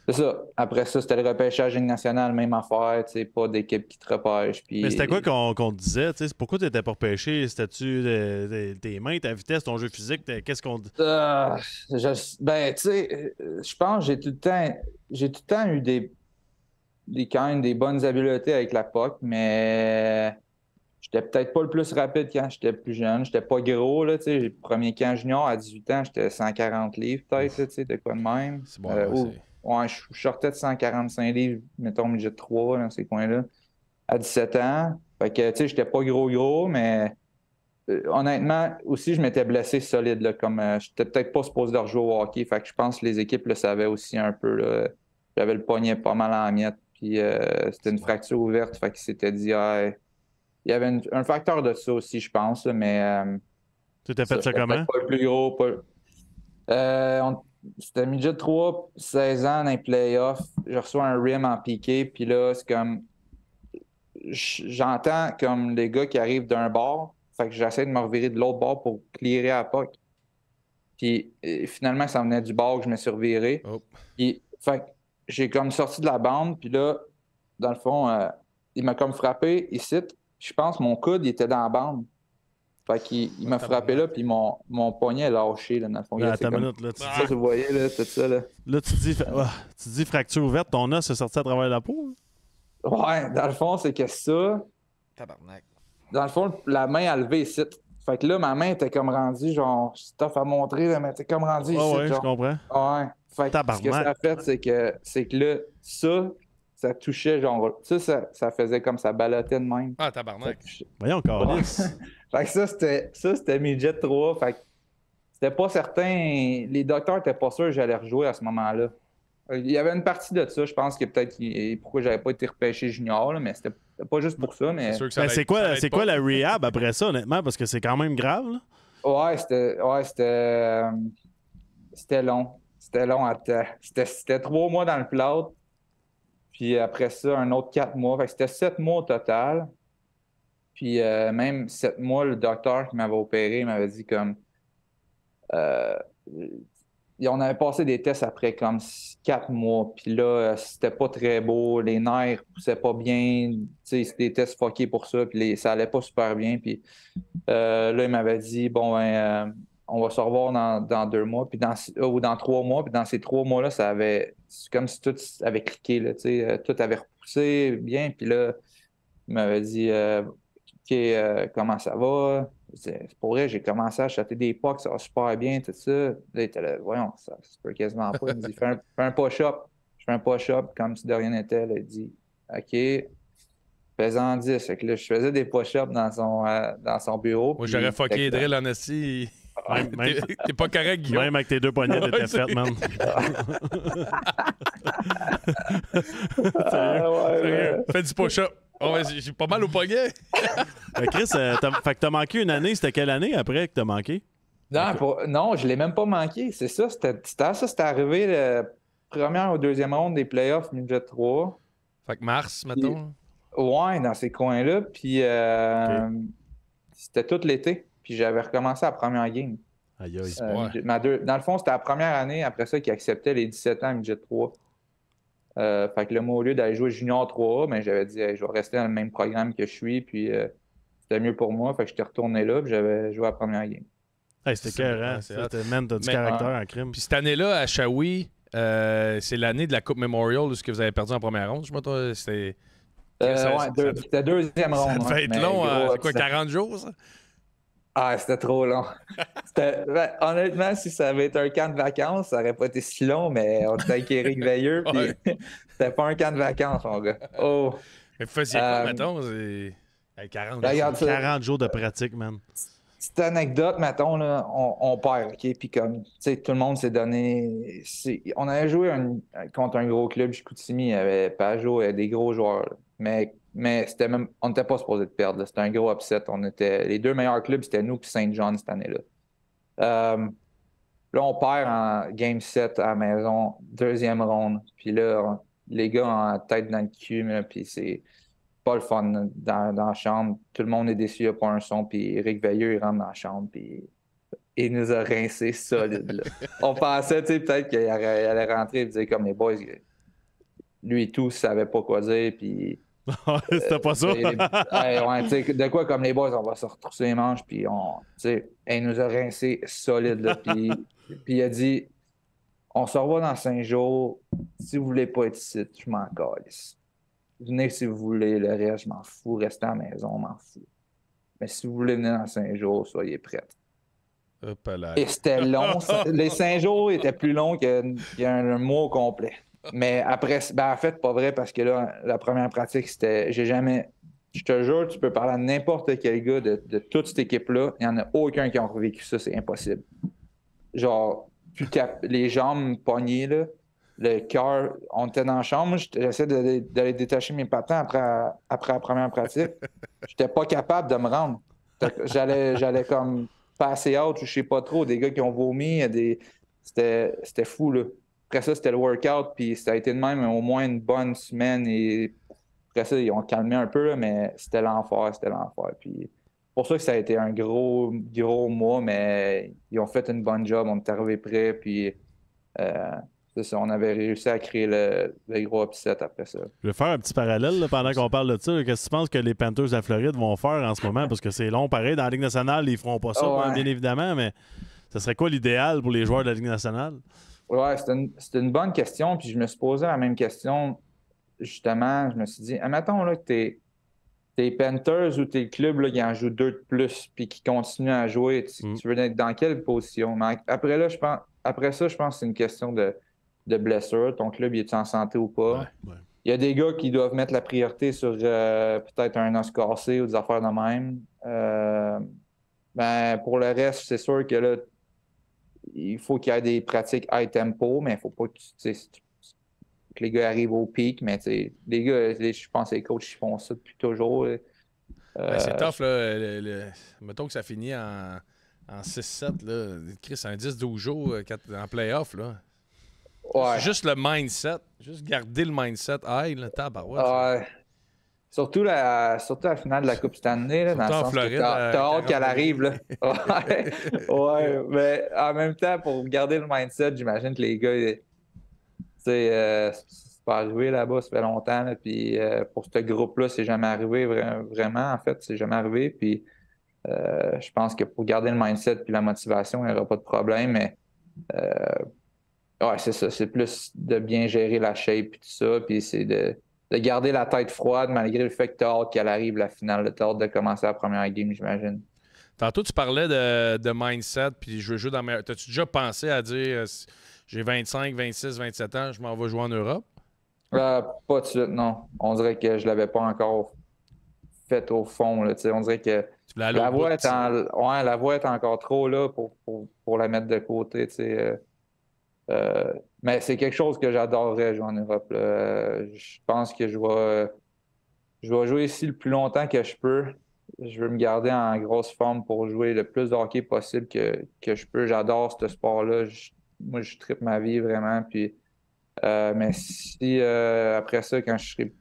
c'est ça. Après ça, c'était le repêchage national, même affaire, tu sais, pas d'équipe qui te repêche. Puis... Mais c'était quoi qu'on te disait, tu sais, pourquoi tu n'étais pas repêché? C'était-tu euh, tes mains, ta vitesse, ton jeu physique, qu'est-ce qu'on... Ah, ben, tu sais, euh, je pense que j'ai tout le temps, j'ai tout le temps eu des, des, quand même des bonnes habiletés avec la POC, mais... J'étais peut-être pas le plus rapide quand j'étais plus jeune. J'étais pas gros, là, tu sais. Premier camp junior, à 18 ans, j'étais 140 livres, peut-être, tu sais, de quoi de même. C'est bon, euh, ouais, je sortais de 145 livres, mettons, midget 3, dans ces coins-là, à 17 ans. Fait que, tu sais, j'étais pas gros, gros, mais euh, honnêtement, aussi, je m'étais blessé solide, là, comme euh, j'étais peut-être pas supposé de rejouer au hockey. Fait que je pense que les équipes le savaient aussi un peu, J'avais le poignet pas mal en miettes, puis c'était une fracture ouverte, fait qu'ils s'étaient dit, hey, ah, il y avait un facteur de ça aussi, je pense. Mais. tout euh, tu t'es fait ça, comment? Pas le plus gros. Euh, c'était midget 3, 16 ans dans les playoffs. Je reçois un rim en piqué, puis là, c'est comme. J'entends comme les gars qui arrivent d'un bord, fait que j'essaie de me revirer de l'autre bord pour clearer à POC. Puis euh, finalement, ça venait du bord que je me suis reviré. Oh. Puis, fait que j'ai comme sorti de la bande, puis là, dans le fond, il m'a comme frappé ici, je pense que mon coude était dans la bande. Fait qu'il il m'a ah, frappé là, puis mon, mon poignet est lâché, là, dans le fond. Ah, là, minute, ah, là, tu voyais, là, tout ça, là. Là, tu dis, tu dis fracture ouverte, ton os est sorti à travers la peau. Hein? Ouais, dans le fond, c'est que ça... Tabarnak. Dans le fond, la main a levé ici. Fait que là, ma main était comme rendue, genre, stuff à montrer, mais c'est comme rendu oh, ici, ouais, je comprends. Ouais. ce que ça a fait, c'est que, c'est que là, ça, ça touchait genre. ça, ça, faisait comme ça ballottait de même. Ah, tabarnak. Voyons encore. *laughs* ça, c'était, ça, c'était 3. c'était pas certain. Les docteurs étaient pas sûrs que j'allais rejouer à ce moment-là. Euh, il y avait une partie de ça, je pense que peut-être pourquoi j'avais pas été repêché junior, là, mais c'était pas juste pour ça. Ben, mais c'est quoi, ben, c'est quoi la *laughs* rehab après ça, honnêtement, parce que c'est quand même grave. Là. Ouais, c'était, ouais, c'était, euh, c'était long, c'était long à C'était trois mois dans le plâtre. Puis après ça, un autre quatre mois. Fait que c'était sept mois au total. Puis euh, même sept mois, le docteur qui m'avait opéré m'avait dit comme. Euh, on avait passé des tests après comme quatre mois. Puis là, c'était pas très beau. Les nerfs poussaient pas bien. C'était des tests fuckés pour ça. Puis ça allait pas super bien. Puis euh, là, il m'avait dit bon, ben, on va se revoir dans, dans deux mois. Puis dans, ou dans trois mois. Puis dans ces trois mois-là, ça avait c'est comme si tout avait cliqué, euh, tout avait repoussé bien. Puis là, il m'avait dit euh, OK, euh, comment ça va? C'est pour vrai, j'ai commencé à acheter des pocs, ça va super bien, tout ça. Là, il était là, voyons, ça se peut quasiment pas. Il me dit Fais un, push-up. Je fais un push-up comme si de rien n'était. Il dit OK, faisant 10. je faisais des push-ups dans, son dans son bureau. Moi, j'aurais fucké Drill en assis. Même, T'es pas correct, Guillaume. Même avec tes deux poignets, T'es faite, man. *laughs* Ah, Fais du push oh, J'ai pas mal au poignet. *laughs* Ben, Chris, euh, t'as manqué une année. C'était quelle année après que t'as manqué? Non, non je l'ai même pas manqué. C'est ça. C'était arrivé la euh, première ou deuxième ronde des playoffs midget 3. Fait que mars, mettons. Ouais, dans ces coins-là. Puis euh, c'était tout l'été. Puis j'avais recommencé la première game. Aïe, euh, ma deux... Dans le fond, c'était la première année après ça qu'il acceptait les 17 ans à midget 3. Euh, fait que le moi, au lieu d'aller jouer junior 3A, ben, j'avais dit, je vais rester dans le même programme que je suis, puis euh, c'était mieux pour moi. Fait que j'étais retourné là, puis j'avais joué à première game. Hey, c'était hein. C'était même du caractère ah. en crime. Puis cette année-là, à Shawi, euh, c'est l'année de la Coupe Memorial, où ce que vous avez perdu en première ronde. Je me c'était. c'était deuxième ronde. Hein, ça devait être long, C'est quoi, 40 jours, ça? Ah, c'était trop long. *laughs* Ben, honnêtement, si ça avait été un camp de vacances, ça aurait pas été si long, mais on était avec Eric *laughs* Veilleux, puis *laughs* c'était pas un camp de vacances, mon gars. Oh. Mais vous faisiez quoi, euh, mettons? 40, ben, jours, 40 jours de pratique, man petite anecdote, mettons, là, on, perd, OK? Puis comme, tu sais, tout le monde s'est donné... On avait joué contre un gros club, Chicoutimi, il y avait y avait des gros joueurs. Mais mais c'était même, on n'était pas supposé de perdre. C'était un gros upset. On était, les deux meilleurs clubs, c'était nous et saint John cette année-là. Euh, là, on perd en game 7 à la maison, deuxième ronde. Puis là, les gars en tête dans le cul, puis c'est pas le fun dans, la chambre. Tout le monde est déçu, il n'y a pas un son. Puis Eric Veilleux, il rentre dans la chambre, puis il nous a rincé solide. *laughs* on pensait peut-être qu'il allait rentrer et dire comme les boys, lui et tout, ne savait pas quoi dire. Puis c'était pas ça. Euh, *laughs* de quoi comme les boys, on va se retrousser les manches, puis on. Elle nous a rincé solide, là, *laughs* puis, il a dit On se revoit dans cinq jours. Si vous voulez pas être ici, je m'en calisse. Venez si vous voulez, le reste, je m'en fous. Restez à la maison, je m'en fous. Mais si vous voulez venir dans cinq jours, soyez prêts. Et c'était long. les cinq jours étaient plus longs qu'un qu mois complet. Mais après, ben en fait, pas vrai, parce que là, la première pratique, c'était. J'ai jamais. Je te jure, tu peux parler à n'importe quel gars de, toute cette équipe-là. Il n'y en a aucun qui a revécu ça, c'est impossible. Genre, plus les jambes pognées, là, le cœur. On était dans la chambre, j'essaie d'aller détacher mes patins après, après la première pratique. J'étais pas capable de me rendre. J'allais comme passer out ou je sais pas trop, des gars qui ont vomi, des... c'était fou, là. Après ça, c'était le workout, puis ça a été de même au moins une bonne semaine. Et après ça, ils ont calmé un peu, mais c'était l'enfer, c'était l'enfer. Puis pour ça que ça a été un gros, gros mois, mais ils ont fait une bonne job, on est arrivé prêt, puis euh, on avait réussi à créer le, gros upset après ça. Je vais faire un petit parallèle pendant qu'on parle de ça. Qu'est-ce que tu penses que les Panthers à Floride vont faire en ce moment? Parce que c'est long, pareil, dans la Ligue nationale, ils feront pas ça, ah bien évidemment, mais ce serait quoi l'idéal pour les joueurs de la Ligue nationale? Ouais, c'est une, bonne question. Puis je me suis posé la même question, justement. Je me suis dit, admettons là, que t'es Panthers ou t'es clubs club là, qui en joue deux de plus puis qui continue à jouer. Tu, mm. veux être dans quelle position? après, là, je pense, après ça, je pense que c'est une question de, de blessure. Ton club, il est en santé ou pas? Il y a des gars qui doivent mettre la priorité sur euh, peut-être un os cassé ou des affaires de même. Euh, ben, pour le reste, c'est sûr que là, il faut qu'il y ait des pratiques high tempo, mais il faut pas que, les gars arrivent au pic. Mais les gars, je pense que les coachs ils font ça depuis toujours. ouais, euh, ben, c'est euh, tough, là. Mettons que ça finit en, 6-7, là. Chris, un 10-12 jours euh, en playoff, là. Juste le mindset. Juste garder le mindset high, le tabarouette. Ouais. Surtout la, surtout la finale de la Coupe Stanley, là, dans le sens que euh, t'as, hâte qu'elle arrive. Là. *laughs* Ouais. mais en même temps, pour garder le mindset, j'imagine que les gars, euh, c'est pas arrivé là-bas, ça fait longtemps. puis euh, pour ce groupe-là, c'est jamais arrivé vraiment, en fait, c'est jamais arrivé. Puis je pense que pour garder le mindset puis la motivation, il n'y aura pas de problème. Mais ouais, c'est ça, c'est plus de bien gérer la shape et tout ça. Puis c'est de de garder la tête froide malgré le fait que tu qu'elle arrive la finale. de hâte de commencer la première game, j'imagine. Tantôt, tu parlais de, mindset, puis je veux jouer dans ma... T'as-tu déjà pensé à dire euh, j'ai 25, 26, 27 ans, je m'en vais jouer en Europe? Euh, pas de suite, non. On dirait que je l'avais pas encore fait au fond. Là, on dirait que la voix, est encore trop là pour, la mettre de côté. Euh, euh mais c'est quelque chose que j'adorerais jouer en Europe. Je pense que je vais, je vais jouer ici le plus longtemps que je peux. Je veux me garder en grosse forme pour jouer le plus de hockey possible que, je peux. J'adore ce sport-là. Moi, je tripe ma vie vraiment. Puis, euh, mais si euh, après ça, quand je serai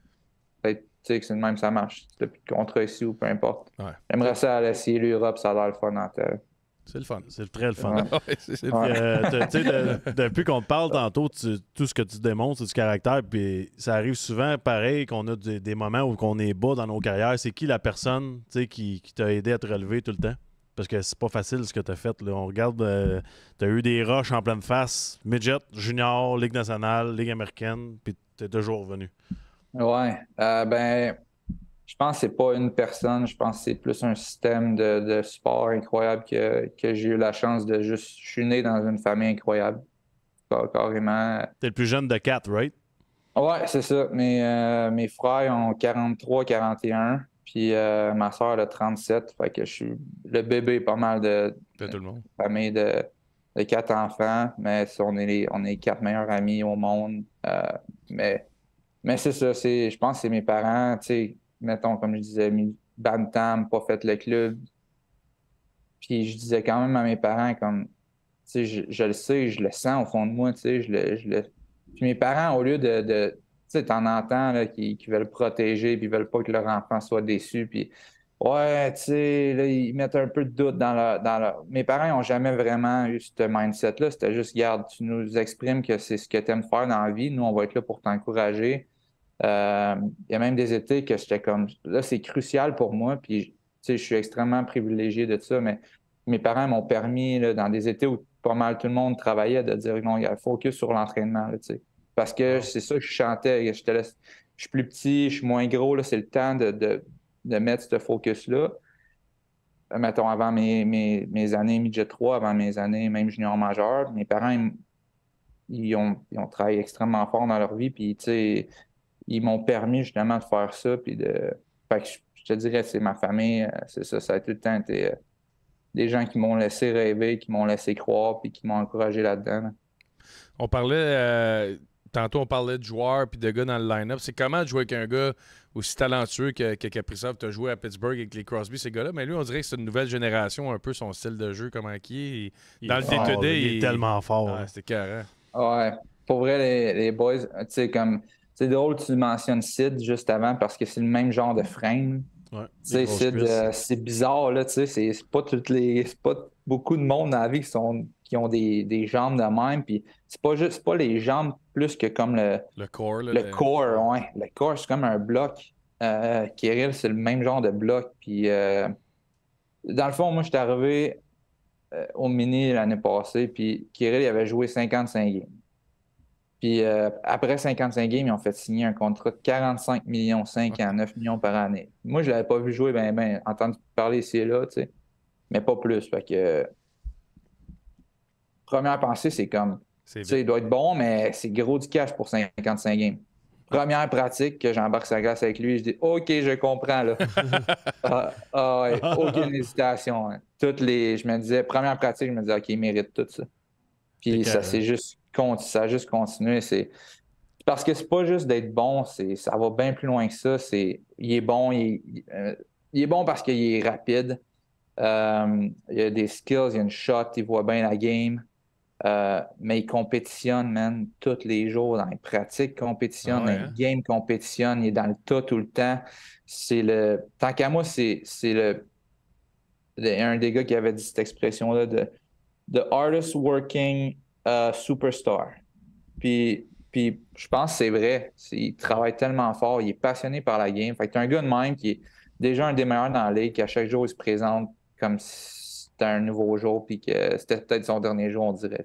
peut-être que c'est le même, ça marche. Contre contrat ici ou peu importe. J'aimerais ça aller essayer l'Europe, ça a l'air le fun en terre. C'est le fun. C'est très le fun. depuis qu'on te parle tantôt, tout ce que tu démontres, c'est du caractère. Puis ça arrive souvent, pareil, qu'on a des, moments où on est bas dans nos carrières. C'est qui la personne qui, qui t'a aidé à te relever tout le temps? Parce que c'est pas facile ce que tu as fait. On regarde, euh, tu as eu des rushs en pleine face, midget, junior, Ligue nationale, Ligue américaine, puis tu es toujours revenu. Ouais. Euh, ben, je pense que c'est pas une personne, je pense que c'est plus un système de, sport incroyable que, j'ai eu la chance de juste. Je suis né dans une famille incroyable, carrément. T'es le plus jeune de quatre, right? Ouais, c'est ça. Mes, euh, mes frères ont 43, 41. Puis euh, ma soeur a 37. Fait que je suis le bébé pas mal de, de tout le monde. famille de, quatre enfants. Mais on est les, on est quatre meilleurs amis au monde. Euh, mais mais c'est ça, je pense que c'est mes parents, tu sais, mettons, comme je disais, Bantam, pas fait le club. Puis je disais quand même à mes parents, comme, tu sais, je, le sais, je le sens au fond de moi, tu sais, je le, Puis mes parents, au lieu de, de tu sais, t'en entends, là, qui, veulent protéger, puis ils veulent pas que leur enfant soit déçu, puis ouais, tu sais, là, ils mettent un peu de doute dans leur. Dans Mes parents n'ont jamais vraiment eu ce mindset-là. C'était juste, garde, tu nous exprimes que c'est ce que tu aimes faire dans la vie. Nous, on va être là pour t'encourager. Euh, il y a même des étés que j'étais comme là, c'est crucial pour moi. Puis, je suis extrêmement privilégié de ça, mais mes parents m'ont permis, dans des étés où pas mal tout le monde travaillait, de dire non, il y a focus sur l'entraînement. Parce que c'est ça que je chantais. je suis plus petit, je suis moins gros, c'est le temps de, mettre ce focus-là. Mettons, avant mes, années midget 3, avant mes années même junior majeur, mes parents, ils, ont, ils travaillé extrêmement fort dans leur vie. Puis, ils m'ont permis justement de faire ça. Puis de... je te dirais, c'est ma famille, euh, c'est ça, ça a tout le temps été euh, des gens qui m'ont laissé rêver, qui m'ont laissé croire, puis qui m'ont encouragé là-dedans. On parlait, euh, tantôt on parlait de joueurs puis de gars dans le line-up. C'est comment de jouer avec un gars aussi talentueux que, que Kaprizov? Tu as joué à Pittsburgh avec les Crosby, ces gars-là, mais lui, on dirait que c'est une nouvelle génération, un peu son style de jeu, comment qui est. Dans le D2D, il, est tellement fort. Ah, C'était carré. Ouais, pour vrai, les boys, tu sais, comme c'est drôle que tu mentionnes Sid juste avant parce que c'est le même genre de frame. Euh, c'est bizarre, là, tu sais, c'est pas toutes les. pas beaucoup de monde dans la vie qui sont qui ont des, jambes de même. Puis c'est pas juste pas les jambes plus que comme le. Le corps, Le corps, ouais. Le corps, c'est comme un bloc. Kirill, euh, c'est le même genre de bloc. Puis euh, dans le fond, moi, suis arrivé au mini l'année passée, puis Kirill il avait joué 55 games. Puis euh, après 55 games, ils ont fait signer un contrat de 45 millions 5 à 9 millions par année. Moi, je l'avais pas vu jouer, ben, ben, entendu parler ici et là, tu sais, mais pas plus. que première pensée, c'est comme, tu sais, il doit être bon, mais c'est gros du cash pour 55 games. Première pratique que j'embarque sa grâce avec lui, je dis OK, je comprends là. *laughs* Ah, ah aucune hésitation. Hein. Toutes les, je me disais, première pratique, je me disais OK, il mérite tout ça. Puis ça c'est juste ça a juste continué. C'est parce que c'est pas juste d'être bon, c'est ça va bien plus loin que ça. C'est il est bon, il, euh, est bon parce qu'il est rapide. Euh, il a des skills, il a une shot, il voit bien la game. Euh, mais il compétitionne, man, tous les jours dans les pratiques, compétitionne, game ah dans les hein? compétitionne, il est dans le tas tout le temps. C'est le. Tant qu'à moi, c'est le... Un des gars qui avait dit cette expression-là de The artist working euh, superstar. Puis, puis je pense que c'est vrai. Il travaille tellement fort, il est passionné par la game. Fait que un gars de même qui est déjà un des meilleurs dans la ligue, qui à chaque jour il se présente comme si c'était un nouveau jour, puis que c'était peut-être son dernier jour, on dirait.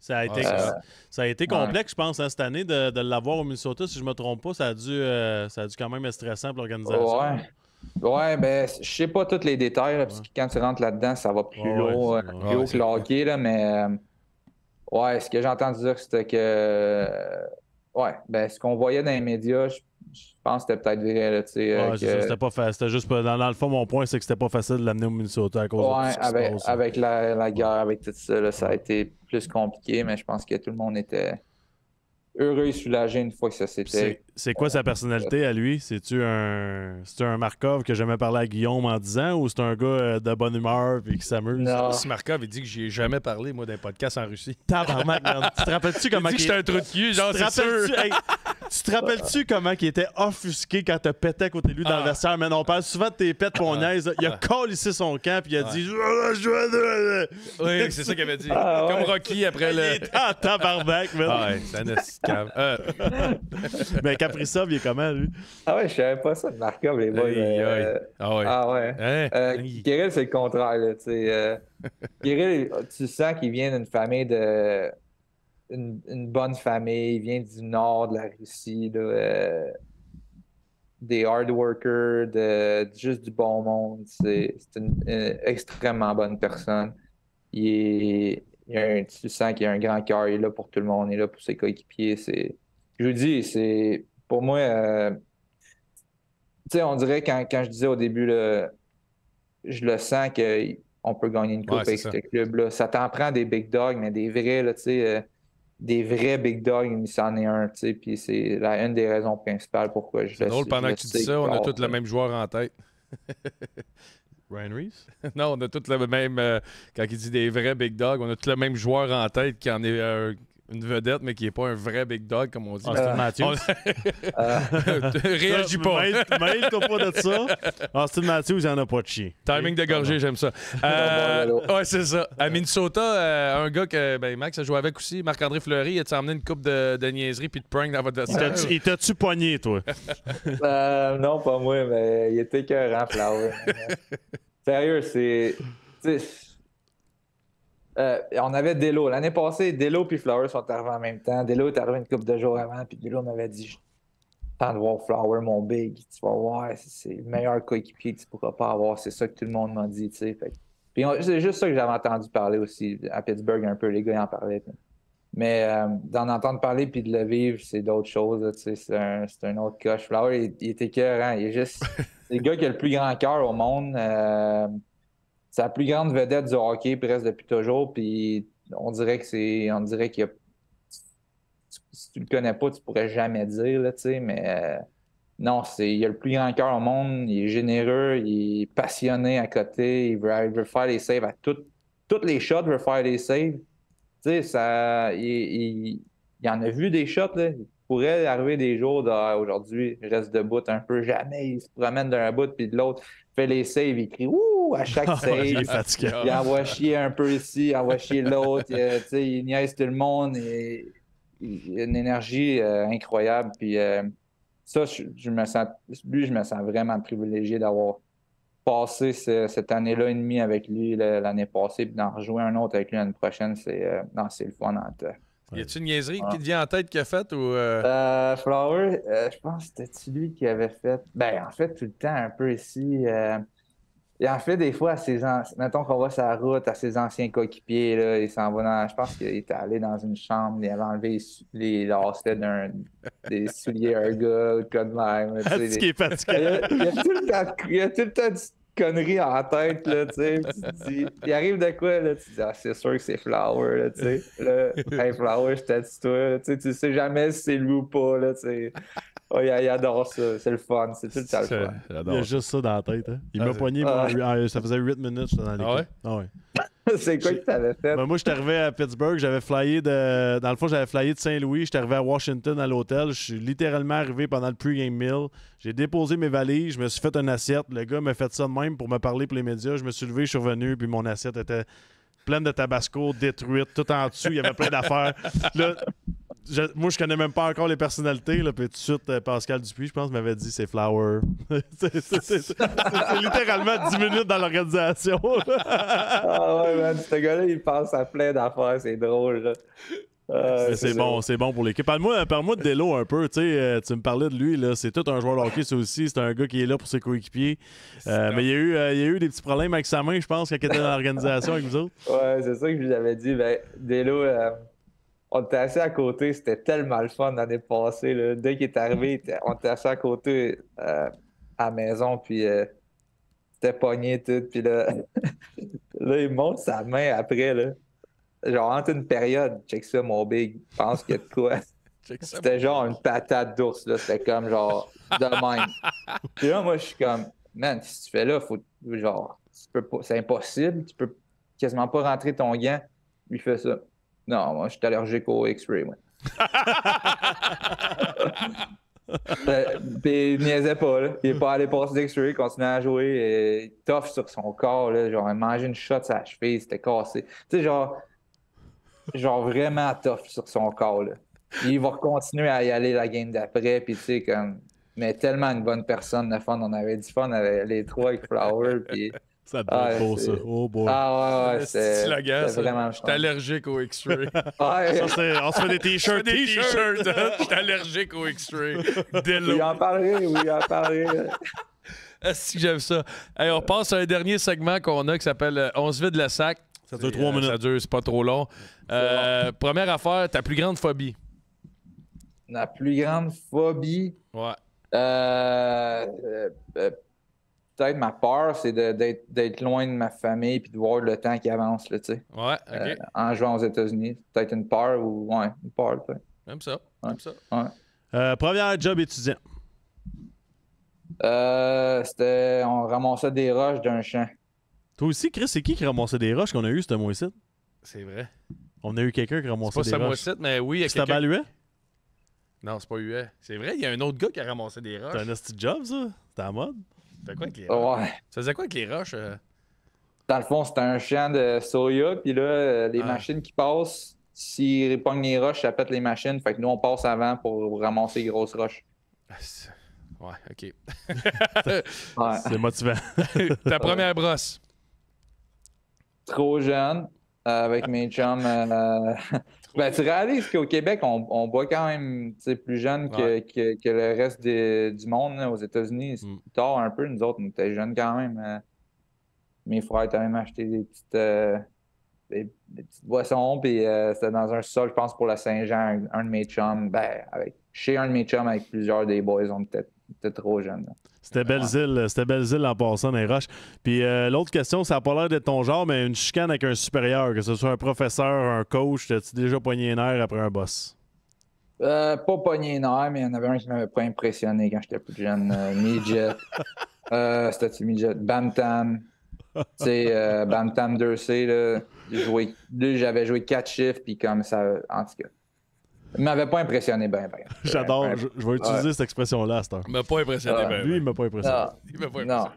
Ça a été, euh, ça a été complexe, je pense, hein, cette année, de, l'avoir au Minnesota. Si je ne me trompe pas, ça a dû, euh, ça a dû quand même être stressant pour l'organisation. Ouais. Ouais, ben, je sais pas tous les détails, parce que quand tu rentres là-dedans, ça va plus, ouais, plus haut que le là, mais Ouais, ce que j'ai entendu dire, c'était que. Euh, ouais, ben, ce qu'on voyait dans les médias, je, pense que c'était peut-être vrai. Euh, que... c'était pas facile. C'était juste. Dans, le fond, mon point, c'est que c'était pas facile de l'amener au Minnesota à cause de tout ce avec, avec la, guerre, avec tout ça, ça a été plus compliqué, mais je pense que tout le monde était heureux et soulagé une fois que ça s'était. C'est quoi sa personnalité à lui C'est-tu un, un Markov que jamais parlé à Guillaume en disant ou c'est un gars euh, de bonne humeur et qui s'amuse Si Markov, il dit que j'ai jamais parlé, moi, d'un podcast en Russie. Tabarnak, Tu te rappelles-tu comment. Il que j'étais un trou de cul, genre, c'est sûr. Tu te rappelles-tu comment il était offusqué quand t'as pété à côté de lui dans le ah. vestiaire? Mais on parle souvent de tes pète pour ah. niaise. Il a ah. collissé son camp puis il a dit Oui, c'est ça qu'il avait dit. Comme Rocky après le. Ah, tabarnak, man. Euh. *laughs* mais Kaprizov, il est comment, lui? Ah ouais, je savais pas ça de Markov, les boys. Euh, ah ouais. Ah ouais. Hein? Euh, Kirill, c'est le contraire, tu *laughs* tu sens qu'il vient d'une famille de... Une, bonne famille, il vient du nord de la Russie, des hard workers, de, juste du bon monde. C'est une, une, extrêmement bonne personne. Il est, y tu sens qu'il y a un grand cœur, il est là pour tout le monde, il est là pour ses coéquipiers. C'est, je vous dis, c'est pour moi, euh, on dirait quand, quand, je disais au début, je le sens qu'on peut gagner une coupe avec ce club-là. Ça, t'en prend des big dogs, mais des vrais, euh, des vrais big dogs, il s'en est un, tu puis c'est une des raisons principales pourquoi je le C'est pendant que tu dis ça, on a tous le même joueur en tête. *laughs* Ryan Reese? *laughs* non, on a tous le même. Euh, quand il dit des vrais big dogs, on a tous le même joueur en tête qui en est. un une vedette, mais qui n'est pas un vrai big dog, comme on dit. Austin ah, Mathieu. *laughs* *laughs* Réagis pas. Mais toi pas de ça. Austin ah, Matthews, il n'en a pas de chien. Timing de j'aime ça. *laughs* Euh, ouais, c'est ça. À Minnesota, euh, un gars que ben, Max a joué avec aussi, Marc-André Fleury, il a amené emmené une coupe de, de niaiseries puis de prank dans votre vestiaire? Il t'a-tu poigné, toi? Euh, non, pas moi, mais il était qu'un Flau. Sérieux, c'est euh, on avait Delo. L'année passée, Delo et Flower sont arrivés en même temps. Delo est arrivé une couple de jours avant, puis Delo m'avait dit Tant de voir Flower, mon big, tu vas voir, c'est le meilleur coéquipier que tu pourras pas avoir. C'est ça que tout le monde m'a dit, tu sais. Puis c'est juste ça que j'avais entendu parler aussi à Pittsburgh un peu, les gars en parlaient. Mais euh, d'en entendre parler puis de le vivre, c'est d'autres choses. C'est un, un, autre coche. Flower, il, était cœur, Il est juste. *laughs* c'est le gars qui a le plus grand cœur au monde. Euh, c'est sa plus grande vedette du hockey presque depuis toujours. Puis on dirait que c'est. On dirait qu'il y a. Si tu le connais pas, tu pourrais jamais dire, là, mais euh, non, c'est. Il a le plus grand cœur au monde, il est généreux, il est passionné à côté, il veut, faire les saves à toutes. les shots veut faire des saves. ça. Il, en a vu des shots, là pourrait arriver des jours d'aujourd'hui il aujourd'hui, reste debout un peu, jamais il se promène d'un bout puis de l'autre, fait les saves, il crie ouh à chaque *laughs* save. il, envoie chier un peu ici, il envoie chier l'autre, il, euh, il, niaise tout le monde et il a une énergie euh, incroyable. Puis euh, ça, je, me sens, lui, je me sens vraiment privilégié d'avoir passé cette année-là et demie avec lui l'année passée, puis d'en rejouer un autre avec lui l'année prochaine, c'est le fun en y a-tu une niaiserie qui ah. te vient en tête qu'il a faite ou. Euh? Euh, Flower, euh, je pense que c'était lui qui avait fait. Ben, en fait, tout le temps, un peu ici. Et en fait, des fois, à ses mettons qu'on voit sa route à ses anciens coéquipiers, là, il s'en va dans. Je pense qu'il est allé dans une chambre, il avait enlevé les, lacets d'un. des souliers un gars, le code même. *laughs* qui est Il y a, tout le il y a tout conneries en tête, là, tu sais. Il arrive de quoi, là? Tu dis, ah, c'est sûr que c'est Flower, là, tu sais. Là, *laughs* hey, Flower, je t'attends tu sais. Tu sais jamais si c'est lui ou pas, là, tu sais. Oh, il, adore ça, c'est le fun, c'est tout ça le fun. Il a juste ça dans la tête, hein. Il m'a ah, poigné, euh, ça faisait 8 minutes, dans ah l'équipe. Ah ouais? Ah ouais. *laughs* c'est quoi que t'avais fait? Ben, moi, je suis arrivé à Pittsburgh, j'avais flyé de. Dans le fond, j'avais flyé de Saint-Louis, je suis arrivé à Washington à l'hôtel. Je suis littéralement arrivé pendant le pre-game meal. J'ai déposé mes valises, je me suis fait un assiette. Le gars m'a fait ça de même pour me parler pour les médias. Je me suis levé, je suis revenu, puis mon assiette était pleine de tabasco, détruite, tout en dessous. Il y avait plein d'affaires. Là, moi, je connais même pas encore les personnalités. Là, puis tout de suite, euh, Pascal Dupuis, je pense, m'avait dit c'est Flower. *laughs* c'est littéralement 10 minutes dans l'organisation. *laughs* ah ouais, man, ce gars-là, il passe à plein d'affaires. C'est drôle. Ah, c'est bon, c'est bon pour l'équipe. Parle-moi de Delo un peu. tu euh, me parlais de lui. C'est tout un joueur de hockey, c'est aussi. C'est un gars qui est là pour ses coéquipiers. Euh, mais il y, a eu, des petits problèmes avec sa main, je pense, quand il était dans l'organisation avec vous autres. Ouais, c'est ça que je vous avais dit. Ben, Delo, on était assis à côté, c'était tellement le fun l'année passée. Dès qu'il est arrivé, on était assis à côté euh, à la maison, puis c'était euh, pogné tout. Puis là, *laughs* là, il monte sa main après. Là. Genre, entre une période, check ça, mon big, pense qu'il y a de quoi. *laughs* c'était genre une patate d'ours, là. C'était comme genre de même. *laughs* puis là, moi, je suis comme, man, si tu fais là, faut genre, c'est impossible, tu peux quasiment pas rentrer ton gant. Il fait ça. Non, moi, je suis allergique au X-Ray, moi. *laughs* Euh, puis il niaisait pas, là. Il est pas allé passer d'X-Ray, il continuait à jouer. Et... Tough sur son corps, là. Genre, il mangeait une shot sa cheville, c'était cassé. Tu sais, genre. Genre vraiment tough sur son corps, là. Il va continuer à y aller la game d'après, puis tu sais, comme. Mais tellement une bonne personne, le fun. On avait du fun avec les trois avec Flower, ça te ah, ça. Oh boy. Ah ouais, ouais. C'est slogan, C'est Vraiment je suis allergique au X-ray. *laughs* ouais. *laughs* On se fait des t-shirts. des t-shirts. Hein. Je suis allergique au X-ray. Il en parlé, oui, il en parler. Est-ce *laughs* que j'aime ça? on passe à un dernier segment qu'on a qui s'appelle euh, On se vide la sac. Ça dure trois euh, minutes. Ça dure, c'est pas trop long. Euh, première affaire, ta plus grande phobie. La plus grande phobie. Ouais. euh, peut-être ma peur, c'est d'être loin de ma famille et de voir le temps qui avance, tu sais. Ouais, OK. Euh, en jouant aux États-Unis. Peut-être une peur ou, ouais, une peur, peut-être. Même ça. Même ça. Ouais. Euh, premier job étudiant. Euh, c'était. On ramassait des roches d'un champ. Toi aussi, Chris, c'est qui qui ramassait des roches qu'on a eu ce mois-ci? C'est vrai. On a eu quelqu'un qui ramassait des roches. Pas ce mois mais oui. C'était à Baluet? Non, c'est pas UE. C'est vrai, il y a un autre gars qui a ramassé des roches. C'est un petit job, ça? T'es en mode? Ça quoi les Tu quoi avec les roches? Euh? Dans le fond, c'était un champ de soya, puis là, euh, les ah. machines qui passent, s'ils répognent les roches, ça pète les machines. Fait que nous, on passe avant pour ramasser les grosses roches. Ah, ouais, ok. *laughs* C'est motivant. *laughs* Ta première brosse. Trop jeune, euh, avec mes chums. Ben, tu réalises qu'au Québec, on, boit quand même plus jeune que, que, le reste du monde. aux États-Unis, c'est plus mm. tard un peu. Nous autres, on était jeunes quand même. Hein. mes frères étaient même acheté des petites, euh, des, petites boissons. Puis euh, c'était dans un sol, je pense, pour la Saint-Jean, un, de mes chums. Ben, chez un de mes chums, avec plusieurs des boys, ont peut-être trop jeune. C'était belle c'était en passant dans les roches. Puis euh, l'autre question, ça n'a pas l'air d'être ton genre, mais une chicane avec un supérieur, que ce soit un professeur, un coach, t'as-tu déjà poigné un air après un boss? Euh, pas pogné un mais il y en avait un qui m'avait pas impressionné quand j'étais plus jeune. Euh, midget. *laughs* euh, C'était-tu Midget? Bamtam. tu sais, euh, Tam 2C, là. J'avais joué quatre chiffres, puis comme ça. En tout cas. Il m'avait pas impressionné ben, ben. *laughs* J'adore, je, vais utiliser cette expression-là, Star. Il m'a pas impressionné ah, bien. Lui, il m'a pas impressionné. Ah. Il m'a pas impressionné.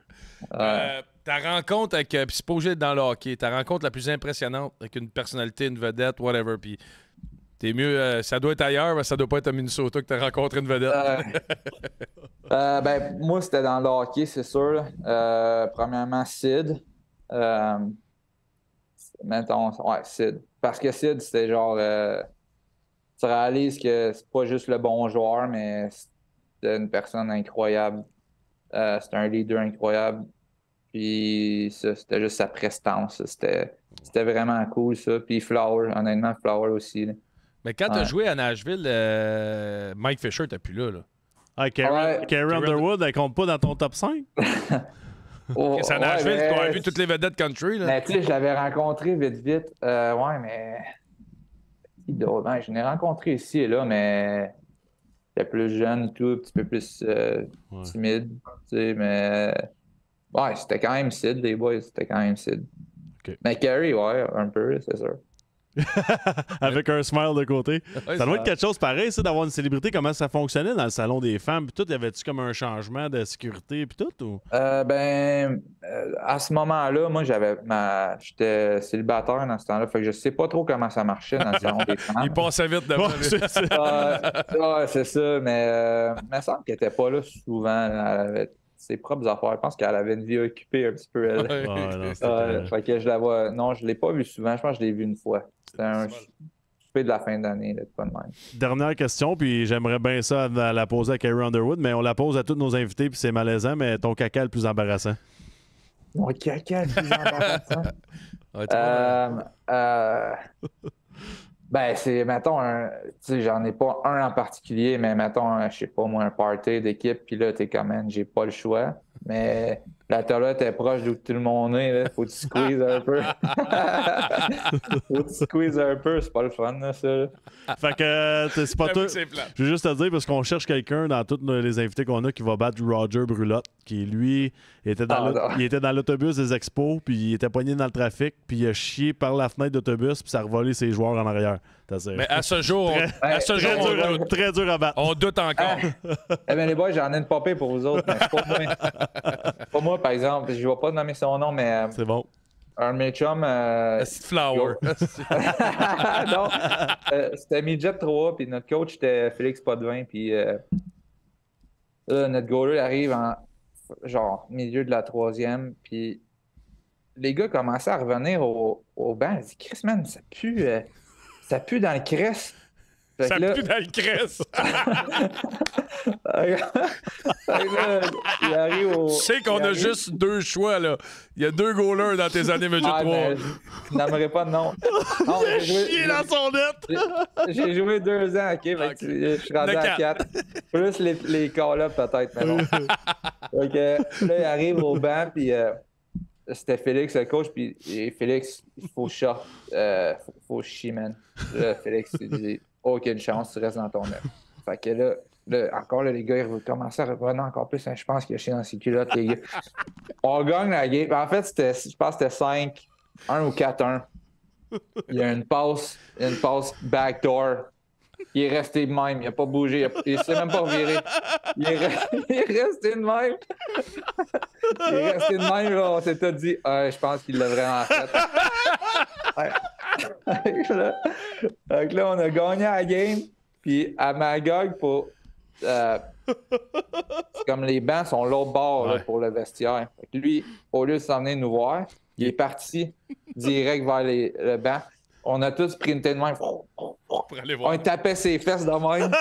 Euh, ta rencontre avec, euh, puis c'est pas dans le hockey, ta rencontre la plus impressionnante avec une personnalité, une vedette, whatever, puis t'es mieux, euh, ça doit être ailleurs, mais ça doit pas être à Minnesota que t'as rencontré une vedette. *laughs* ben, moi, c'était dans le hockey, c'est sûr. premièrement, Sid. mettons, ouais, Sid. Parce que Sid, c'était genre tu réalises que c'est pas juste le bon joueur, mais c'est une personne incroyable. Euh, c'est un leader incroyable. Puis ça, c'était juste sa prestance. C'était, vraiment cool, ça. Puis Flower, honnêtement, Flower aussi. Mais quand t'as tu as joué à Nashville, euh, Mike Fisher t'as plus là. là. Ah, Karen, Underwood, elle compte pas dans ton top 5? *laughs* c'est à Nashville tu qu'on vu toutes les vedettes country. Là. Mais tu sais, je l'avais rencontré vite, vite. Euh, ouais, mais de ben, je l'ai rencontré ici et là, mais j'étais plus jeune, tout, un petit peu plus euh, timide, tu sais, mais ouais, c'était quand même Sid, les boys, c'était quand même Sid. Mais Carrie, ouais, un peu, c'est sûr. *laughs* Avec un smile de côté. ça doit être quelque chose pareil, ça, d'avoir une célébrité. Comment ça fonctionnait dans le salon des femmes? Puis tout, y avait-tu comme un changement de sécurité? Puis tout? Euh, ben, euh, à ce moment-là, moi, j'avais ma... j'étais célibataire dans ce temps-là. Fait que je sais pas trop comment ça marchait dans le salon des *laughs* femmes. Il passait vite de ah, ah, c'est ça. Mais euh, il me semble qu'elle n'était pas là souvent. Elle avait ses propres affaires. Je pense qu'elle avait une vie occupée un petit peu, fait que je la vois. Non, je l'ai pas vue souvent. Je pense que je l'ai vue une fois. C'est un de la fin d'année, de pas de même. Dernière question, puis j'aimerais bien ça la, poser à Carrie Underwood, mais on la pose à tous nos invités, puis c'est malaisant, mais ton caca le plus embarrassant. Mon caca le plus embarrassant? *laughs* Euh, euh, ben, c'est, mettons, un, j'en ai pas un en particulier, mais mettons, je sais pas moi, un party d'équipe, puis là, t'es quand même, j'ai pas le choix, mais la toilette est proche d'où tout le monde est, faut que tu squeezes un peu. *laughs* faut que tu un peu, c'est pas le fun, ça. Fait que euh, c'est pas tout. Je veux juste te dire, parce qu'on cherche quelqu'un dans tous les invités qu'on a qui va battre Roger Brulotte, qui est lui ah, il était dans l'autobus des expos, puis il était poigné dans le trafic, puis il a chié par la fenêtre d'autobus, puis ça a revolé ses joueurs en arrière. Mais à ce *laughs* jour, très, dur, à battre. On doute encore. Ah. eh bien, les boys, j'en ai une popée pour vous autres. Mais pour, moi, moi, par exemple, je ne vais pas nommer son nom, mais. Euh, c'est bon. Un de mes euh, flower. *laughs* non, euh, c'était Midget 3, puis notre coach était Félix Podvin, puis notre goaler arrive en genre milieu de la troisième, puis les gars commençaient à revenir au, au banc. Ils disaient, Chris, man, ça pue, euh, ça pue dans le crest. Ça pue là... dans le cresse. *laughs* il arrive au... Tu sais qu'on a juste deux choix, là. Il y a deux goalers dans tes années mais ah, je n'aimerais pas de Non, il a chié dans son net. J'ai joué deux ans, OK? Je suis rendu à quatre. Plus les, les là peut-être, mais non. Donc, *laughs* là, il arrive au banc, puis... Euh, c'était Félix le coach, puis Félix, il faut chat. Euh, faut, chier, man. Là, Félix, il dit, aucune chance, tu restes dans ton œuf. *laughs* fait que là, encore là, les gars, ils commencer à reprendre encore plus. Hein. je pense qu'il a chien dans ses culottes, les gars. *laughs* On gagne la game. En fait, je pense que c'était 5, 1 ou 4-1. Il y a une passe, une passe backdoor. Il est resté de même, il n'a pas bougé, il s'est même pas viré. Il est, *laughs* il est, resté de même. Il est resté de même, on s'est dit, euh, je pense qu'il l'a vraiment fait donc là, on a gagné la game. Puis à Magog, pour. Euh, comme les bancs sont l'autre bord pour le vestiaire. lui, au lieu de s'en nous voir, il est parti direct vers les, le banc. On a tous sprinté de main. On tapait ses fesses de même. *laughs*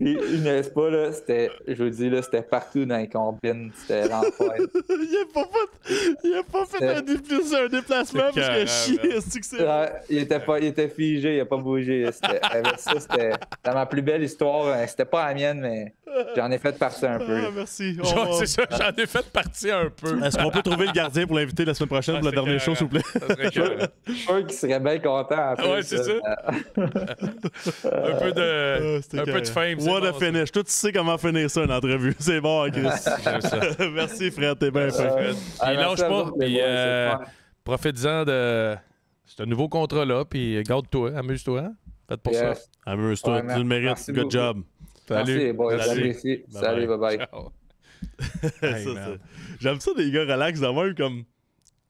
il n'est pas, là, c'était, je vous dis, là, c'était partout dans les combines, c'était l'enfer. *laughs* il a pas fait, il a pas fait un, déplacement, un déplacement parce que chier, c'est il, était il était figé, il a pas bougé. C'était, ça, c'était dans ma plus belle histoire. Hein. C'était pas la mienne, mais j'en ai fait partie un peu. Ah, merci. c'est ça, j'en ai fait partie un peu. Est-ce qu'on peut trouver le gardien pour l'inviter la semaine prochaine ah, pour la dernière chose, s'il vous hein. plaît? *laughs* Je suis sûr qu'il serait bien content. Après, ah ouais, c'est ça. *laughs* un peu de, ah, un peu de fame, de Toi, tu sais comment finir ça, une entrevue. *laughs* C'est bon, Chris. Ah, *laughs* merci, Fred. T'es bien fait, Fred. lâche pas. Euh, en de ce nouveau contrat-là. Puis, euh, garde-toi. Amuse-toi. Hein. Faites pour ça. Amuse-toi. tu le mérites. Good job. Salut. Salut, bye-bye. *laughs* J'aime ça, des gars relax de même, comme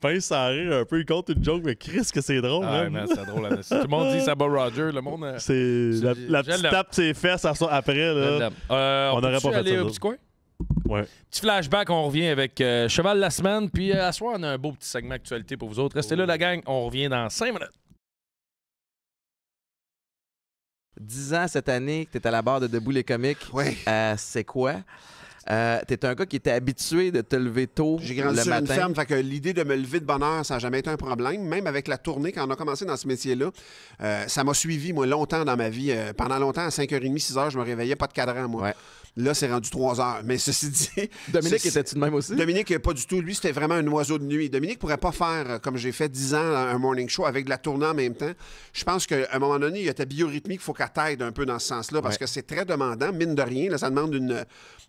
pince ça arrive un peu. Il compte une joke, mais Chris, que c'est drôle. Ah, c'est drôle. Là, Tout le monde dit ça bat Roger. Le monde. Euh, c'est la, la petite tape ses fesses après. Là. Euh, on, on aurait pas fait ça. Au petit coin? Ouais. Petit flashback, on revient avec euh, Cheval la semaine. Puis à soir, on a un beau petit segment actualité pour vous autres. Restez là, la oh. gang. On revient dans 5 minutes. 10 ans cette année que tu es à la barre de Debout les comiques. Oui. c'est quoi? Euh, tu es un gars qui était habitué de te lever tôt. J'ai grandi ferme, fait que l'idée de me lever de bonne heure, ça n'a jamais été un problème. Même avec la tournée, quand on a commencé dans ce métier-là, euh, ça m'a suivi, moi, longtemps dans ma vie. Euh, pendant longtemps, à 5h30, 6h, je me réveillais, pas de cadran, moi. Là, c'est rendu 3 heures. Mais ceci dit. *laughs* Dominique était-tu de même aussi? Dominique, euh, pas du tout. Lui, c'était vraiment un oiseau de nuit. Dominique pourrait pas faire, euh, comme j'ai fait 10 ans, un morning show avec de la tournée en même temps. Je pense qu'à un moment donné, il y a ta biorhythmique il faut qu'elle t'aide un peu dans ce sens-là parce que c'est très demandant, mine de rien. Là, ça demande une,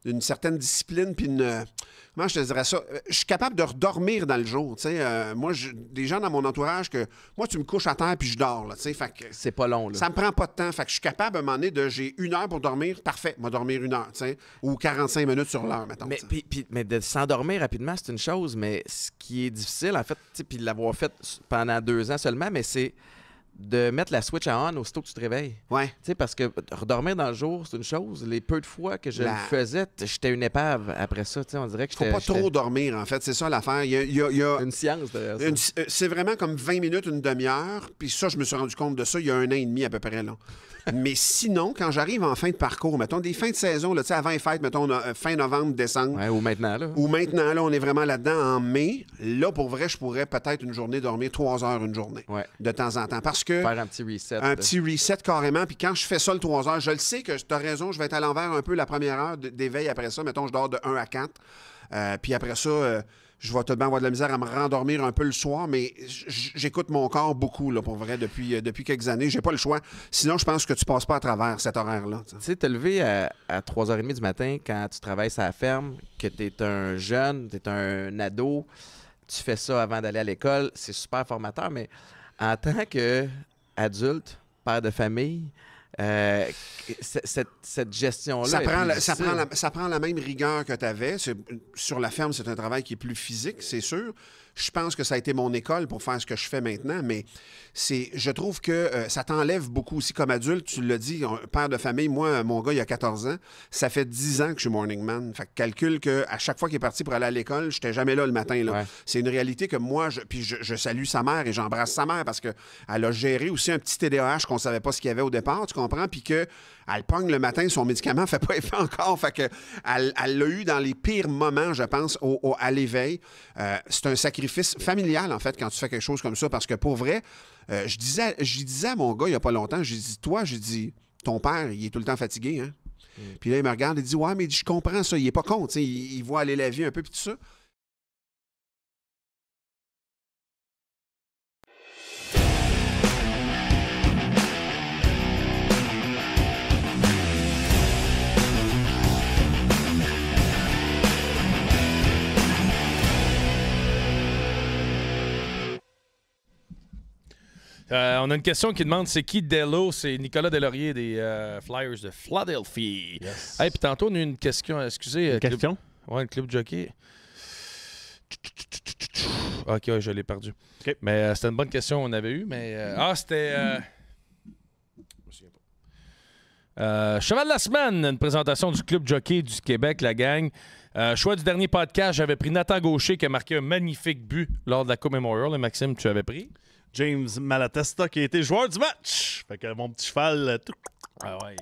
une certaine discipline puis une moi, je te dirais ça? Euh, je suis capable de redormir dans le jour. Tu euh, moi, des gens dans mon entourage que moi, tu me couches à terre puis je dors. Là, tu sais, c'est pas long. Là. Ça me prend pas de temps. Fait que je suis capable à un moment donné de j'ai une heure pour dormir, parfait, moi dormir une heure, tu ou 45 minutes sur l'heure, maintenant. Mais, mais de s'endormir rapidement, c'est une chose, mais ce qui est difficile, en fait, puis de l'avoir fait pendant deux ans seulement, mais c'est de mettre la switch à on aussitôt que tu te réveilles. Ouais. Tu sais, parce que redormir dans le jour, c'est une chose. Les peu de fois que je le faisais, j'étais une épave après ça. Tu sais, on dirait que Faut pas trop dormir, en fait. C'est ça l'affaire. Il, y a, Une science derrière euh, C'est vraiment comme 20 minutes, une demi-heure. Puis ça, je me suis rendu compte de ça il y a un an et demi à peu près. Là. Mais sinon, quand j'arrive en fin de parcours, mettons des fins de saison, là, avant les fêtes, mettons euh, fin novembre, décembre. ou maintenant. Là. Ou maintenant, là, on est vraiment là-dedans en mai. Là, pour vrai, je pourrais peut-être une journée dormir trois heures une journée. De temps en temps. Parce que. Faire un petit reset. Un euh. petit reset carrément. Puis quand je fais ça le trois heures, je le sais que tu as raison, je vais être à l'envers un peu la première heure d'éveil après ça. Mettons, je dors de 1 à 4. Euh, puis après ça, je vais même avoir de la misère à me rendormir un peu le soir, mais j'écoute mon corps beaucoup, là, pour vrai, depuis, euh, depuis quelques années. J'ai pas le choix. Sinon, je pense que tu passes pas à travers cet horaire-là. Tu sais, te lever à, à, 3h30 du matin quand tu travailles à la ferme, que tu es un jeune, tu es un ado, tu fais ça avant d'aller à l'école, c'est super formateur, mais en tant qu'adulte, père de famille, euh, cette, gestion-là. Ça, ça, prend la même rigueur que tu avais. Sur la ferme, c'est un travail qui est plus physique, c'est sûr je pense que ça a été mon école pour faire ce que je fais maintenant, mais c'est, je trouve que euh, ça t'enlève beaucoup aussi comme adulte. Tu le dis, père de famille, moi, mon gars, il a 14 ans, ça fait 10 ans que je suis morning man. Fait que calcule qu'à chaque fois qu'il est parti pour aller à l'école, je n'étais jamais là le matin. C'est une réalité que moi, je, puis je, salue sa mère et j'embrasse sa mère parce qu'elle a géré aussi un petit TDAH qu'on ne savait pas ce qu'il y avait au départ, tu comprends? Puis que elle pogne le matin, son médicament fait pas effet encore. Fait que elle l'a eu dans les pires moments, je pense, à l'éveil. Euh, c'est un sacrifice familial, en fait, quand tu fais quelque chose comme ça, parce que pour vrai, euh, je, disais, disais à mon gars il y a pas longtemps, j'ai dit, toi, j'ai dis ton père, il est tout le temps fatigué, hein? Mm. Puis là, il me regarde et dit Ouais, mais je comprends ça, il est pas con, il, voit aller la vie un peu, puis tout ça. Euh, on a une question qui demande c'est qui Dello C'est Nicolas Delaurier des euh, Flyers de Philadelphie. Et puis tantôt, on a une question. Euh, excusez. Une question Ouais, le club jockey. Ok, je l'ai perdu. Mais c'était une bonne question on avait eu Mais, ah, c'était. Cheval de la semaine, une présentation du Club Jockey du Québec, la gang. choix du dernier podcast, j'avais pris Nathan Gaucher qui a marqué un magnifique but lors de la Coupe Memorial. Et Maxime, tu avais pris? James Malatesta qui a été joueur du match. Fait que mon petit cheval, euh, ah ouais.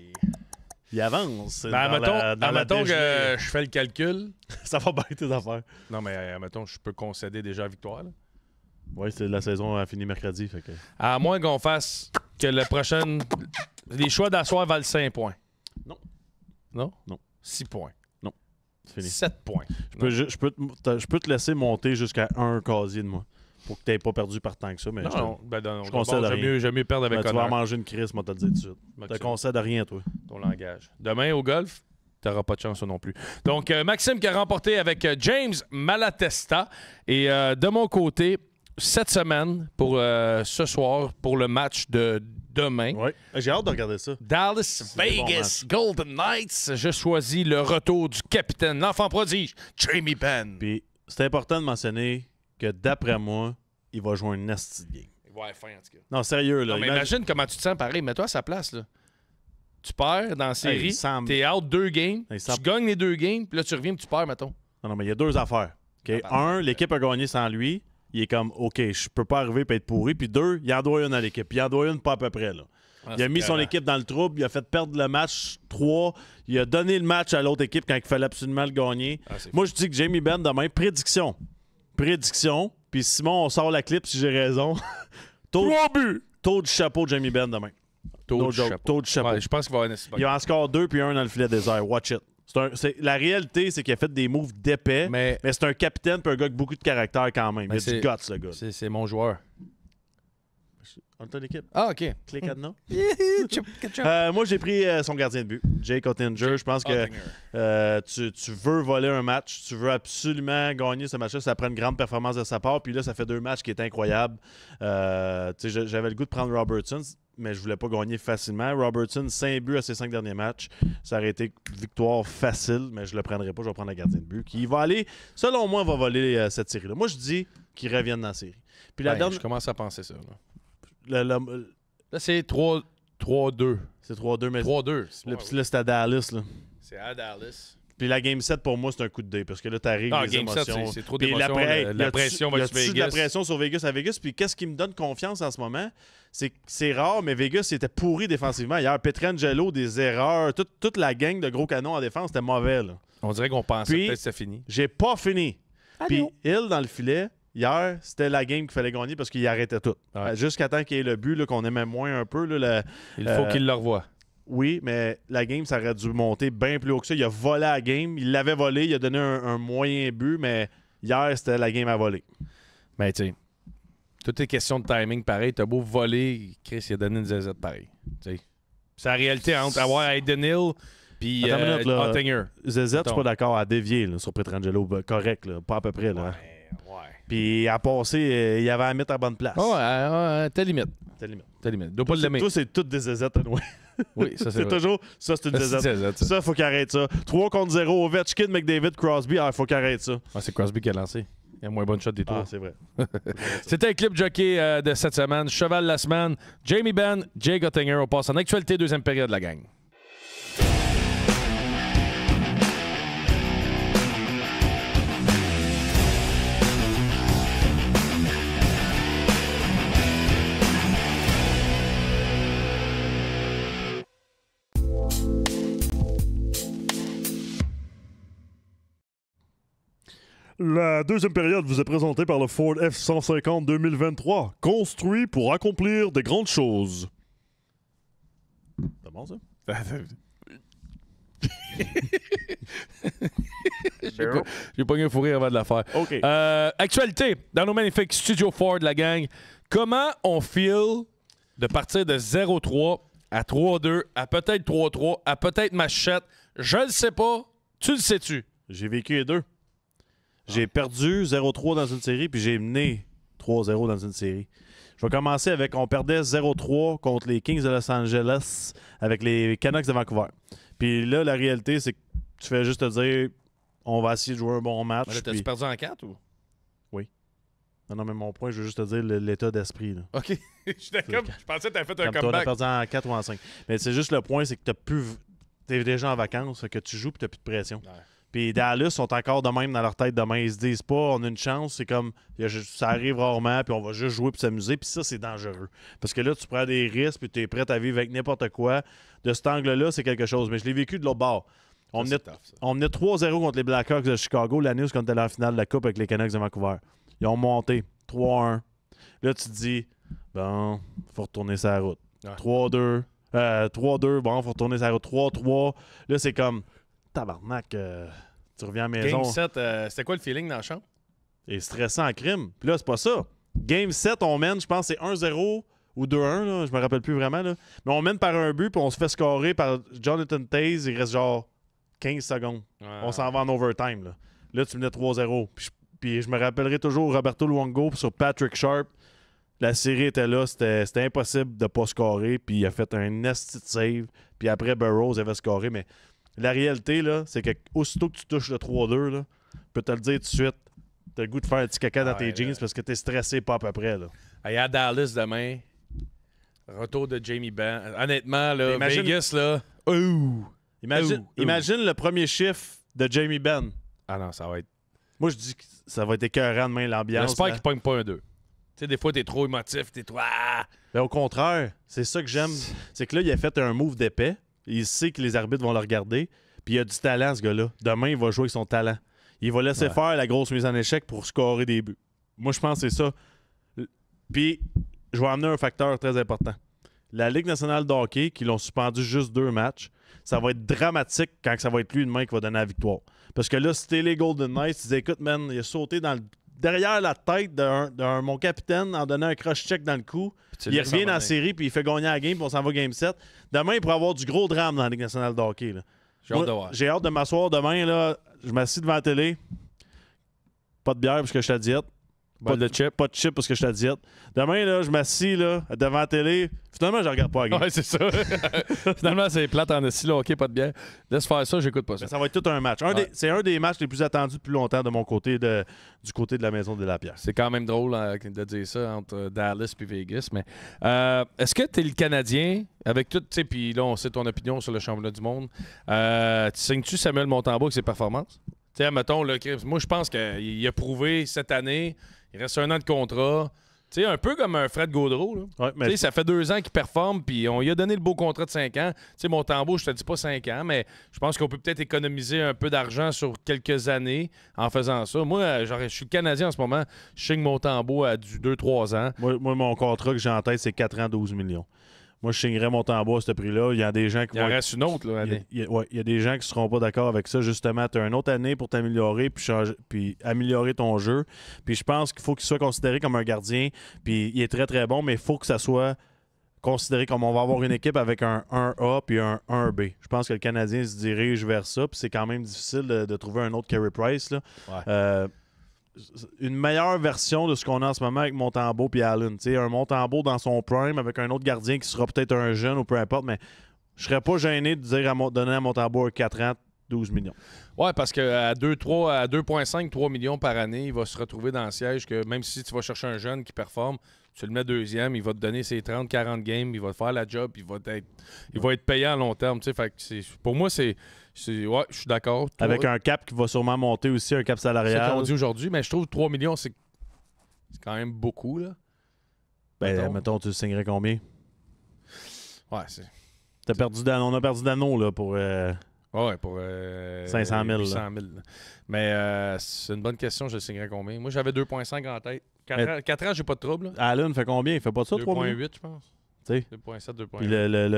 il avance. Ben, mettons, admettons, que je fais le calcul. *laughs* ça va bien tes affaires. Non, mais euh, admettons, je peux concéder déjà la victoire. Oui, c'est la saison a fini mercredi. À moins qu'on fasse que le prochain. Les choix d'asseoir valent 5 points. Non. Non? Non. 6 points. Non. C'est fini. 7 points. Je peux, je, peux je peux te laisser monter jusqu'à un casier de moi pour que tu n'aies pas perdu par temps que ça. Mais non, je, ben, concède rien. Mieux, perdre avec ben, Tu vas manger une crise, moi, t'as dit. tout de suite. Tu te concèdes rien, toi. Ton langage. Demain, au golf, t'auras pas de chance non plus. Donc, euh, Maxime qui a remporté avec euh, James Malatesta. Et euh, de mon côté, cette semaine, pour ce soir, pour le match de demain. Oui, j'ai hâte de regarder ça. Dallas, Vegas, Golden Knights. Je choisis le retour du capitaine, l'enfant prodige, Jamie Penn. Puis, c'est important de mentionner que d'après moi, il va jouer un nasty game. Il va en tout cas. Non, sérieux, là. mais imagine... comment tu te sens pareil. Mets-toi à sa place, là. Tu perds dans la série, tu semble... t'es out deux games, tu gagnes les deux games, puis là, tu reviens, puis tu perds, mettons. Non, non, mais il y a deux affaires. Ah, un, l'équipe a gagné sans lui. Il est comme, OK, je peux pas arriver et être pourri. Puis deux, il en doit une à l'équipe. Il en doit une pas à peu près, là. Ah, il a mis son équipe dans le trouble, il a fait perdre le match 3, il a donné le match à l'autre équipe quand il fallait absolument le gagner. Ah, moi, je dis que Jamie Benn, demain, prédiction, prédiction. Puis Simon, on sort la clip si j'ai raison. *laughs* buts. taux du chapeau de Jamie Ben demain. Taux, de chapeau. je pense qu'il va y avoir Il y a encore deux puis un dans le filet airs. Watch it. la réalité, c'est qu'il a fait des moves d'épais, mais, c'est un capitaine puis un gars avec beaucoup de caractère quand même. Il a du guts, le gars. C'est mon joueur. On est Ah, OK. Clé *laughs* euh, moi, j'ai pris euh, son gardien de but, Jake Ottinger. Je pense que euh, tu, veux voler un match. Tu veux absolument gagner ce match-là. Ça prend une grande performance de sa part. Puis là, ça fait deux matchs qui est incroyable. J'avais le goût de prendre Robertson mais je voulais pas gagner facilement. Robertson, 5 buts à ses cinq derniers matchs. Ça aurait été victoire facile, mais je le prendrai pas. Je vais prendre le gardien de but qui va aller, selon moi, va voler cette série-là. Moi, je dis qu'il revienne dans la série. Puis la ben, Je commence à penser ça. Là. Là, c'est 3-2. C'est 3-2, mais. 3-2. Là, c'est à Dallas. C'est à Dallas. Puis la game 7, pour moi, c'est un coup de dé parce que là, t'arrives ah, les game émotions. c'est trop d'émotions. La, pression va Vegas. de la pression sur Vegas à Vegas. Puis qu'est-ce qui me donne confiance en ce moment? C'est, rare, mais Vegas était pourri défensivement. Hier, Petrangelo, des erreurs. Toute, la gang de gros canons en défense, c'était mauvais. On dirait qu'on pensait peut-être que c'était fini. J'ai pas fini. Puis il, dans le filet, Hier, c'était la game qu'il fallait gagner parce qu'il arrêtait tout. Euh, jusqu'à temps qu'il y ait le but, qu'on aimait moins un peu. Là, il faut euh, qu'il le revoie. Oui, mais la game, ça aurait dû monter bien plus haut que ça. Il a volé la game. Il l'avait volé. Il a donné un, moyen but, mais hier, c'était la game à voler. Mais ben, tu sais, tout est question de timing pareil. as beau voler, Chris, il a donné une ZZ pareil. C'est la réalité entre avoir Aiden Hill puis euh, Zezette, je suis pas d'accord à dévier sur Petrangelo. Correct, pas à peu près. Là. Puis à passer, euh, il y avait à mettre à bonne place. Oh, t'es limite. Telle limite. Telle limite. Doit pas Tout, c'est toutes des ZZ, nous. Oui, ça c'est *laughs* toujours ça c'est une ZZ. Ça. il faut qu'il arrête ça. 3 contre 0 Ovechkin, McDavid, Crosby, ah faut qu'il arrête ça. Ah, c'est Crosby qui a lancé. Il a moins bonne shot des ah, trois. Ah, c'est vrai. *laughs* C'était un clip jockey euh, de cette semaine, Cheval la semaine, Jamie Ben, Jay Gottinger, on passe en actualité deuxième période de la gang. La deuxième période vous est présentée par le Ford F-150 2023, construit pour accomplir des grandes choses. bon ça? *laughs* J'ai pas un rire avant de la faire. Euh, actualité, dans nos magnifiques studios Ford, la gang, comment on feel de partir de 0-3 à 3-2, à peut-être 3-3, à peut-être machette? Je le sais pas. Tu le sais-tu? J'ai vécu les deux. J'ai perdu 0-3 dans une série, puis j'ai mené 3-0 dans une série. Je vais commencer avec on perdait 0-3 contre les Kings de Los Angeles avec les Canucks de Vancouver. Puis là, la réalité, c'est que tu fais juste te dire on va essayer de jouer un bon match. t'as-tu perdu en 4 ou Oui. Non, non, mais mon point, je veux juste te dire l'état d'esprit. OK. *laughs* je, je pensais que t'avais fait un comeback. T'as perdu en 4 ou en 5. Mais c'est juste le point, c'est que t'as plus. T'es déjà en vacances, que tu joues tu t'as plus de pression. Puis Dallas sont encore de même dans leur tête demain. Ils se disent pas, on a une chance. C'est comme, ça arrive rarement, puis on va juste jouer pour s'amuser. Puis ça, c'est dangereux. Parce que là, tu prends des risques, puis tu es prêt à vivre avec n'importe quoi. De cet angle-là, c'est quelque chose. Mais je l'ai vécu de l'autre bord. On venait 3-0 contre les Blackhawks de Chicago l'année où on la finale de la Coupe avec les Canucks de Vancouver. Ils ont monté 3-1. Là, tu te dis, bon, faut retourner sa route. 3-2. Euh, 3-2, bon, faut retourner sa route. 3-3. Là, c'est comme tabarnak, euh, tu reviens à la maison. Game 7, euh, c'était quoi le feeling dans la chambre? Et stressant en crime. Puis là, c'est pas ça. Game 7, on mène, je pense, c'est 1-0 ou 2-1, je me rappelle plus vraiment. Mais on mène par un but, puis on se fait scorer par Jonathan Taze. Il reste genre 15 secondes. On s'en va en overtime. Là, tu venais 3-0. Puis, je, me rappellerai toujours Roberto Luongo sur Patrick Sharp. La série était là, c'était impossible de pas scorer. Puis il a fait un nasty save. Puis après, Burroughs avait scoré, mais la réalité, là, c'est que aussitôt que tu touches le 3-2, là, je peux te le dire tout de suite, t'as le goût de faire un petit caca dans ah, tes jeans parce que t'es stressé pas à peu près. Là. y a Dallas demain, retour de Jamie Benn. Honnêtement, là, Vegas, là, ouh, imagine, le premier chiffre de Jamie Benn. Ah non, ça va être. Moi, je dis que ça va être écœurant demain, l'ambiance. J'espère hein. qu'il pogne pas un 2. Tu sais, des fois, t'es trop émotif, t'es trop. Ah! Mais au contraire, c'est ça que j'aime. C'est que là, il a fait un move d'épais. Il sait que les arbitres vont le regarder. Puis il a du talent, ce gars-là. Demain, il va jouer avec son talent. Il va laisser faire la grosse mise en échec pour scorer des buts. Moi, je pense que c'est ça. Puis, je vais amener un facteur très important. La Ligue nationale de hockey, qui l'ont suspendu juste deux matchs, ça va être dramatique quand ça va être lui demain qui va donner la victoire. Parce que là, c'était les Golden Knights, ils disaient, écoute, man, il a sauté dans le derrière la tête d'un mon capitaine en donnant un crush-check dans le cou. Il revient en série, puis il fait gagner la game, puis on s'en va game 7. Demain, il pourrait avoir du gros drame dans la Ligue nationale de hockey. J'ai hâte de m'asseoir demain. Là, je m'assis devant la télé. Pas de bière, parce que je suis à diète. Pas de chip. Pas de chip parce que je suis à Demain, là, je m'assis là, devant la télé. Finalement, je regarde pas la game. Ouais, c'est ça. *laughs* Finalement, c'est plate en assis, là. OK, pas de bière. Laisse faire ça, j'écoute pas ça. ça va être tout un match. C'est un des matchs les plus attendus depuis longtemps de mon côté, du côté de la maison de la pierre. C'est quand même drôle hein, de dire ça entre euh, Dallas et Vegas. Mais euh, est-ce que tu es le Canadien avec tout, tu sais, puis là, on sait ton opinion sur le championnat du monde. Euh, tu signes-tu Samuel Montembeau avec ses performances? Tu sais, mettons, le, moi, je pense qu'il a prouvé cette année il reste un an de contrat. Tu sais, un peu comme un Fred Gaudreau. Là. Ça fait deux ans qu'il performe, puis on lui a donné le beau contrat de cinq ans. Tu sais, mon tambour, je te dis pas cinq ans, mais je pense qu'on peut peut-être économiser un peu d'argent sur quelques années en faisant ça. Moi, je suis Canadien en ce moment. Je signe mon tambour à du 2-3 ans. Moi, moi, mon contrat que j'ai en tête, c'est 4 ans, 12 millions moi, je signerais mon temps bois à ce prix-là. Il y a des gens qui Il en reste une autre, là, Il y, des gens qui ne seront pas d'accord avec ça. Justement, tu as une autre année pour t'améliorer, puis, puis améliorer ton jeu. Puis je pense qu'il faut qu'il soit considéré comme un gardien. Puis il est très, très bon, mais il faut que ça soit considéré comme on va avoir une équipe avec un 1A puis un 1B. Je pense que le Canadien se dirige vers ça, puis c'est quand même difficile de, trouver un autre Carey Price. Là. Euh, une meilleure version de ce qu'on a en ce moment avec Montembeau et Allen. un Montembeau dans son prime avec un autre gardien qui sera peut-être un jeune ou peu importe, mais je serais pas gêné de dire à mon, donner à Montembeau 4 12 millions. Ouais, parce qu'à à 2,5, 3 millions par année, il va se retrouver dans le siège que même si tu vas chercher un jeune qui performe, tu le mets deuxième, il va te donner ses 30, 40 games, il va te faire la job, il va être, il va être payé à long terme. pour moi, c'est Ouais, je suis d'accord. Avec un cap qui va sûrement monter aussi, un cap salarial. C'est ce qu'on dit aujourd'hui, mais je trouve 3 millions, c'est quand même beaucoup. Là. Ben, mettons, tu tu signerais combien? Ouais, c'est... On a perdu Dano là, pour... Euh... pour... 500 euh, 000. Mais euh, c'est une bonne question, je signerais combien? Moi, j'avais 2,5 en tête. 4 ans, ans j'ai pas de trouble. Allen fait combien? Il fait pas ça, 3 millions? 2,8, je pense. 2.7,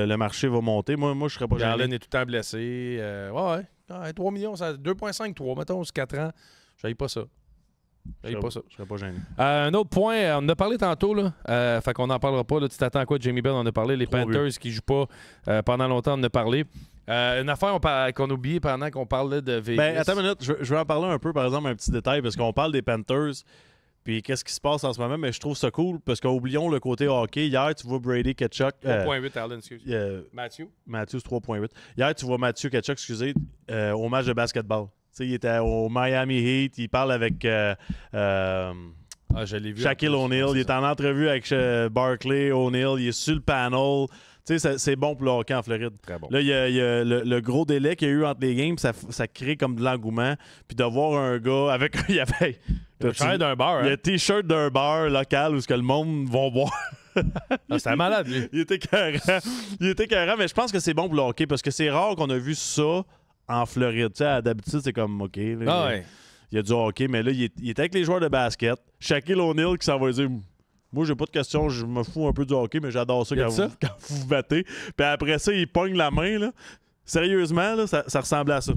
le, marché va monter. Moi, moi je serais pas Garland est tout le temps blessé. Euh, ouais, 3 ah, millions, 2.5, 3, mettons, 4 ans. Je pas ça. Je pas ça. Je serais pas gêné. Euh, un autre point, euh, on en a parlé tantôt, là. fait qu'on n'en parlera pas. Tu t'attends à quoi, Jamie Bell? On a parlé. Les Panthers qui qui jouent pas pendant longtemps, on en a parlé. une affaire qu'on a oubliée pendant qu'on parlait de ben, Vegas. attends une minute. Je, je vais en parler un peu, par exemple, un petit détail, parce qu'on parle des Panthers. Puis qu'est-ce qui se passe en ce moment? Mais je trouve ça cool parce qu'oublions le côté hockey. Hier, tu vois Brady Ketchuk. 3.8, Allen, excusez-moi. Matthew. Matthew, 3.8. Hier, tu vois Mathieu Ketchuk, excusez, moi euh, au match de basketball. sais, il était au Miami Heat. Il parle avec. Euh, euh ah, je vu Shaquille O'Neal. Il est en entrevue avec euh, Barkley, O'Neal. Il est sur le panel. Tu sais, c'est bon pour le hockey en Floride. Très bon. Là, il y a, le, gros délai qu'il y a eu entre les games, ça, crée comme de l'engouement. Puis de voir un gars avec. *laughs* Il y avait. Le d'un hein? t-shirt d'un bar local où ce que le monde va voir. *laughs* Ah, C'était malade, Il était carré. Il était carré, mais je pense que c'est bon pour le hockey parce que c'est rare qu'on a vu ça en Floride. D'habitude, c'est comme OK. ah ouais. Il y a du hockey, mais là, il, était avec les joueurs de basket. Shaquille O'Neal qui s'en va dire moi, j'ai pas de question, je me fous un peu du hockey, mais j'adore ça, quand, ça? Vous, quand, Vous, battez. Puis après ça, il pogne la main, là. Sérieusement, là, ça, ça ressemblait à ça.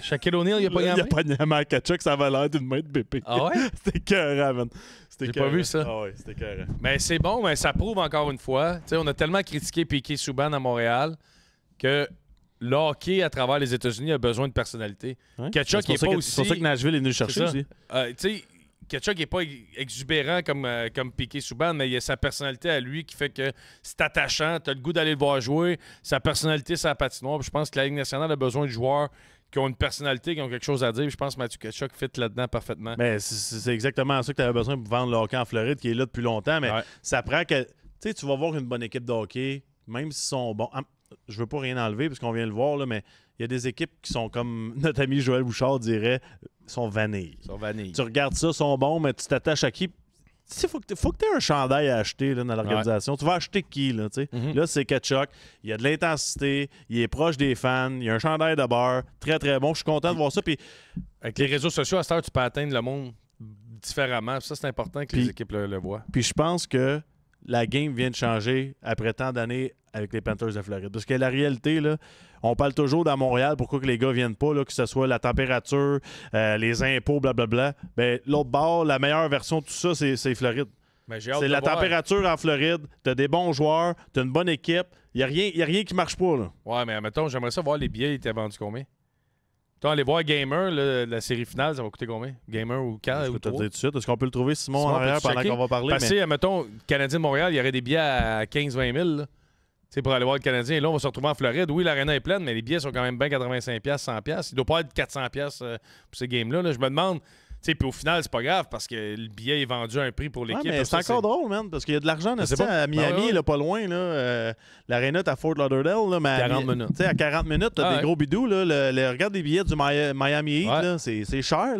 Shaquille O'Neal, il a pas main? Il a pas main à Ketchup, ça avait l'air d'une main de BP. Ah ouais? *laughs* c'était écœurant, man. J'ai pas vu ça. Ah ouais, c'était écœurant. Mais c'est bon, mais ça prouve encore une fois. sais, on a tellement critiqué Piqué Souban à Montréal que le hockey à travers les États-Unis a besoin de personnalité. Ketchup est pas aussi. C'est pour ça que Nashville est venu le chercher aussi. Euh, tu sais, Ketchuk n'est pas exubérant comme, euh, comme Piqué Souban, mais il y a sa personnalité à lui qui fait que c'est attachant. Tu as le goût d'aller le voir jouer. Sa personnalité, sa patinoire. je pense que la Ligue nationale a besoin de joueurs qui ont une personnalité, qui ont quelque chose à dire. Je pense que Mathieu Ketchuk fit là-dedans parfaitement. Mais c'est exactement ça que tu avais besoin pour vendre le hockey en Floride, qui est là depuis longtemps. Mais ça prend que. Tu tu vas voir une bonne équipe de hockey, même s'ils sont bons. Je veux pas rien enlever, parce qu'on vient le voir, là, mais il y a des équipes qui sont comme *laughs* notre ami Joël Bouchard dirait, sont vanilles. Sont vanilles. Tu regardes ça, sont bons, mais tu t'attaches à qui il faut que tu aies un chandail à acheter dans l'organisation. Tu vas acheter qui? Là, mhm. là c'est Ketchuk. Il y a de l'intensité. Il est proche des fans. Il y a un chandail de beurre. Très, très bon. Je suis content de voir ça. Puis, Avec les réseaux sociaux, à cette heure, tu peux atteindre le monde différemment. Ça, c'est important que les équipes le voient. Puis je pense que la game vient de changer après tant d'années avec les Panthers de Floride. Parce que la réalité, là, on parle toujours dans Montréal pourquoi que les gars viennent pas, que ce soit la température, euh, les impôts, blablabla. Ben, L'autre bord, la meilleure version de tout ça, c'est Floride. Ben, c'est la température en Floride. Tu as des bons joueurs, tu as une bonne équipe. Il n'y a, rien, y a rien qui marche pas. Là. Ouais, mais mettons, j'aimerais ça voir les billets, ils étaient vendus combien? Toi, aller voir Gamer, la série finale, ça va coûter combien Gamer ou 4 ou Est-ce qu'on peut le trouver, Simon, en arrière pendant qu'on va parler Passer, mais... mettons, Canadien-Montréal, de il y aurait des billets à 15-20 000. sais pour aller voir le Canadien. Et là, on va se retrouver en Floride. Oui, l'aréna est pleine, mais les billets sont quand même bien 85$, 100$. Il ne doit pas être 400$ euh, pour ces games Là. Je me demande, puis au final, c'est pas grave parce que le billet est vendu à un prix pour l'équipe. c'est encore drôle, man, parce qu'il y a de l'argent pas... à ben Miami, pas loin. Là, euh, à Fort Lauderdale, à 40 tu minutes. à 40 minutes, t'as ah des gros bidous. Là, regarde les billets du Miami Heat, c'est, cher.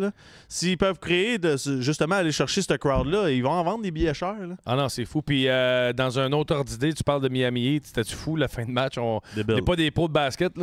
S'ils peuvent créer, justement, aller chercher ce crowd-là, ils vont en vendre des billets chers. Là. Ah non, c'est fou. Puis euh, dans un autre ordre d'idée, tu parles de Miami Heat, c'était-tu fou la fin de match? On n'est pas des pros de basket,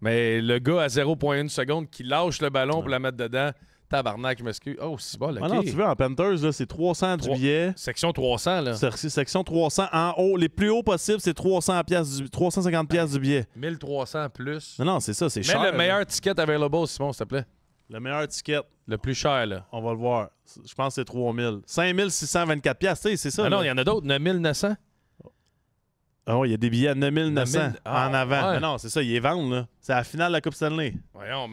mais le gars à 0,1 seconde qui lâche le ballon pour la mettre dedans. Tabarnak, je m'excuse. Oh, c'est bon, là. Ah non, tu veux, en Panthers, là, c'est 300 du billet. Section 300, là. Section 300 en haut. Les plus hauts possibles, c'est 300 pièces 350 pièces du billet. 1300 ben, plus. Non, non, c'est ça, c'est cher. Mais le meilleur ticket available, Simon, s'il te plaît. Le meilleur ticket. Le plus cher, là. On va le voir. Je pense que c'est 3000. 5624 pièces, tu sais, c'est ça. Ah non, il y en a d'autres. 9900. Ah oui, il y a des billets à 9900 ah, en avant. Mais ah non, c'est ça, ils les vendent. là. C'est la finale de la Coupe Stanley. Voyons, on on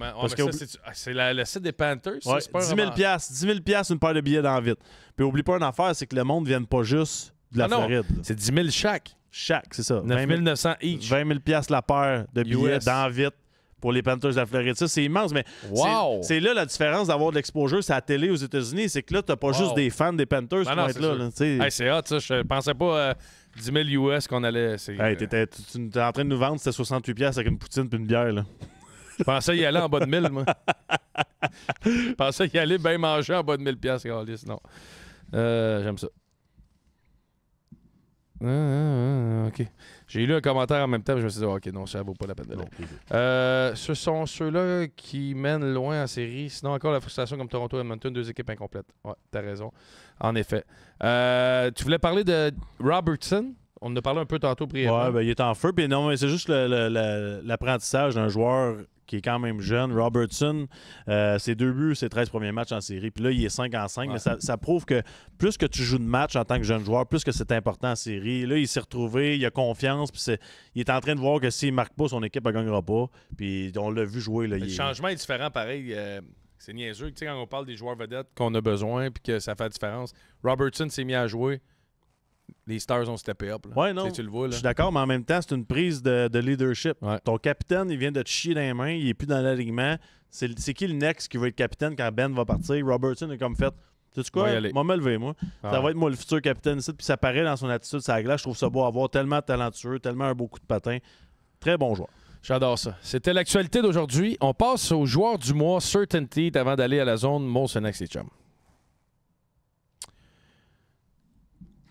mais ça, ah, c'est le site des Panthers. c'est 10 000 10 000 une paire de billets dans la Puis oublie pas une affaire, c'est que le monde ne vient pas juste de la Floride. C'est 10 000 chaque. Chaque, c'est ça. 9 900 each. 20 000 la paire de billets dans la pour les Panthers de la Floride. Ça, c'est immense, mais c'est là la différence d'avoir de l'exposure, c'est à la télé aux États-Unis. C'est que là, tu n'as pas juste des fans des Panthers qui ben vont être là. c'est hot, ça. Je pensais pas... Euh, 10 000 US qu'on allait. Euh, tu, étais en train de nous vendre, c'était 68$ piastres avec une poutine puis une bière, là. *laughs* Je pensais y aller en bas de 1000, moi. *laughs* Je pensais y allait bien manger en bas de 1000 piastres, non. Euh, j'aime ça. Ah, ah, ah, ok. J'ai lu un commentaire en même temps, je me suis dit, ok, non, ça vaut pas la peine de le Euh, ce sont ceux-là qui mènent loin en série, sinon encore la frustration comme Toronto et Edmonton, deux équipes incomplètes. Ouais, t'as raison. En effet. Euh, tu voulais parler de Robertson? On en a parlé un peu tantôt brièvement. Ben, il est en feu. Puis non, mais c'est juste l'apprentissage d'un joueur qui est quand même jeune. Robertson, euh, ses deux buts, ses 13 premiers matchs en série. Puis là, il est 5 en 5. Mais ça, prouve que plus que tu joues de match en tant que jeune joueur, plus que c'est important en série. Là, il s'est retrouvé, il a confiance. Puis il est en train de voir que s'il ne marque pas, son équipe ne gagnera pas. Puis on l'a vu jouer. le changement est... différent, pareil. Euh, c'est niaiseux. Tu sais, quand on parle des joueurs vedettes qu'on a besoin puis que ça fait la différence, Robertson s'est mis à jouer. Les Stars ont steppé up. Là. Ouais, non. Tu le vois, là. Je suis d'accord, mais en même temps, c'est une prise de, leadership. Ton capitaine, il vient de te chier dans les mains, il n'est plus dans l'alignement. C'est qui le next qui va être capitaine quand Ben va partir? Robertson est comme fait. Tu sais quoi? Moi, me lever, moi. Ça va être moi le futur capitaine ici. Puis ça paraît dans son attitude, ça glace. Je trouve ça beau Avoir voir. Tellement talentueux, tellement un beau coup de patin. Très bon joueur. J'adore ça. C'était l'actualité d'aujourd'hui. On passe au joueur du mois Certainty avant d'aller à la zone molson et Chum.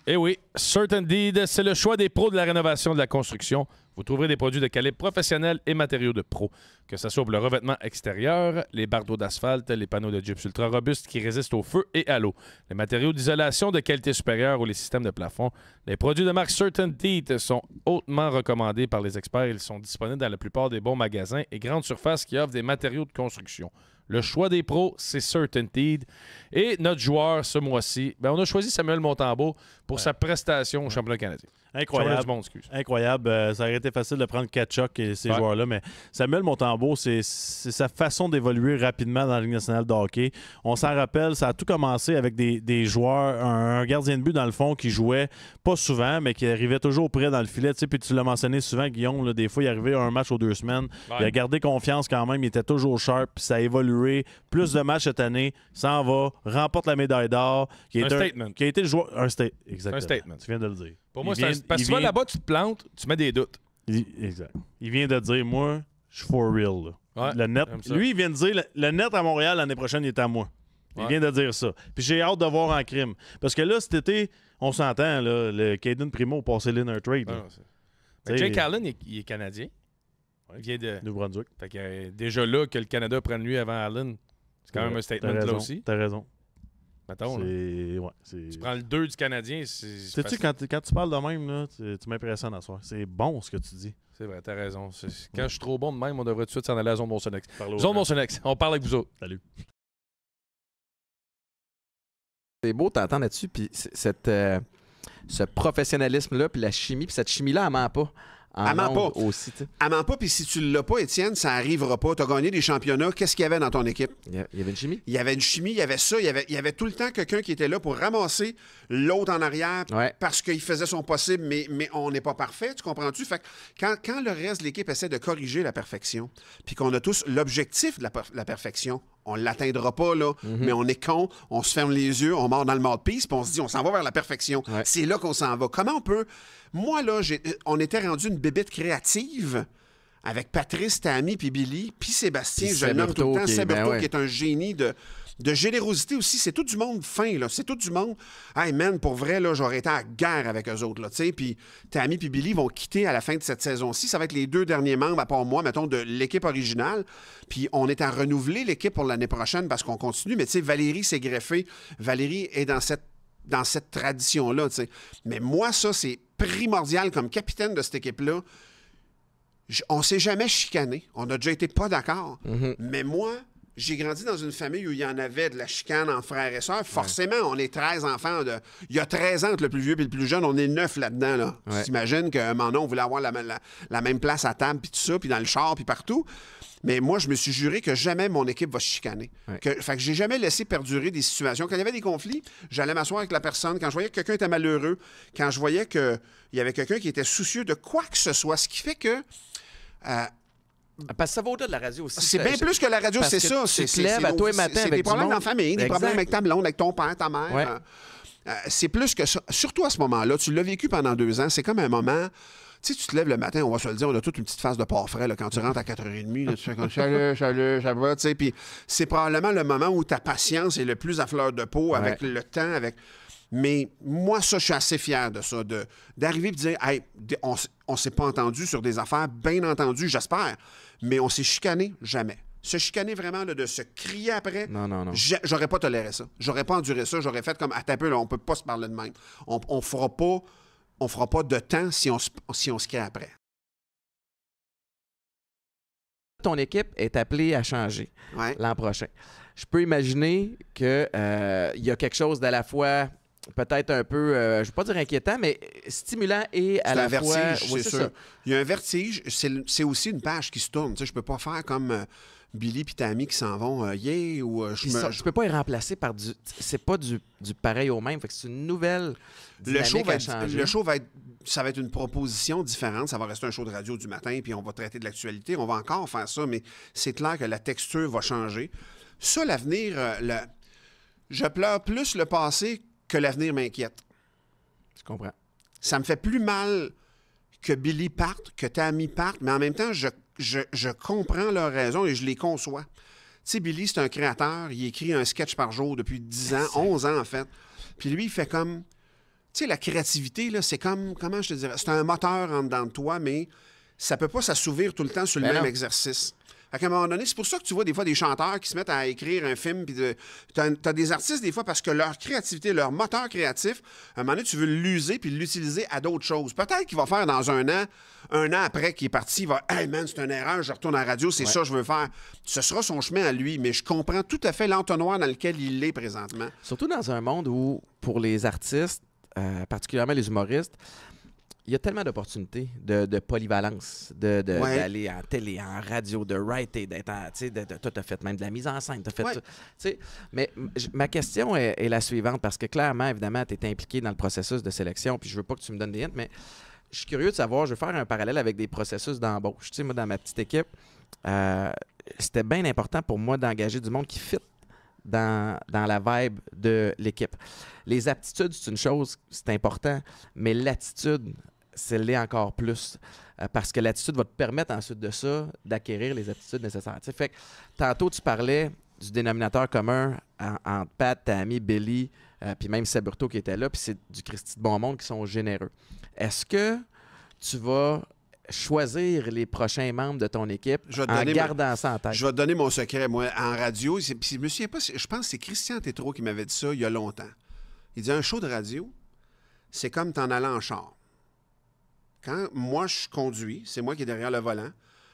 Eh oui, Certainty, c'est le choix des pros de la rénovation de la construction. Vous trouverez des produits de calibre professionnel et matériaux de pro, que ce soit le revêtement extérieur, les bardeaux d'asphalte, les panneaux de gyps ultra robustes qui résistent au feu et à l'eau, les matériaux d'isolation de qualité supérieure ou les systèmes de plafond. Les produits de marque Deat sont hautement recommandés par les experts. Ils sont disponibles dans la plupart des bons magasins et grandes surfaces qui offrent des matériaux de construction. Le choix des pros, c'est Certainteed. Et notre joueur ce mois-ci, ben, on a choisi Samuel Montambeau pour sa prestation au championnat canadien. Incroyable. Incroyable. Euh, ça aurait été facile de prendre Kachok et ces joueurs-là, mais Samuel montambo c'est sa façon d'évoluer rapidement dans la Ligue nationale de hockey. On s'en rappelle, ça a tout commencé avec des, joueurs, un, gardien de but dans le fond qui jouait pas souvent, mais qui arrivait toujours près dans le filet. Puis tu l'as mentionné souvent, Guillaume, des fois, il arrivait un match aux deux semaines. Il a gardé confiance quand même, il était toujours sharp, puis ça a évolué plus de matchs cette année, s'en va, remporte la médaille d'or. Qui un, statement. a été le joueur. Un, statement, exactement. un statement. Tu viens de le dire. Pour moi, Parce que là-bas, tu te plantes, tu mets des doutes. Il, exact. Il vient de dire, moi, je suis for real. le net, lui, il vient de dire, le, net à Montréal l'année prochaine, il est à moi. Il vient de dire ça. Puis j'ai hâte de voir en crime. Parce que là, cet été, on s'entend, le Caden Primo passer l'Inner Trade. Ah, Jake Allen, il est canadien. Il vient de. New brunswick Fait que, euh, déjà là, que le Canada prenne lui avant Allen, c'est quand même un statement là aussi. T'as raison. Tu prends le 2 du Canadien, c'est. sais quand, tu- parles de même, là, tu, m'impressionnes à soi. C'est bon ce que tu dis. C'est vrai, t'as raison. Quand je suis trop bon de même, on devrait tout de suite s'en aller à Zone Monsonex. Zone Monsonex, on parle avec vous autres. Salut. C'est beau t'entendre là-dessus, puis euh, ce professionnalisme-là, puis la chimie, puis cette chimie-là, elle ment pas. À pas. aussi. pas, puis si tu l'as pas, Étienne, ça arrivera pas. Tu as gagné des championnats. Qu'est-ce qu'il y avait dans ton équipe? Il y avait une chimie. Il y avait une chimie, il y avait ça, il y avait, il y avait tout le temps quelqu'un qui était là pour ramasser l'autre en arrière parce qu'il faisait son possible, mais, mais on n'est pas parfait, tu comprends-tu? Fait quand, le reste de l'équipe essaie de corriger la perfection, puis qu'on a tous l'objectif de la, perfection, on l'atteindra pas, là, mhm. mais on est con, on se ferme les yeux, on mord dans le piste puis on se dit, on s'en va vers la perfection. C'est là qu'on s'en va. Comment on peut moi, là, euh, on était rendu une bébête créative avec Patrice, Tammy, puis Billy, puis Sébastien, je homme tout le temps, qui, ben qui est un génie de, de générosité aussi. C'est tout du monde fin, là. C'est tout du monde. Hey, man, pour vrai, là, j'aurais été à guerre avec eux autres, là, tu sais. Puis Tammy puis Billy vont quitter à la fin de cette saison-ci. Ça va être les deux derniers membres, à part moi, mettons, de l'équipe originale. Puis on est à renouveler l'équipe pour l'année prochaine parce qu'on continue. Mais tu sais, Valérie s'est greffée. Valérie est dans cette, dans cette tradition-là, tu sais. Mais moi, ça, c'est primordial comme capitaine de cette équipe-là. On s'est jamais chicané. On a déjà été pas d'accord. Mhm. Mais moi, j'ai grandi dans une famille où il y en avait de la chicane en frères et sœurs. Forcément, on est 13 enfants. De... Il y a 13 ans entre le plus vieux et le plus jeune, on est neuf là-dedans. Là. Tu t'imagines qu'à moment on voulait avoir la, même place à table, puis tout ça, puis dans le char, puis partout. Mais moi, je me suis juré que jamais mon équipe va se chicaner. Que, fait que j'ai jamais laissé perdurer des situations. Quand il y avait des conflits, j'allais m'asseoir avec la personne. Quand je voyais que quelqu'un était malheureux, quand je voyais qu'il y avait quelqu'un qui était soucieux de quoi que ce soit, ce qui fait que... Euh, ah, de la radio aussi. C'est bien plus que la radio, c'est ça. Tu te lèves à toi et C'est des problèmes en famille, des problèmes avec ta blonde, avec ton père, ta mère. Euh, euh, c'est plus que ça. Surtout à ce moment-là, tu l'as vécu pendant deux ans, c'est comme un moment. Tu tu te lèves le matin, on va se le dire, on a toute une petite phase de port frais. quand tu rentres à 4h30, *laughs* Puis c'est probablement le moment où ta patience est le plus à fleur de peau avec le temps, avec. Mais moi, ça, je suis assez fier de ça, d'arriver de, et de dire, hey, on, ne s'est pas entendu sur des affaires, bien entendu, j'espère mais on s'est chicané jamais. Se chicaner vraiment, là, de se crier après, non, j'aurais pas toléré ça. J'aurais pas enduré ça. J'aurais fait comme, attends un peu, là, on peut pas se parler de même. On, fera pas on fera pas de temps si on, si on se crie après. Ton équipe est appelée à changer l'an prochain. Je peux imaginer qu'il euh, y a quelque chose d'à la fois peut-être un peu, euh, je ne vais pas dire inquiétant, mais stimulant et à la un c'est Il y a un vertige, c'est aussi une page qui se tourne. Tu je ne peux pas faire comme euh, Billy et Tammy qui s'en vont, hier. Euh, ou je me... je peux pas y remplacer par du... C'est pas du, pareil au même, c'est une nouvelle le show, va être, le show va être, Ça va être une proposition différente. Ça va rester un show de radio du matin, puis on va traiter de l'actualité. On va encore faire ça, mais c'est clair que la texture va changer. Ça, l'avenir... Le... Je pleure plus le passé que l'avenir m'inquiète. tu comprends. Ça me fait plus mal que Billy parte, que Tammy parte, mais en même temps, je, comprends leurs raisons et je les conçois. Tu sais, Billy, c'est un créateur, il écrit un sketch par jour depuis 10 ans, 11 ans en fait. Puis lui, il fait comme. Tu sais, la créativité, là, c'est comme. Comment je te dirais? C'est un moteur en dedans de toi, mais ça peut pas s'assouvir tout le temps sur le ben même exercice. À un moment donné, c'est pour ça que tu vois des fois des chanteurs qui se mettent à écrire un film. Puis tu as, des artistes des fois parce que leur créativité, leur moteur créatif, à un moment donné, tu veux l'user puis l'utiliser à d'autres choses. Peut-être qu'il va faire dans un an, un an après qu'il est parti, il va Hey man, c'est une erreur, je retourne à la radio, c'est ça que je veux faire. Ce sera son chemin à lui, mais je comprends tout à fait l'entonnoir dans lequel il est présentement. Surtout dans un monde où, pour les artistes, euh, particulièrement les humoristes, il y a tellement d'opportunités de, polyvalence, d'aller de, de en télé, en radio, de writer, d'être en. Tu as fait même de la mise en scène, tu fait. mais ma question est, la suivante, parce que clairement, évidemment, tu es impliqué dans le processus de sélection, puis je veux pas que tu me donnes des hints, mais je suis curieux de savoir, je vais faire un parallèle avec des processus d'embauche. Tu sais, moi, dans ma petite équipe, euh, c'était bien important pour moi d'engager du monde qui fit dans, dans, la vibe de l'équipe. Les aptitudes, c'est une chose, c'est important, mais l'attitude l'est encore plus. Euh, parce que l'attitude va te permettre ensuite de ça d'acquérir les attitudes nécessaires. tantôt, tu parlais du dénominateur commun entre en Pat, Tammy, Billy, euh, puis même Saburto qui était là, puis c'est du Christy de Bon Monde qui sont généreux. Est-ce que tu vas choisir les prochains membres de ton équipe en gardant ça en tête. Je vais te donner mon secret, moi. En radio, je je pense que c'est Christian Tétrault qui m'avait dit ça il y a longtemps. Il dit un show de radio, c'est comme t'en allant en char. Quand moi, je conduis, c'est moi qui est derrière le volant.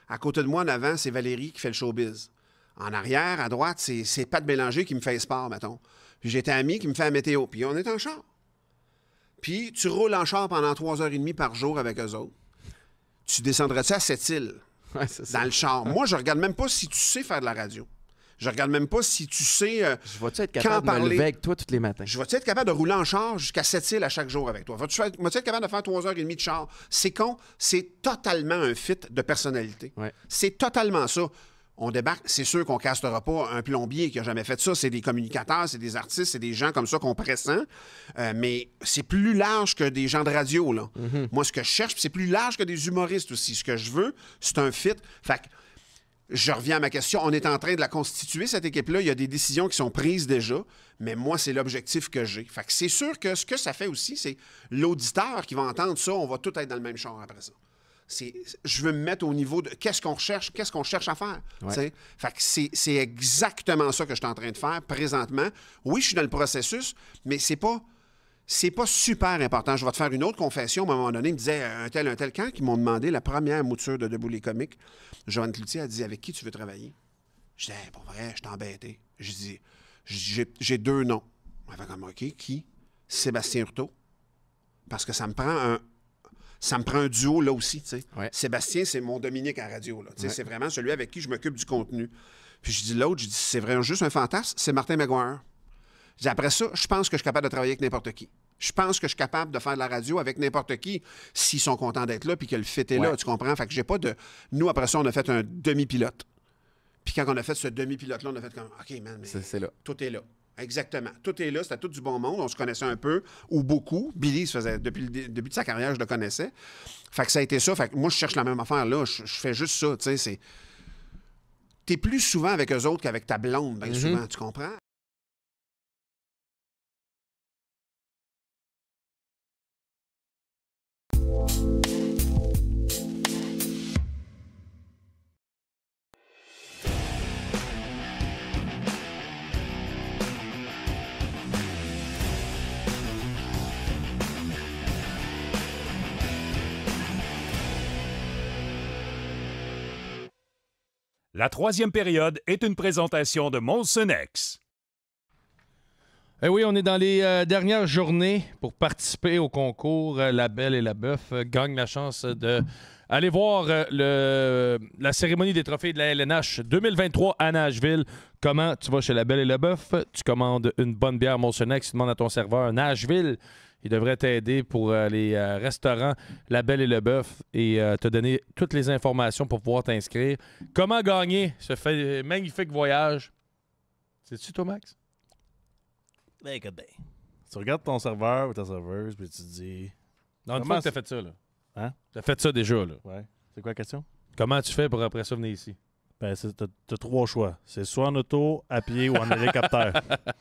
À côté de moi, en avant, c'est Valérie qui fait le showbiz. En arrière, à droite, c'est Pat Bélanger qui me fait sport, mettons. Puis j'étais ami qui me fait la météo. Puis on est en char. Puis tu roules en char pendant trois heures et demie par jour avec eux autres. Tu descendrais tu à cette île, dans le char. moi, je regarde même pas si tu sais faire de la radio. Je regarde même pas si tu sais euh, quand parler. avec toi tous les matins. Je vais-tu être capable de rouler en char jusqu'à 7 îles à chaque jour avec toi? Vas-tu être, capable de faire 3 et demie de char? C'est con, c'est totalement un fit de personnalité. C'est totalement ça on débarque, c'est sûr qu'on castera pas un plombier qui a jamais fait ça. C'est des communicateurs, c'est des artistes, c'est des gens comme ça qu'on pressent. Euh, mais c'est plus large que des gens de radio, là. Mm-hmm. Moi, ce que je cherche, c'est plus large que des humoristes aussi. Ce que je veux, c'est un fit. Fait que je reviens à ma question. On est en train de la constituer, cette équipe-là. Il y a des décisions qui sont prises déjà, mais moi, c'est l'objectif que j'ai. Fait que c'est sûr que ce que ça fait aussi, c'est l'auditeur qui va entendre ça, on va tout être dans le même champ à présent. C'est, je veux me mettre au niveau de qu'est-ce qu'on cherche, qu'est-ce qu'on cherche à faire. Fait que c'est, c'est exactement ça que je suis en train de faire présentement. Oui, je suis dans le processus, mais c'est pas c'est pas super important. Je vais te faire une autre confession. À un moment donné, il me disait euh, un tel, un tel. Quand ils m'ont demandé la première mouture de Debout les comiques, Joanne Cloutier a dit Avec qui tu veux travailler Je dis Pour vrai, je embêté. » Je dis J'ai deux noms. Elle va comme OK, qui Sébastien Hurtaud. Parce que ça me prend un, ça me prend un duo là aussi. Sébastien, c'est mon Dominique en radio. C'est vraiment celui avec qui je m'occupe du contenu. Puis je dis l'autre, je dis c'est vraiment juste un fantasme, c'est Martin Maguire après ça, je pense que je suis capable de travailler avec n'importe qui. Je pense que je suis capable de faire de la radio avec n'importe qui s'ils sont contents d'être là puis que le fit est là, tu comprends? Fait que j'ai pas de. Nous, après ça, on a fait un demi-pilote. Puis quand on a fait ce demi-pilote-là, on a fait comme OK, man, mais là. tout est là. Exactement. Tout est là, c'était tout du bon monde. On se connaissait un peu ou beaucoup. Billy, se faisait, depuis le début de sa carrière, je le connaissais. Fait que ça a été ça. Fait que moi, je cherche la même affaire là. Je, fais juste ça. Tu sais, c'est. T'es plus souvent avec eux autres qu'avec ta blonde, bien mm-hmm. souvent, tu comprends? La troisième période est une présentation de Monsonex. Eh oui, on est dans les euh, dernières journées pour participer au concours euh, La Belle et la Bœuf euh, gagnent la chance de aller voir la cérémonie des trophées de la LNH 2023 à Nashville. Comment tu vas chez La Belle et la Bœuf? Tu commandes une bonne bière Monsonex, tu demandes à ton serveur Nashville il devrait t'aider pour euh, les euh, restaurants La Belle et le Bœuf et euh, te donner toutes les informations pour pouvoir t'inscrire. Comment gagner ce magnifique voyage? C'est-tu toi, Max? Ben, écoute bien. Tu regardes ton serveur ou ta serveuse, puis tu te dis. Non, une fois que fait ça, là. Hein? T'as fait ça déjà, là. C'est quoi la question? Comment tu fais pour après ça venir ici? Ben, t'as trois choix. C'est soit en auto, à pied ou en hélicoptère. *laughs*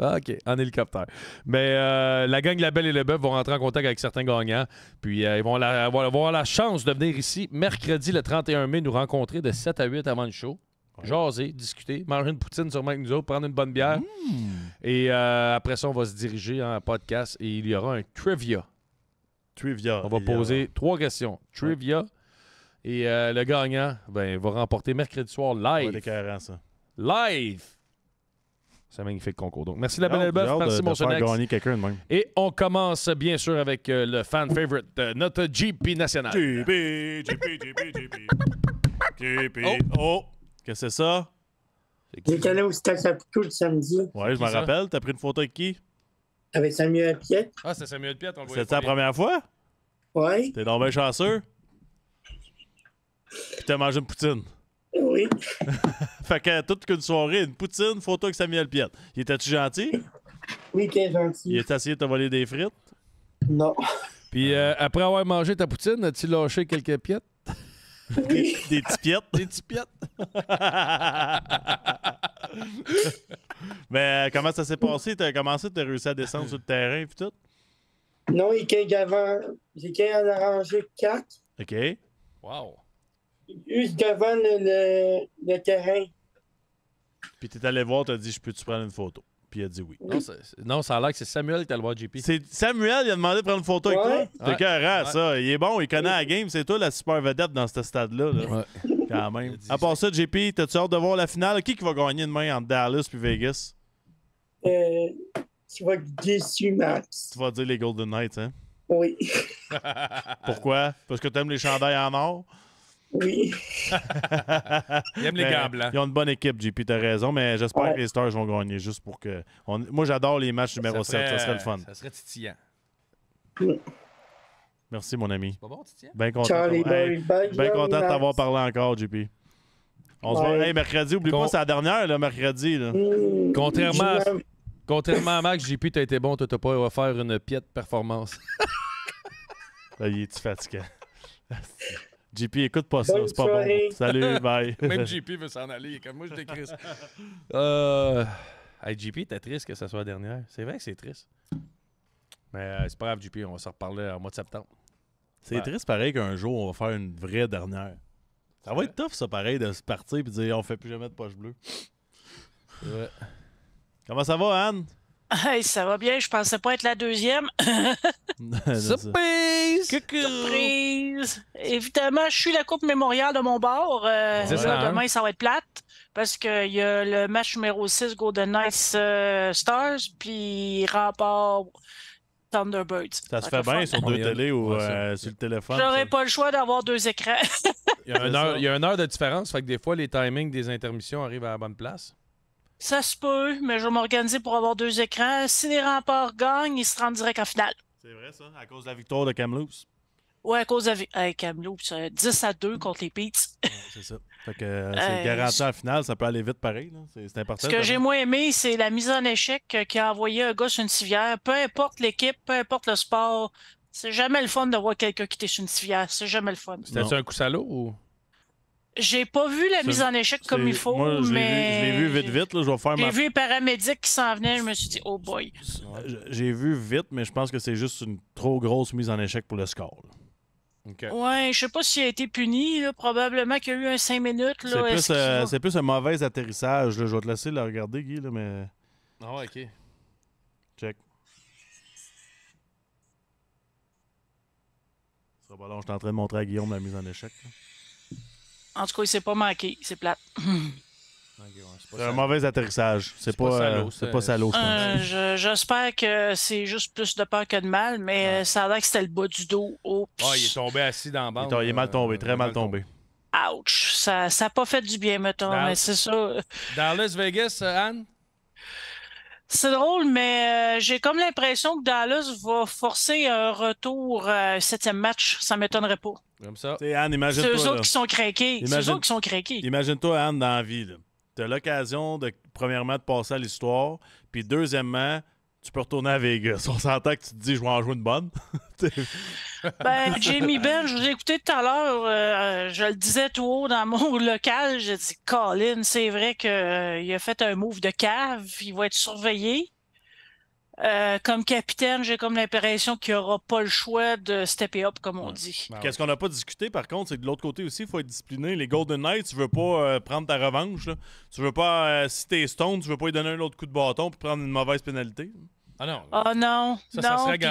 Ah, OK, en hélicoptère. Mais euh, la gang La Belle et le Bœuf vont rentrer en contact avec certains gagnants. Puis euh, ils vont avoir, la chance de venir ici mercredi le 31 mai nous rencontrer de 7 à 8 avant le show. Jaser, discuter, manger une poutine sur avec prendre une bonne bière. Mmh. Et euh, après ça, on va se diriger en podcast et il y aura un trivia. Trivia. On va poser trois questions. Trivia. Et euh, le gagnant ben, va remporter mercredi soir live. ça. Live! C'est un magnifique concours. Donc, merci la belle Elbeuf. Merci, de, quelqu'un de même. Et on commence, bien sûr, avec euh, le fan favorite, de notre GP national. GP, GP, GP, GP. GP. Oh! Qu'est-ce oh. que c'est ça? C'est là au Stade Saputo le samedi. Ouais, je m'en rappelle. T'as pris une photo avec qui? Avec Samuel Piet. Ah, c'est Samuel Piet, C'était ta première fois? Oui. T'es dans bien chanceux? Puis t'as mangé une poutine. Oui. *laughs* fait que toute une soirée, une poutine, photo avec Samuel Piette. Il était-tu gentil? Oui, était gentil. Il est essayé de te voler des frites? Non. Puis euh, après avoir mangé ta poutine, as-tu lâché quelques piettes? *laughs* Des petites piettes? Des petites piettes. *laughs* Mais euh, comment ça s'est passé? T'as commencé, t'as réussi à descendre sur le terrain et tout? Non, il y J'ai qu'un en arrangé quatre. OK. Wow juste devant le, terrain. Puis t'es allé voir, t'as dit, je peux-tu prendre une photo? Puis il a dit oui. Non, ça a l'air que c'est Samuel qui est allé voir, JP. C'est Samuel, il a demandé de prendre une photo avec toi. T'es carré, ça. Il est bon, il connaît la game. C'est toi la super vedette dans ce stade-là. Ouais. Quand même. À part ça, JP, t'as-tu hâte de voir la finale? Qui, qui va gagner demain entre Dallas puis Vegas? Euh, tu vas déçu, Max. Tu vas dire les Golden Knights, hein? Oui. Pourquoi? Parce que t'aimes les chandails en or? Oui. Ils *laughs* aiment les hein. Ils ont une bonne équipe, JP, t'as raison, mais j'espère que les Stars vont gagner juste pour que. Moi, j'adore les matchs numéro 7, ça serait le fun. Ça serait titillant. Merci, mon ami. C'est pas bon, titillant? Bien content. Bien content de t'avoir parlé encore, JP. On se voit mercredi. Oublie pas, c'est la dernière, le mercredi. Mm. contrairement, à... contrairement à Max, JP, t'as été bon, t'as pas offert une piètre performance. *laughs* il est fatigué. *laughs* JP, écoute pas ça, c'est pas bon. Salut, *laughs* bye. Même JP veut s'en aller, comme moi je décris. *laughs* euh... Hey, JP, t'es triste que ça soit la dernière. C'est vrai que c'est triste. Mais euh, c'est pas grave, JP, on va se reparler en mois de septembre. C'est triste pareil qu'un jour on va faire une vraie dernière. Ça va être tough, ça, pareil, de se partir et dire on fait plus jamais de poche bleue. ouais. Comment ça va, Anne? Hey, ça va bien, je pensais pas être la deuxième. *laughs* Surprise! Surprise! Évidemment, je suis la Coupe mémoriale de mon bord. Euh, hein? demain, ça va être plate parce qu'il y a le match numéro 6 Golden Knights euh, Stars, puis remport Thunderbirds. Ça, se fait, bien sur deux télés ou euh, sur le téléphone. J'aurais pas le choix d'avoir deux écrans. il, y a une heure, y a heure de différence, fait que des fois, les timings des intermissions arrivent à la bonne place. Ça se peut, mais je vais m'organiser pour avoir deux écrans. Si les remparts gagnent, ils se rendent direct en finale. C'est vrai, ça, à cause de la victoire de Kamloops. Ouais, à cause de hey, Kamloops, 10 euh, à 2 contre les Peets. c'est ça. Fait que euh, c'est euh, garanti en finale, ça peut aller vite pareil. C'est important. Ce que j'ai moins aimé, c'est la mise en échec qui a envoyé un gars sur une civière. Peu importe l'équipe, peu importe le sport, c'est jamais le fun de voir quelqu'un quitter sur une civière. C'est jamais le fun. C'était un coup salaud ou? J'ai pas vu la mise en échec comme il faut, mais. vu vite, vite. je vais J'ai vu les paramédics qui s'en venaient, je me suis dit, oh boy. J'ai vu vite, mais je pense que c'est juste une trop grosse mise en échec pour le score. Ouais, je sais pas s'il a été puni. Probablement qu'il y a eu un 5 minutes. Euh, c'est plus, un mauvais atterrissage. Je vais te laisser le regarder, Guy, là, mais. Ah ok. Check. Ce ballon, je suis en train de montrer à Guillaume la mise en échec. En tout cas, il s'est pas manqué. C'est plate. c'est un mauvais atterrissage. C'est pas, pas salaud, euh, euh, J'espère que c'est juste plus de peur que de mal, mais euh, ça a l'air que c'était le bas du dos. Oh, ah, il est tombé assis dans le banc. Il, est mal tombé, très mal tombé. Ouch! Ça n'a pas fait du bien, mettons, mais c'est ça. Dans Vegas, Anne? C'est drôle, mais j'ai comme l'impression que Dallas va forcer un retour euh, septième match. Ça m'étonnerait pas. Comme ça. Anne, imagine-toi. C'est eux autres qui sont craqués. C'est eux qui sont craqués. Imagine-toi, Anne, dans la vie. Tu as l'occasion, de, premièrement, de passer à l'histoire. Puis, deuxièmement, tu peux retourner à Vegas. On s'entend que tu te dis, je vais en jouer une bonne. *laughs* ben, Jamie Ben, je vous ai écouté tout à l'heure, euh, euh, je le disais tout haut dans mon *laughs* local, Je dis Colin, c'est vrai qu'il euh, a fait un move de cave, il va être surveillé. Euh, comme capitaine, j'ai comme l'impression qu'il aura pas le choix de stepper up, comme on dit. Ben qu'est-ce qu'on n'a pas discuté, par contre, c'est de l'autre côté aussi, il faut être discipliné. Les Golden Knights, tu veux pas euh, prendre ta revanche. Tu veux pas, euh, si t'es Stone, tu veux pas lui donner un autre coup de bâton pour prendre une mauvaise pénalité. Ah non. Ah non.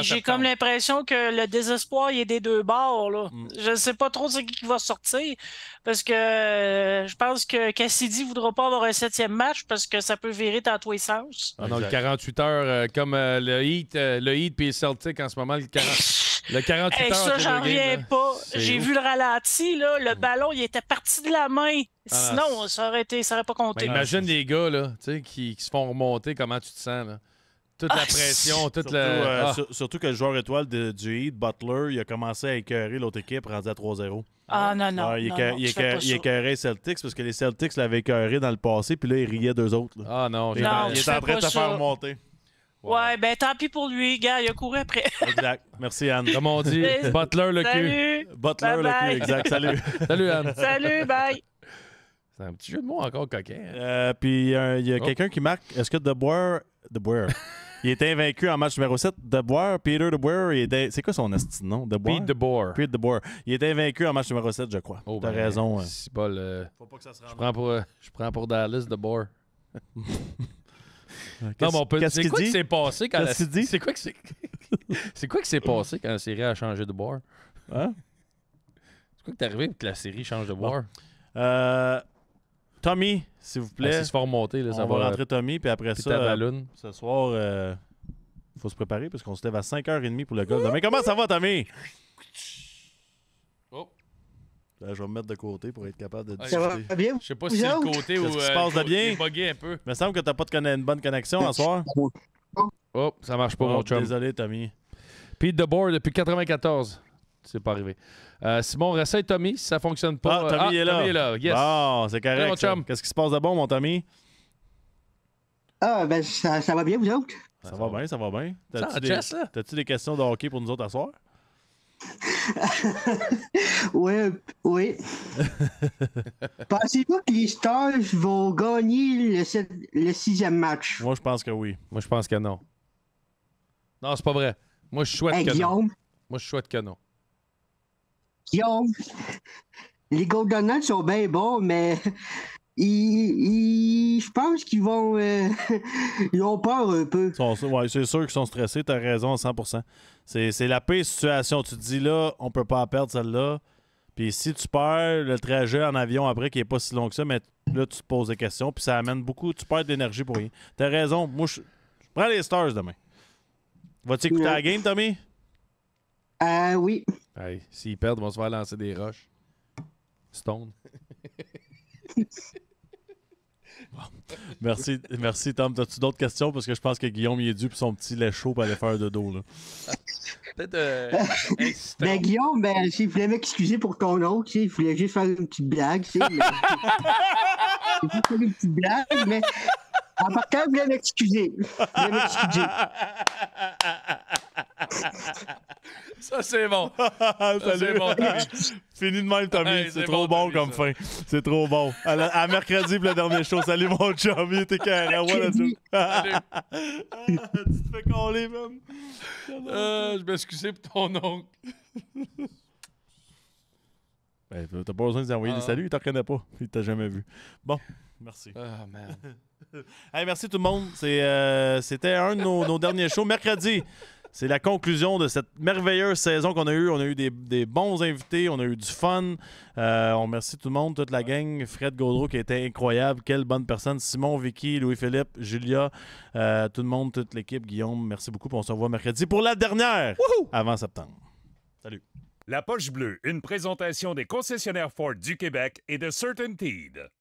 j'ai comme l'impression que le désespoir, il est des deux bords. Là. Mm. Je ne sais pas trop ce qui va sortir parce que euh, je pense que Cassidy ne voudra pas avoir un septième match parce que ça peut virer dans tous les sens. Ah non, le 48 heures, euh, comme euh, le Heat, le Heat puis Celtic en ce moment, le Le 48 ça, j'en reviens pas. J'ai vu le ralenti, Le mm. ballon, il était parti de la main. Ah, Sinon, ça aurait été, ça aurait pas compté. imagine les gars, là, qui, qui se font remonter, comment tu te sens, là toute la ah, pression, toute surtout, euh, ah. surtout que le joueur étoile de, du Heat, Butler, il a commencé à écœurer l'autre équipe rendu à 3-0. Ah non, non. a il écœurait Celtics parce que les Celtics l'avaient écœuré dans le passé, puis là, il riait d'eux autres. Ah non, il, non, il était en train de faire remonter. Ouais, ben tant pis pour lui, gars, il a couru après. *laughs* exact. Merci, Anne. Comme on dit, Butler le cul. Butler le cul, exact. Salut. *laughs* salut, Anne. Salut, bye. C'est un petit jeu de mots encore coquin. Hein. Euh, puis il y a, oh. quelqu'un qui marque est-ce que De Boer. De Boer. Il était invaincu en match numéro 7. De Boer, Peter De Boer, c'est quoi son nom? non? Pete De Boer. Pete De Boer. Il était invaincu en match numéro 7, je crois. Oh, T'as ben, raison. C'est hein. pas le... Faut pas que ça se rende. Je prends pour, je prends pour Dallas De Boer. *laughs* non, on peut... -ce quoi s'est passé C'est quoi que *laughs* c'est... quoi qui s'est passé quand la série a changé de Boer? Hein? C'est quoi qui t'es arrivé que la série change de Boer? Euh... Tommy, s'il vous plaît. on va, rentrer Tommy, puis après ça, euh, ce soir, il euh, faut se préparer parce qu'on se lève à 5h30 pour le golf. Mais comment ça va, Tommy? Oh. je vais me mettre de côté pour être capable de discuter. Ça bien? Je sais pas si c'est le côté où se euh, passe bien. bugué un peu. Il me semble que tu n'as pas de une bonne connexion en soir. Oh, ça marche pas, mon oh, chum. Désolé, Tommy. Pete DeBoer depuis 94. C'est pas arrivé. Euh, Simon, on Tommy, si ça fonctionne pas. Ah, Tommy, ah, est, là. Ah, c'est correct. Qu'est-ce qui se passe de bon, mon Tommy? Ah, ben, ça, va bien, vous autres? Ça, va, bien, ça va bien. T'as-tu des, questions de hockey pour nous autres à soir? *laughs* oui, oui. *laughs* Pensez-vous que les Stars vont gagner le, sixième match? Moi, je pense que oui. Moi, je pense que non. Non, c'est pas vrai. Moi, je souhaite que non. Moi, je souhaite que non les Golden Knights sont bien bons, mais *laughs* ils, je pense qu'ils vont. Euh, *laughs* ils ont peur un peu. c'est sûr qu'ils sont stressés, t'as raison, 100%. C'est la pire situation. Tu te dis là, on peut pas perdre celle-là. Puis si tu perds le trajet en avion après, qui est pas si long que ça, mais là, tu te poses des questions, puis ça amène beaucoup. Tu perds de l'énergie pour rien. T'as raison. Moi, je, prends les Stars demain. va tu écouter la game, Tommy? Ah euh, oui. S'ils perdent, ils vont se faire lancer des roches. Stone. *laughs* Merci, merci Tom. As-tu d'autres questions? Parce que je pense que Guillaume y est dû pour son petit lait chaud pour aller faire de dos. Là. *laughs* Peut-être. Euh, *laughs* ben, Guillaume, ben, s'il voulait m'excuser pour ton autre, il voulait juste faire une petite blague. c'est il faire une petite blague, mais en ah, partant, bah, bien excusé. m'excuser. *laughs* Ça, c'est bon. *laughs* Ça, c'est bon. *laughs* Fini de même, Tommy. c'est trop bon, comme fin. C'est trop bon. À, mercredi pour la dernière chose. Salut, mon chum. t'es carré. Ah, tu te fais coller, même. Euh, je m'excuse pour ton oncle. Ben, t'as pas besoin de lui envoyer ah. des saluts. Il t'en reconnaît pas. Il t'a jamais vu. Bon. Merci. Oh, man. *laughs* merci tout le monde. Euh, c'était un de nos, derniers shows. Mercredi, c'est la conclusion de cette merveilleuse saison qu'on a eue. On a eu des, bons invités, on a eu du fun. Euh, on remercie tout le monde, toute la gang. Fred Gaudreau qui était incroyable. Quelle bonne personne. Simon, Vicky, Louis-Philippe, Julia, euh, tout le monde, toute l'équipe. Guillaume, merci beaucoup. On se revoit mercredi pour la dernière avant septembre. Salut. La Poche Bleue, une présentation des concessionnaires Ford du Québec et de Certainteed.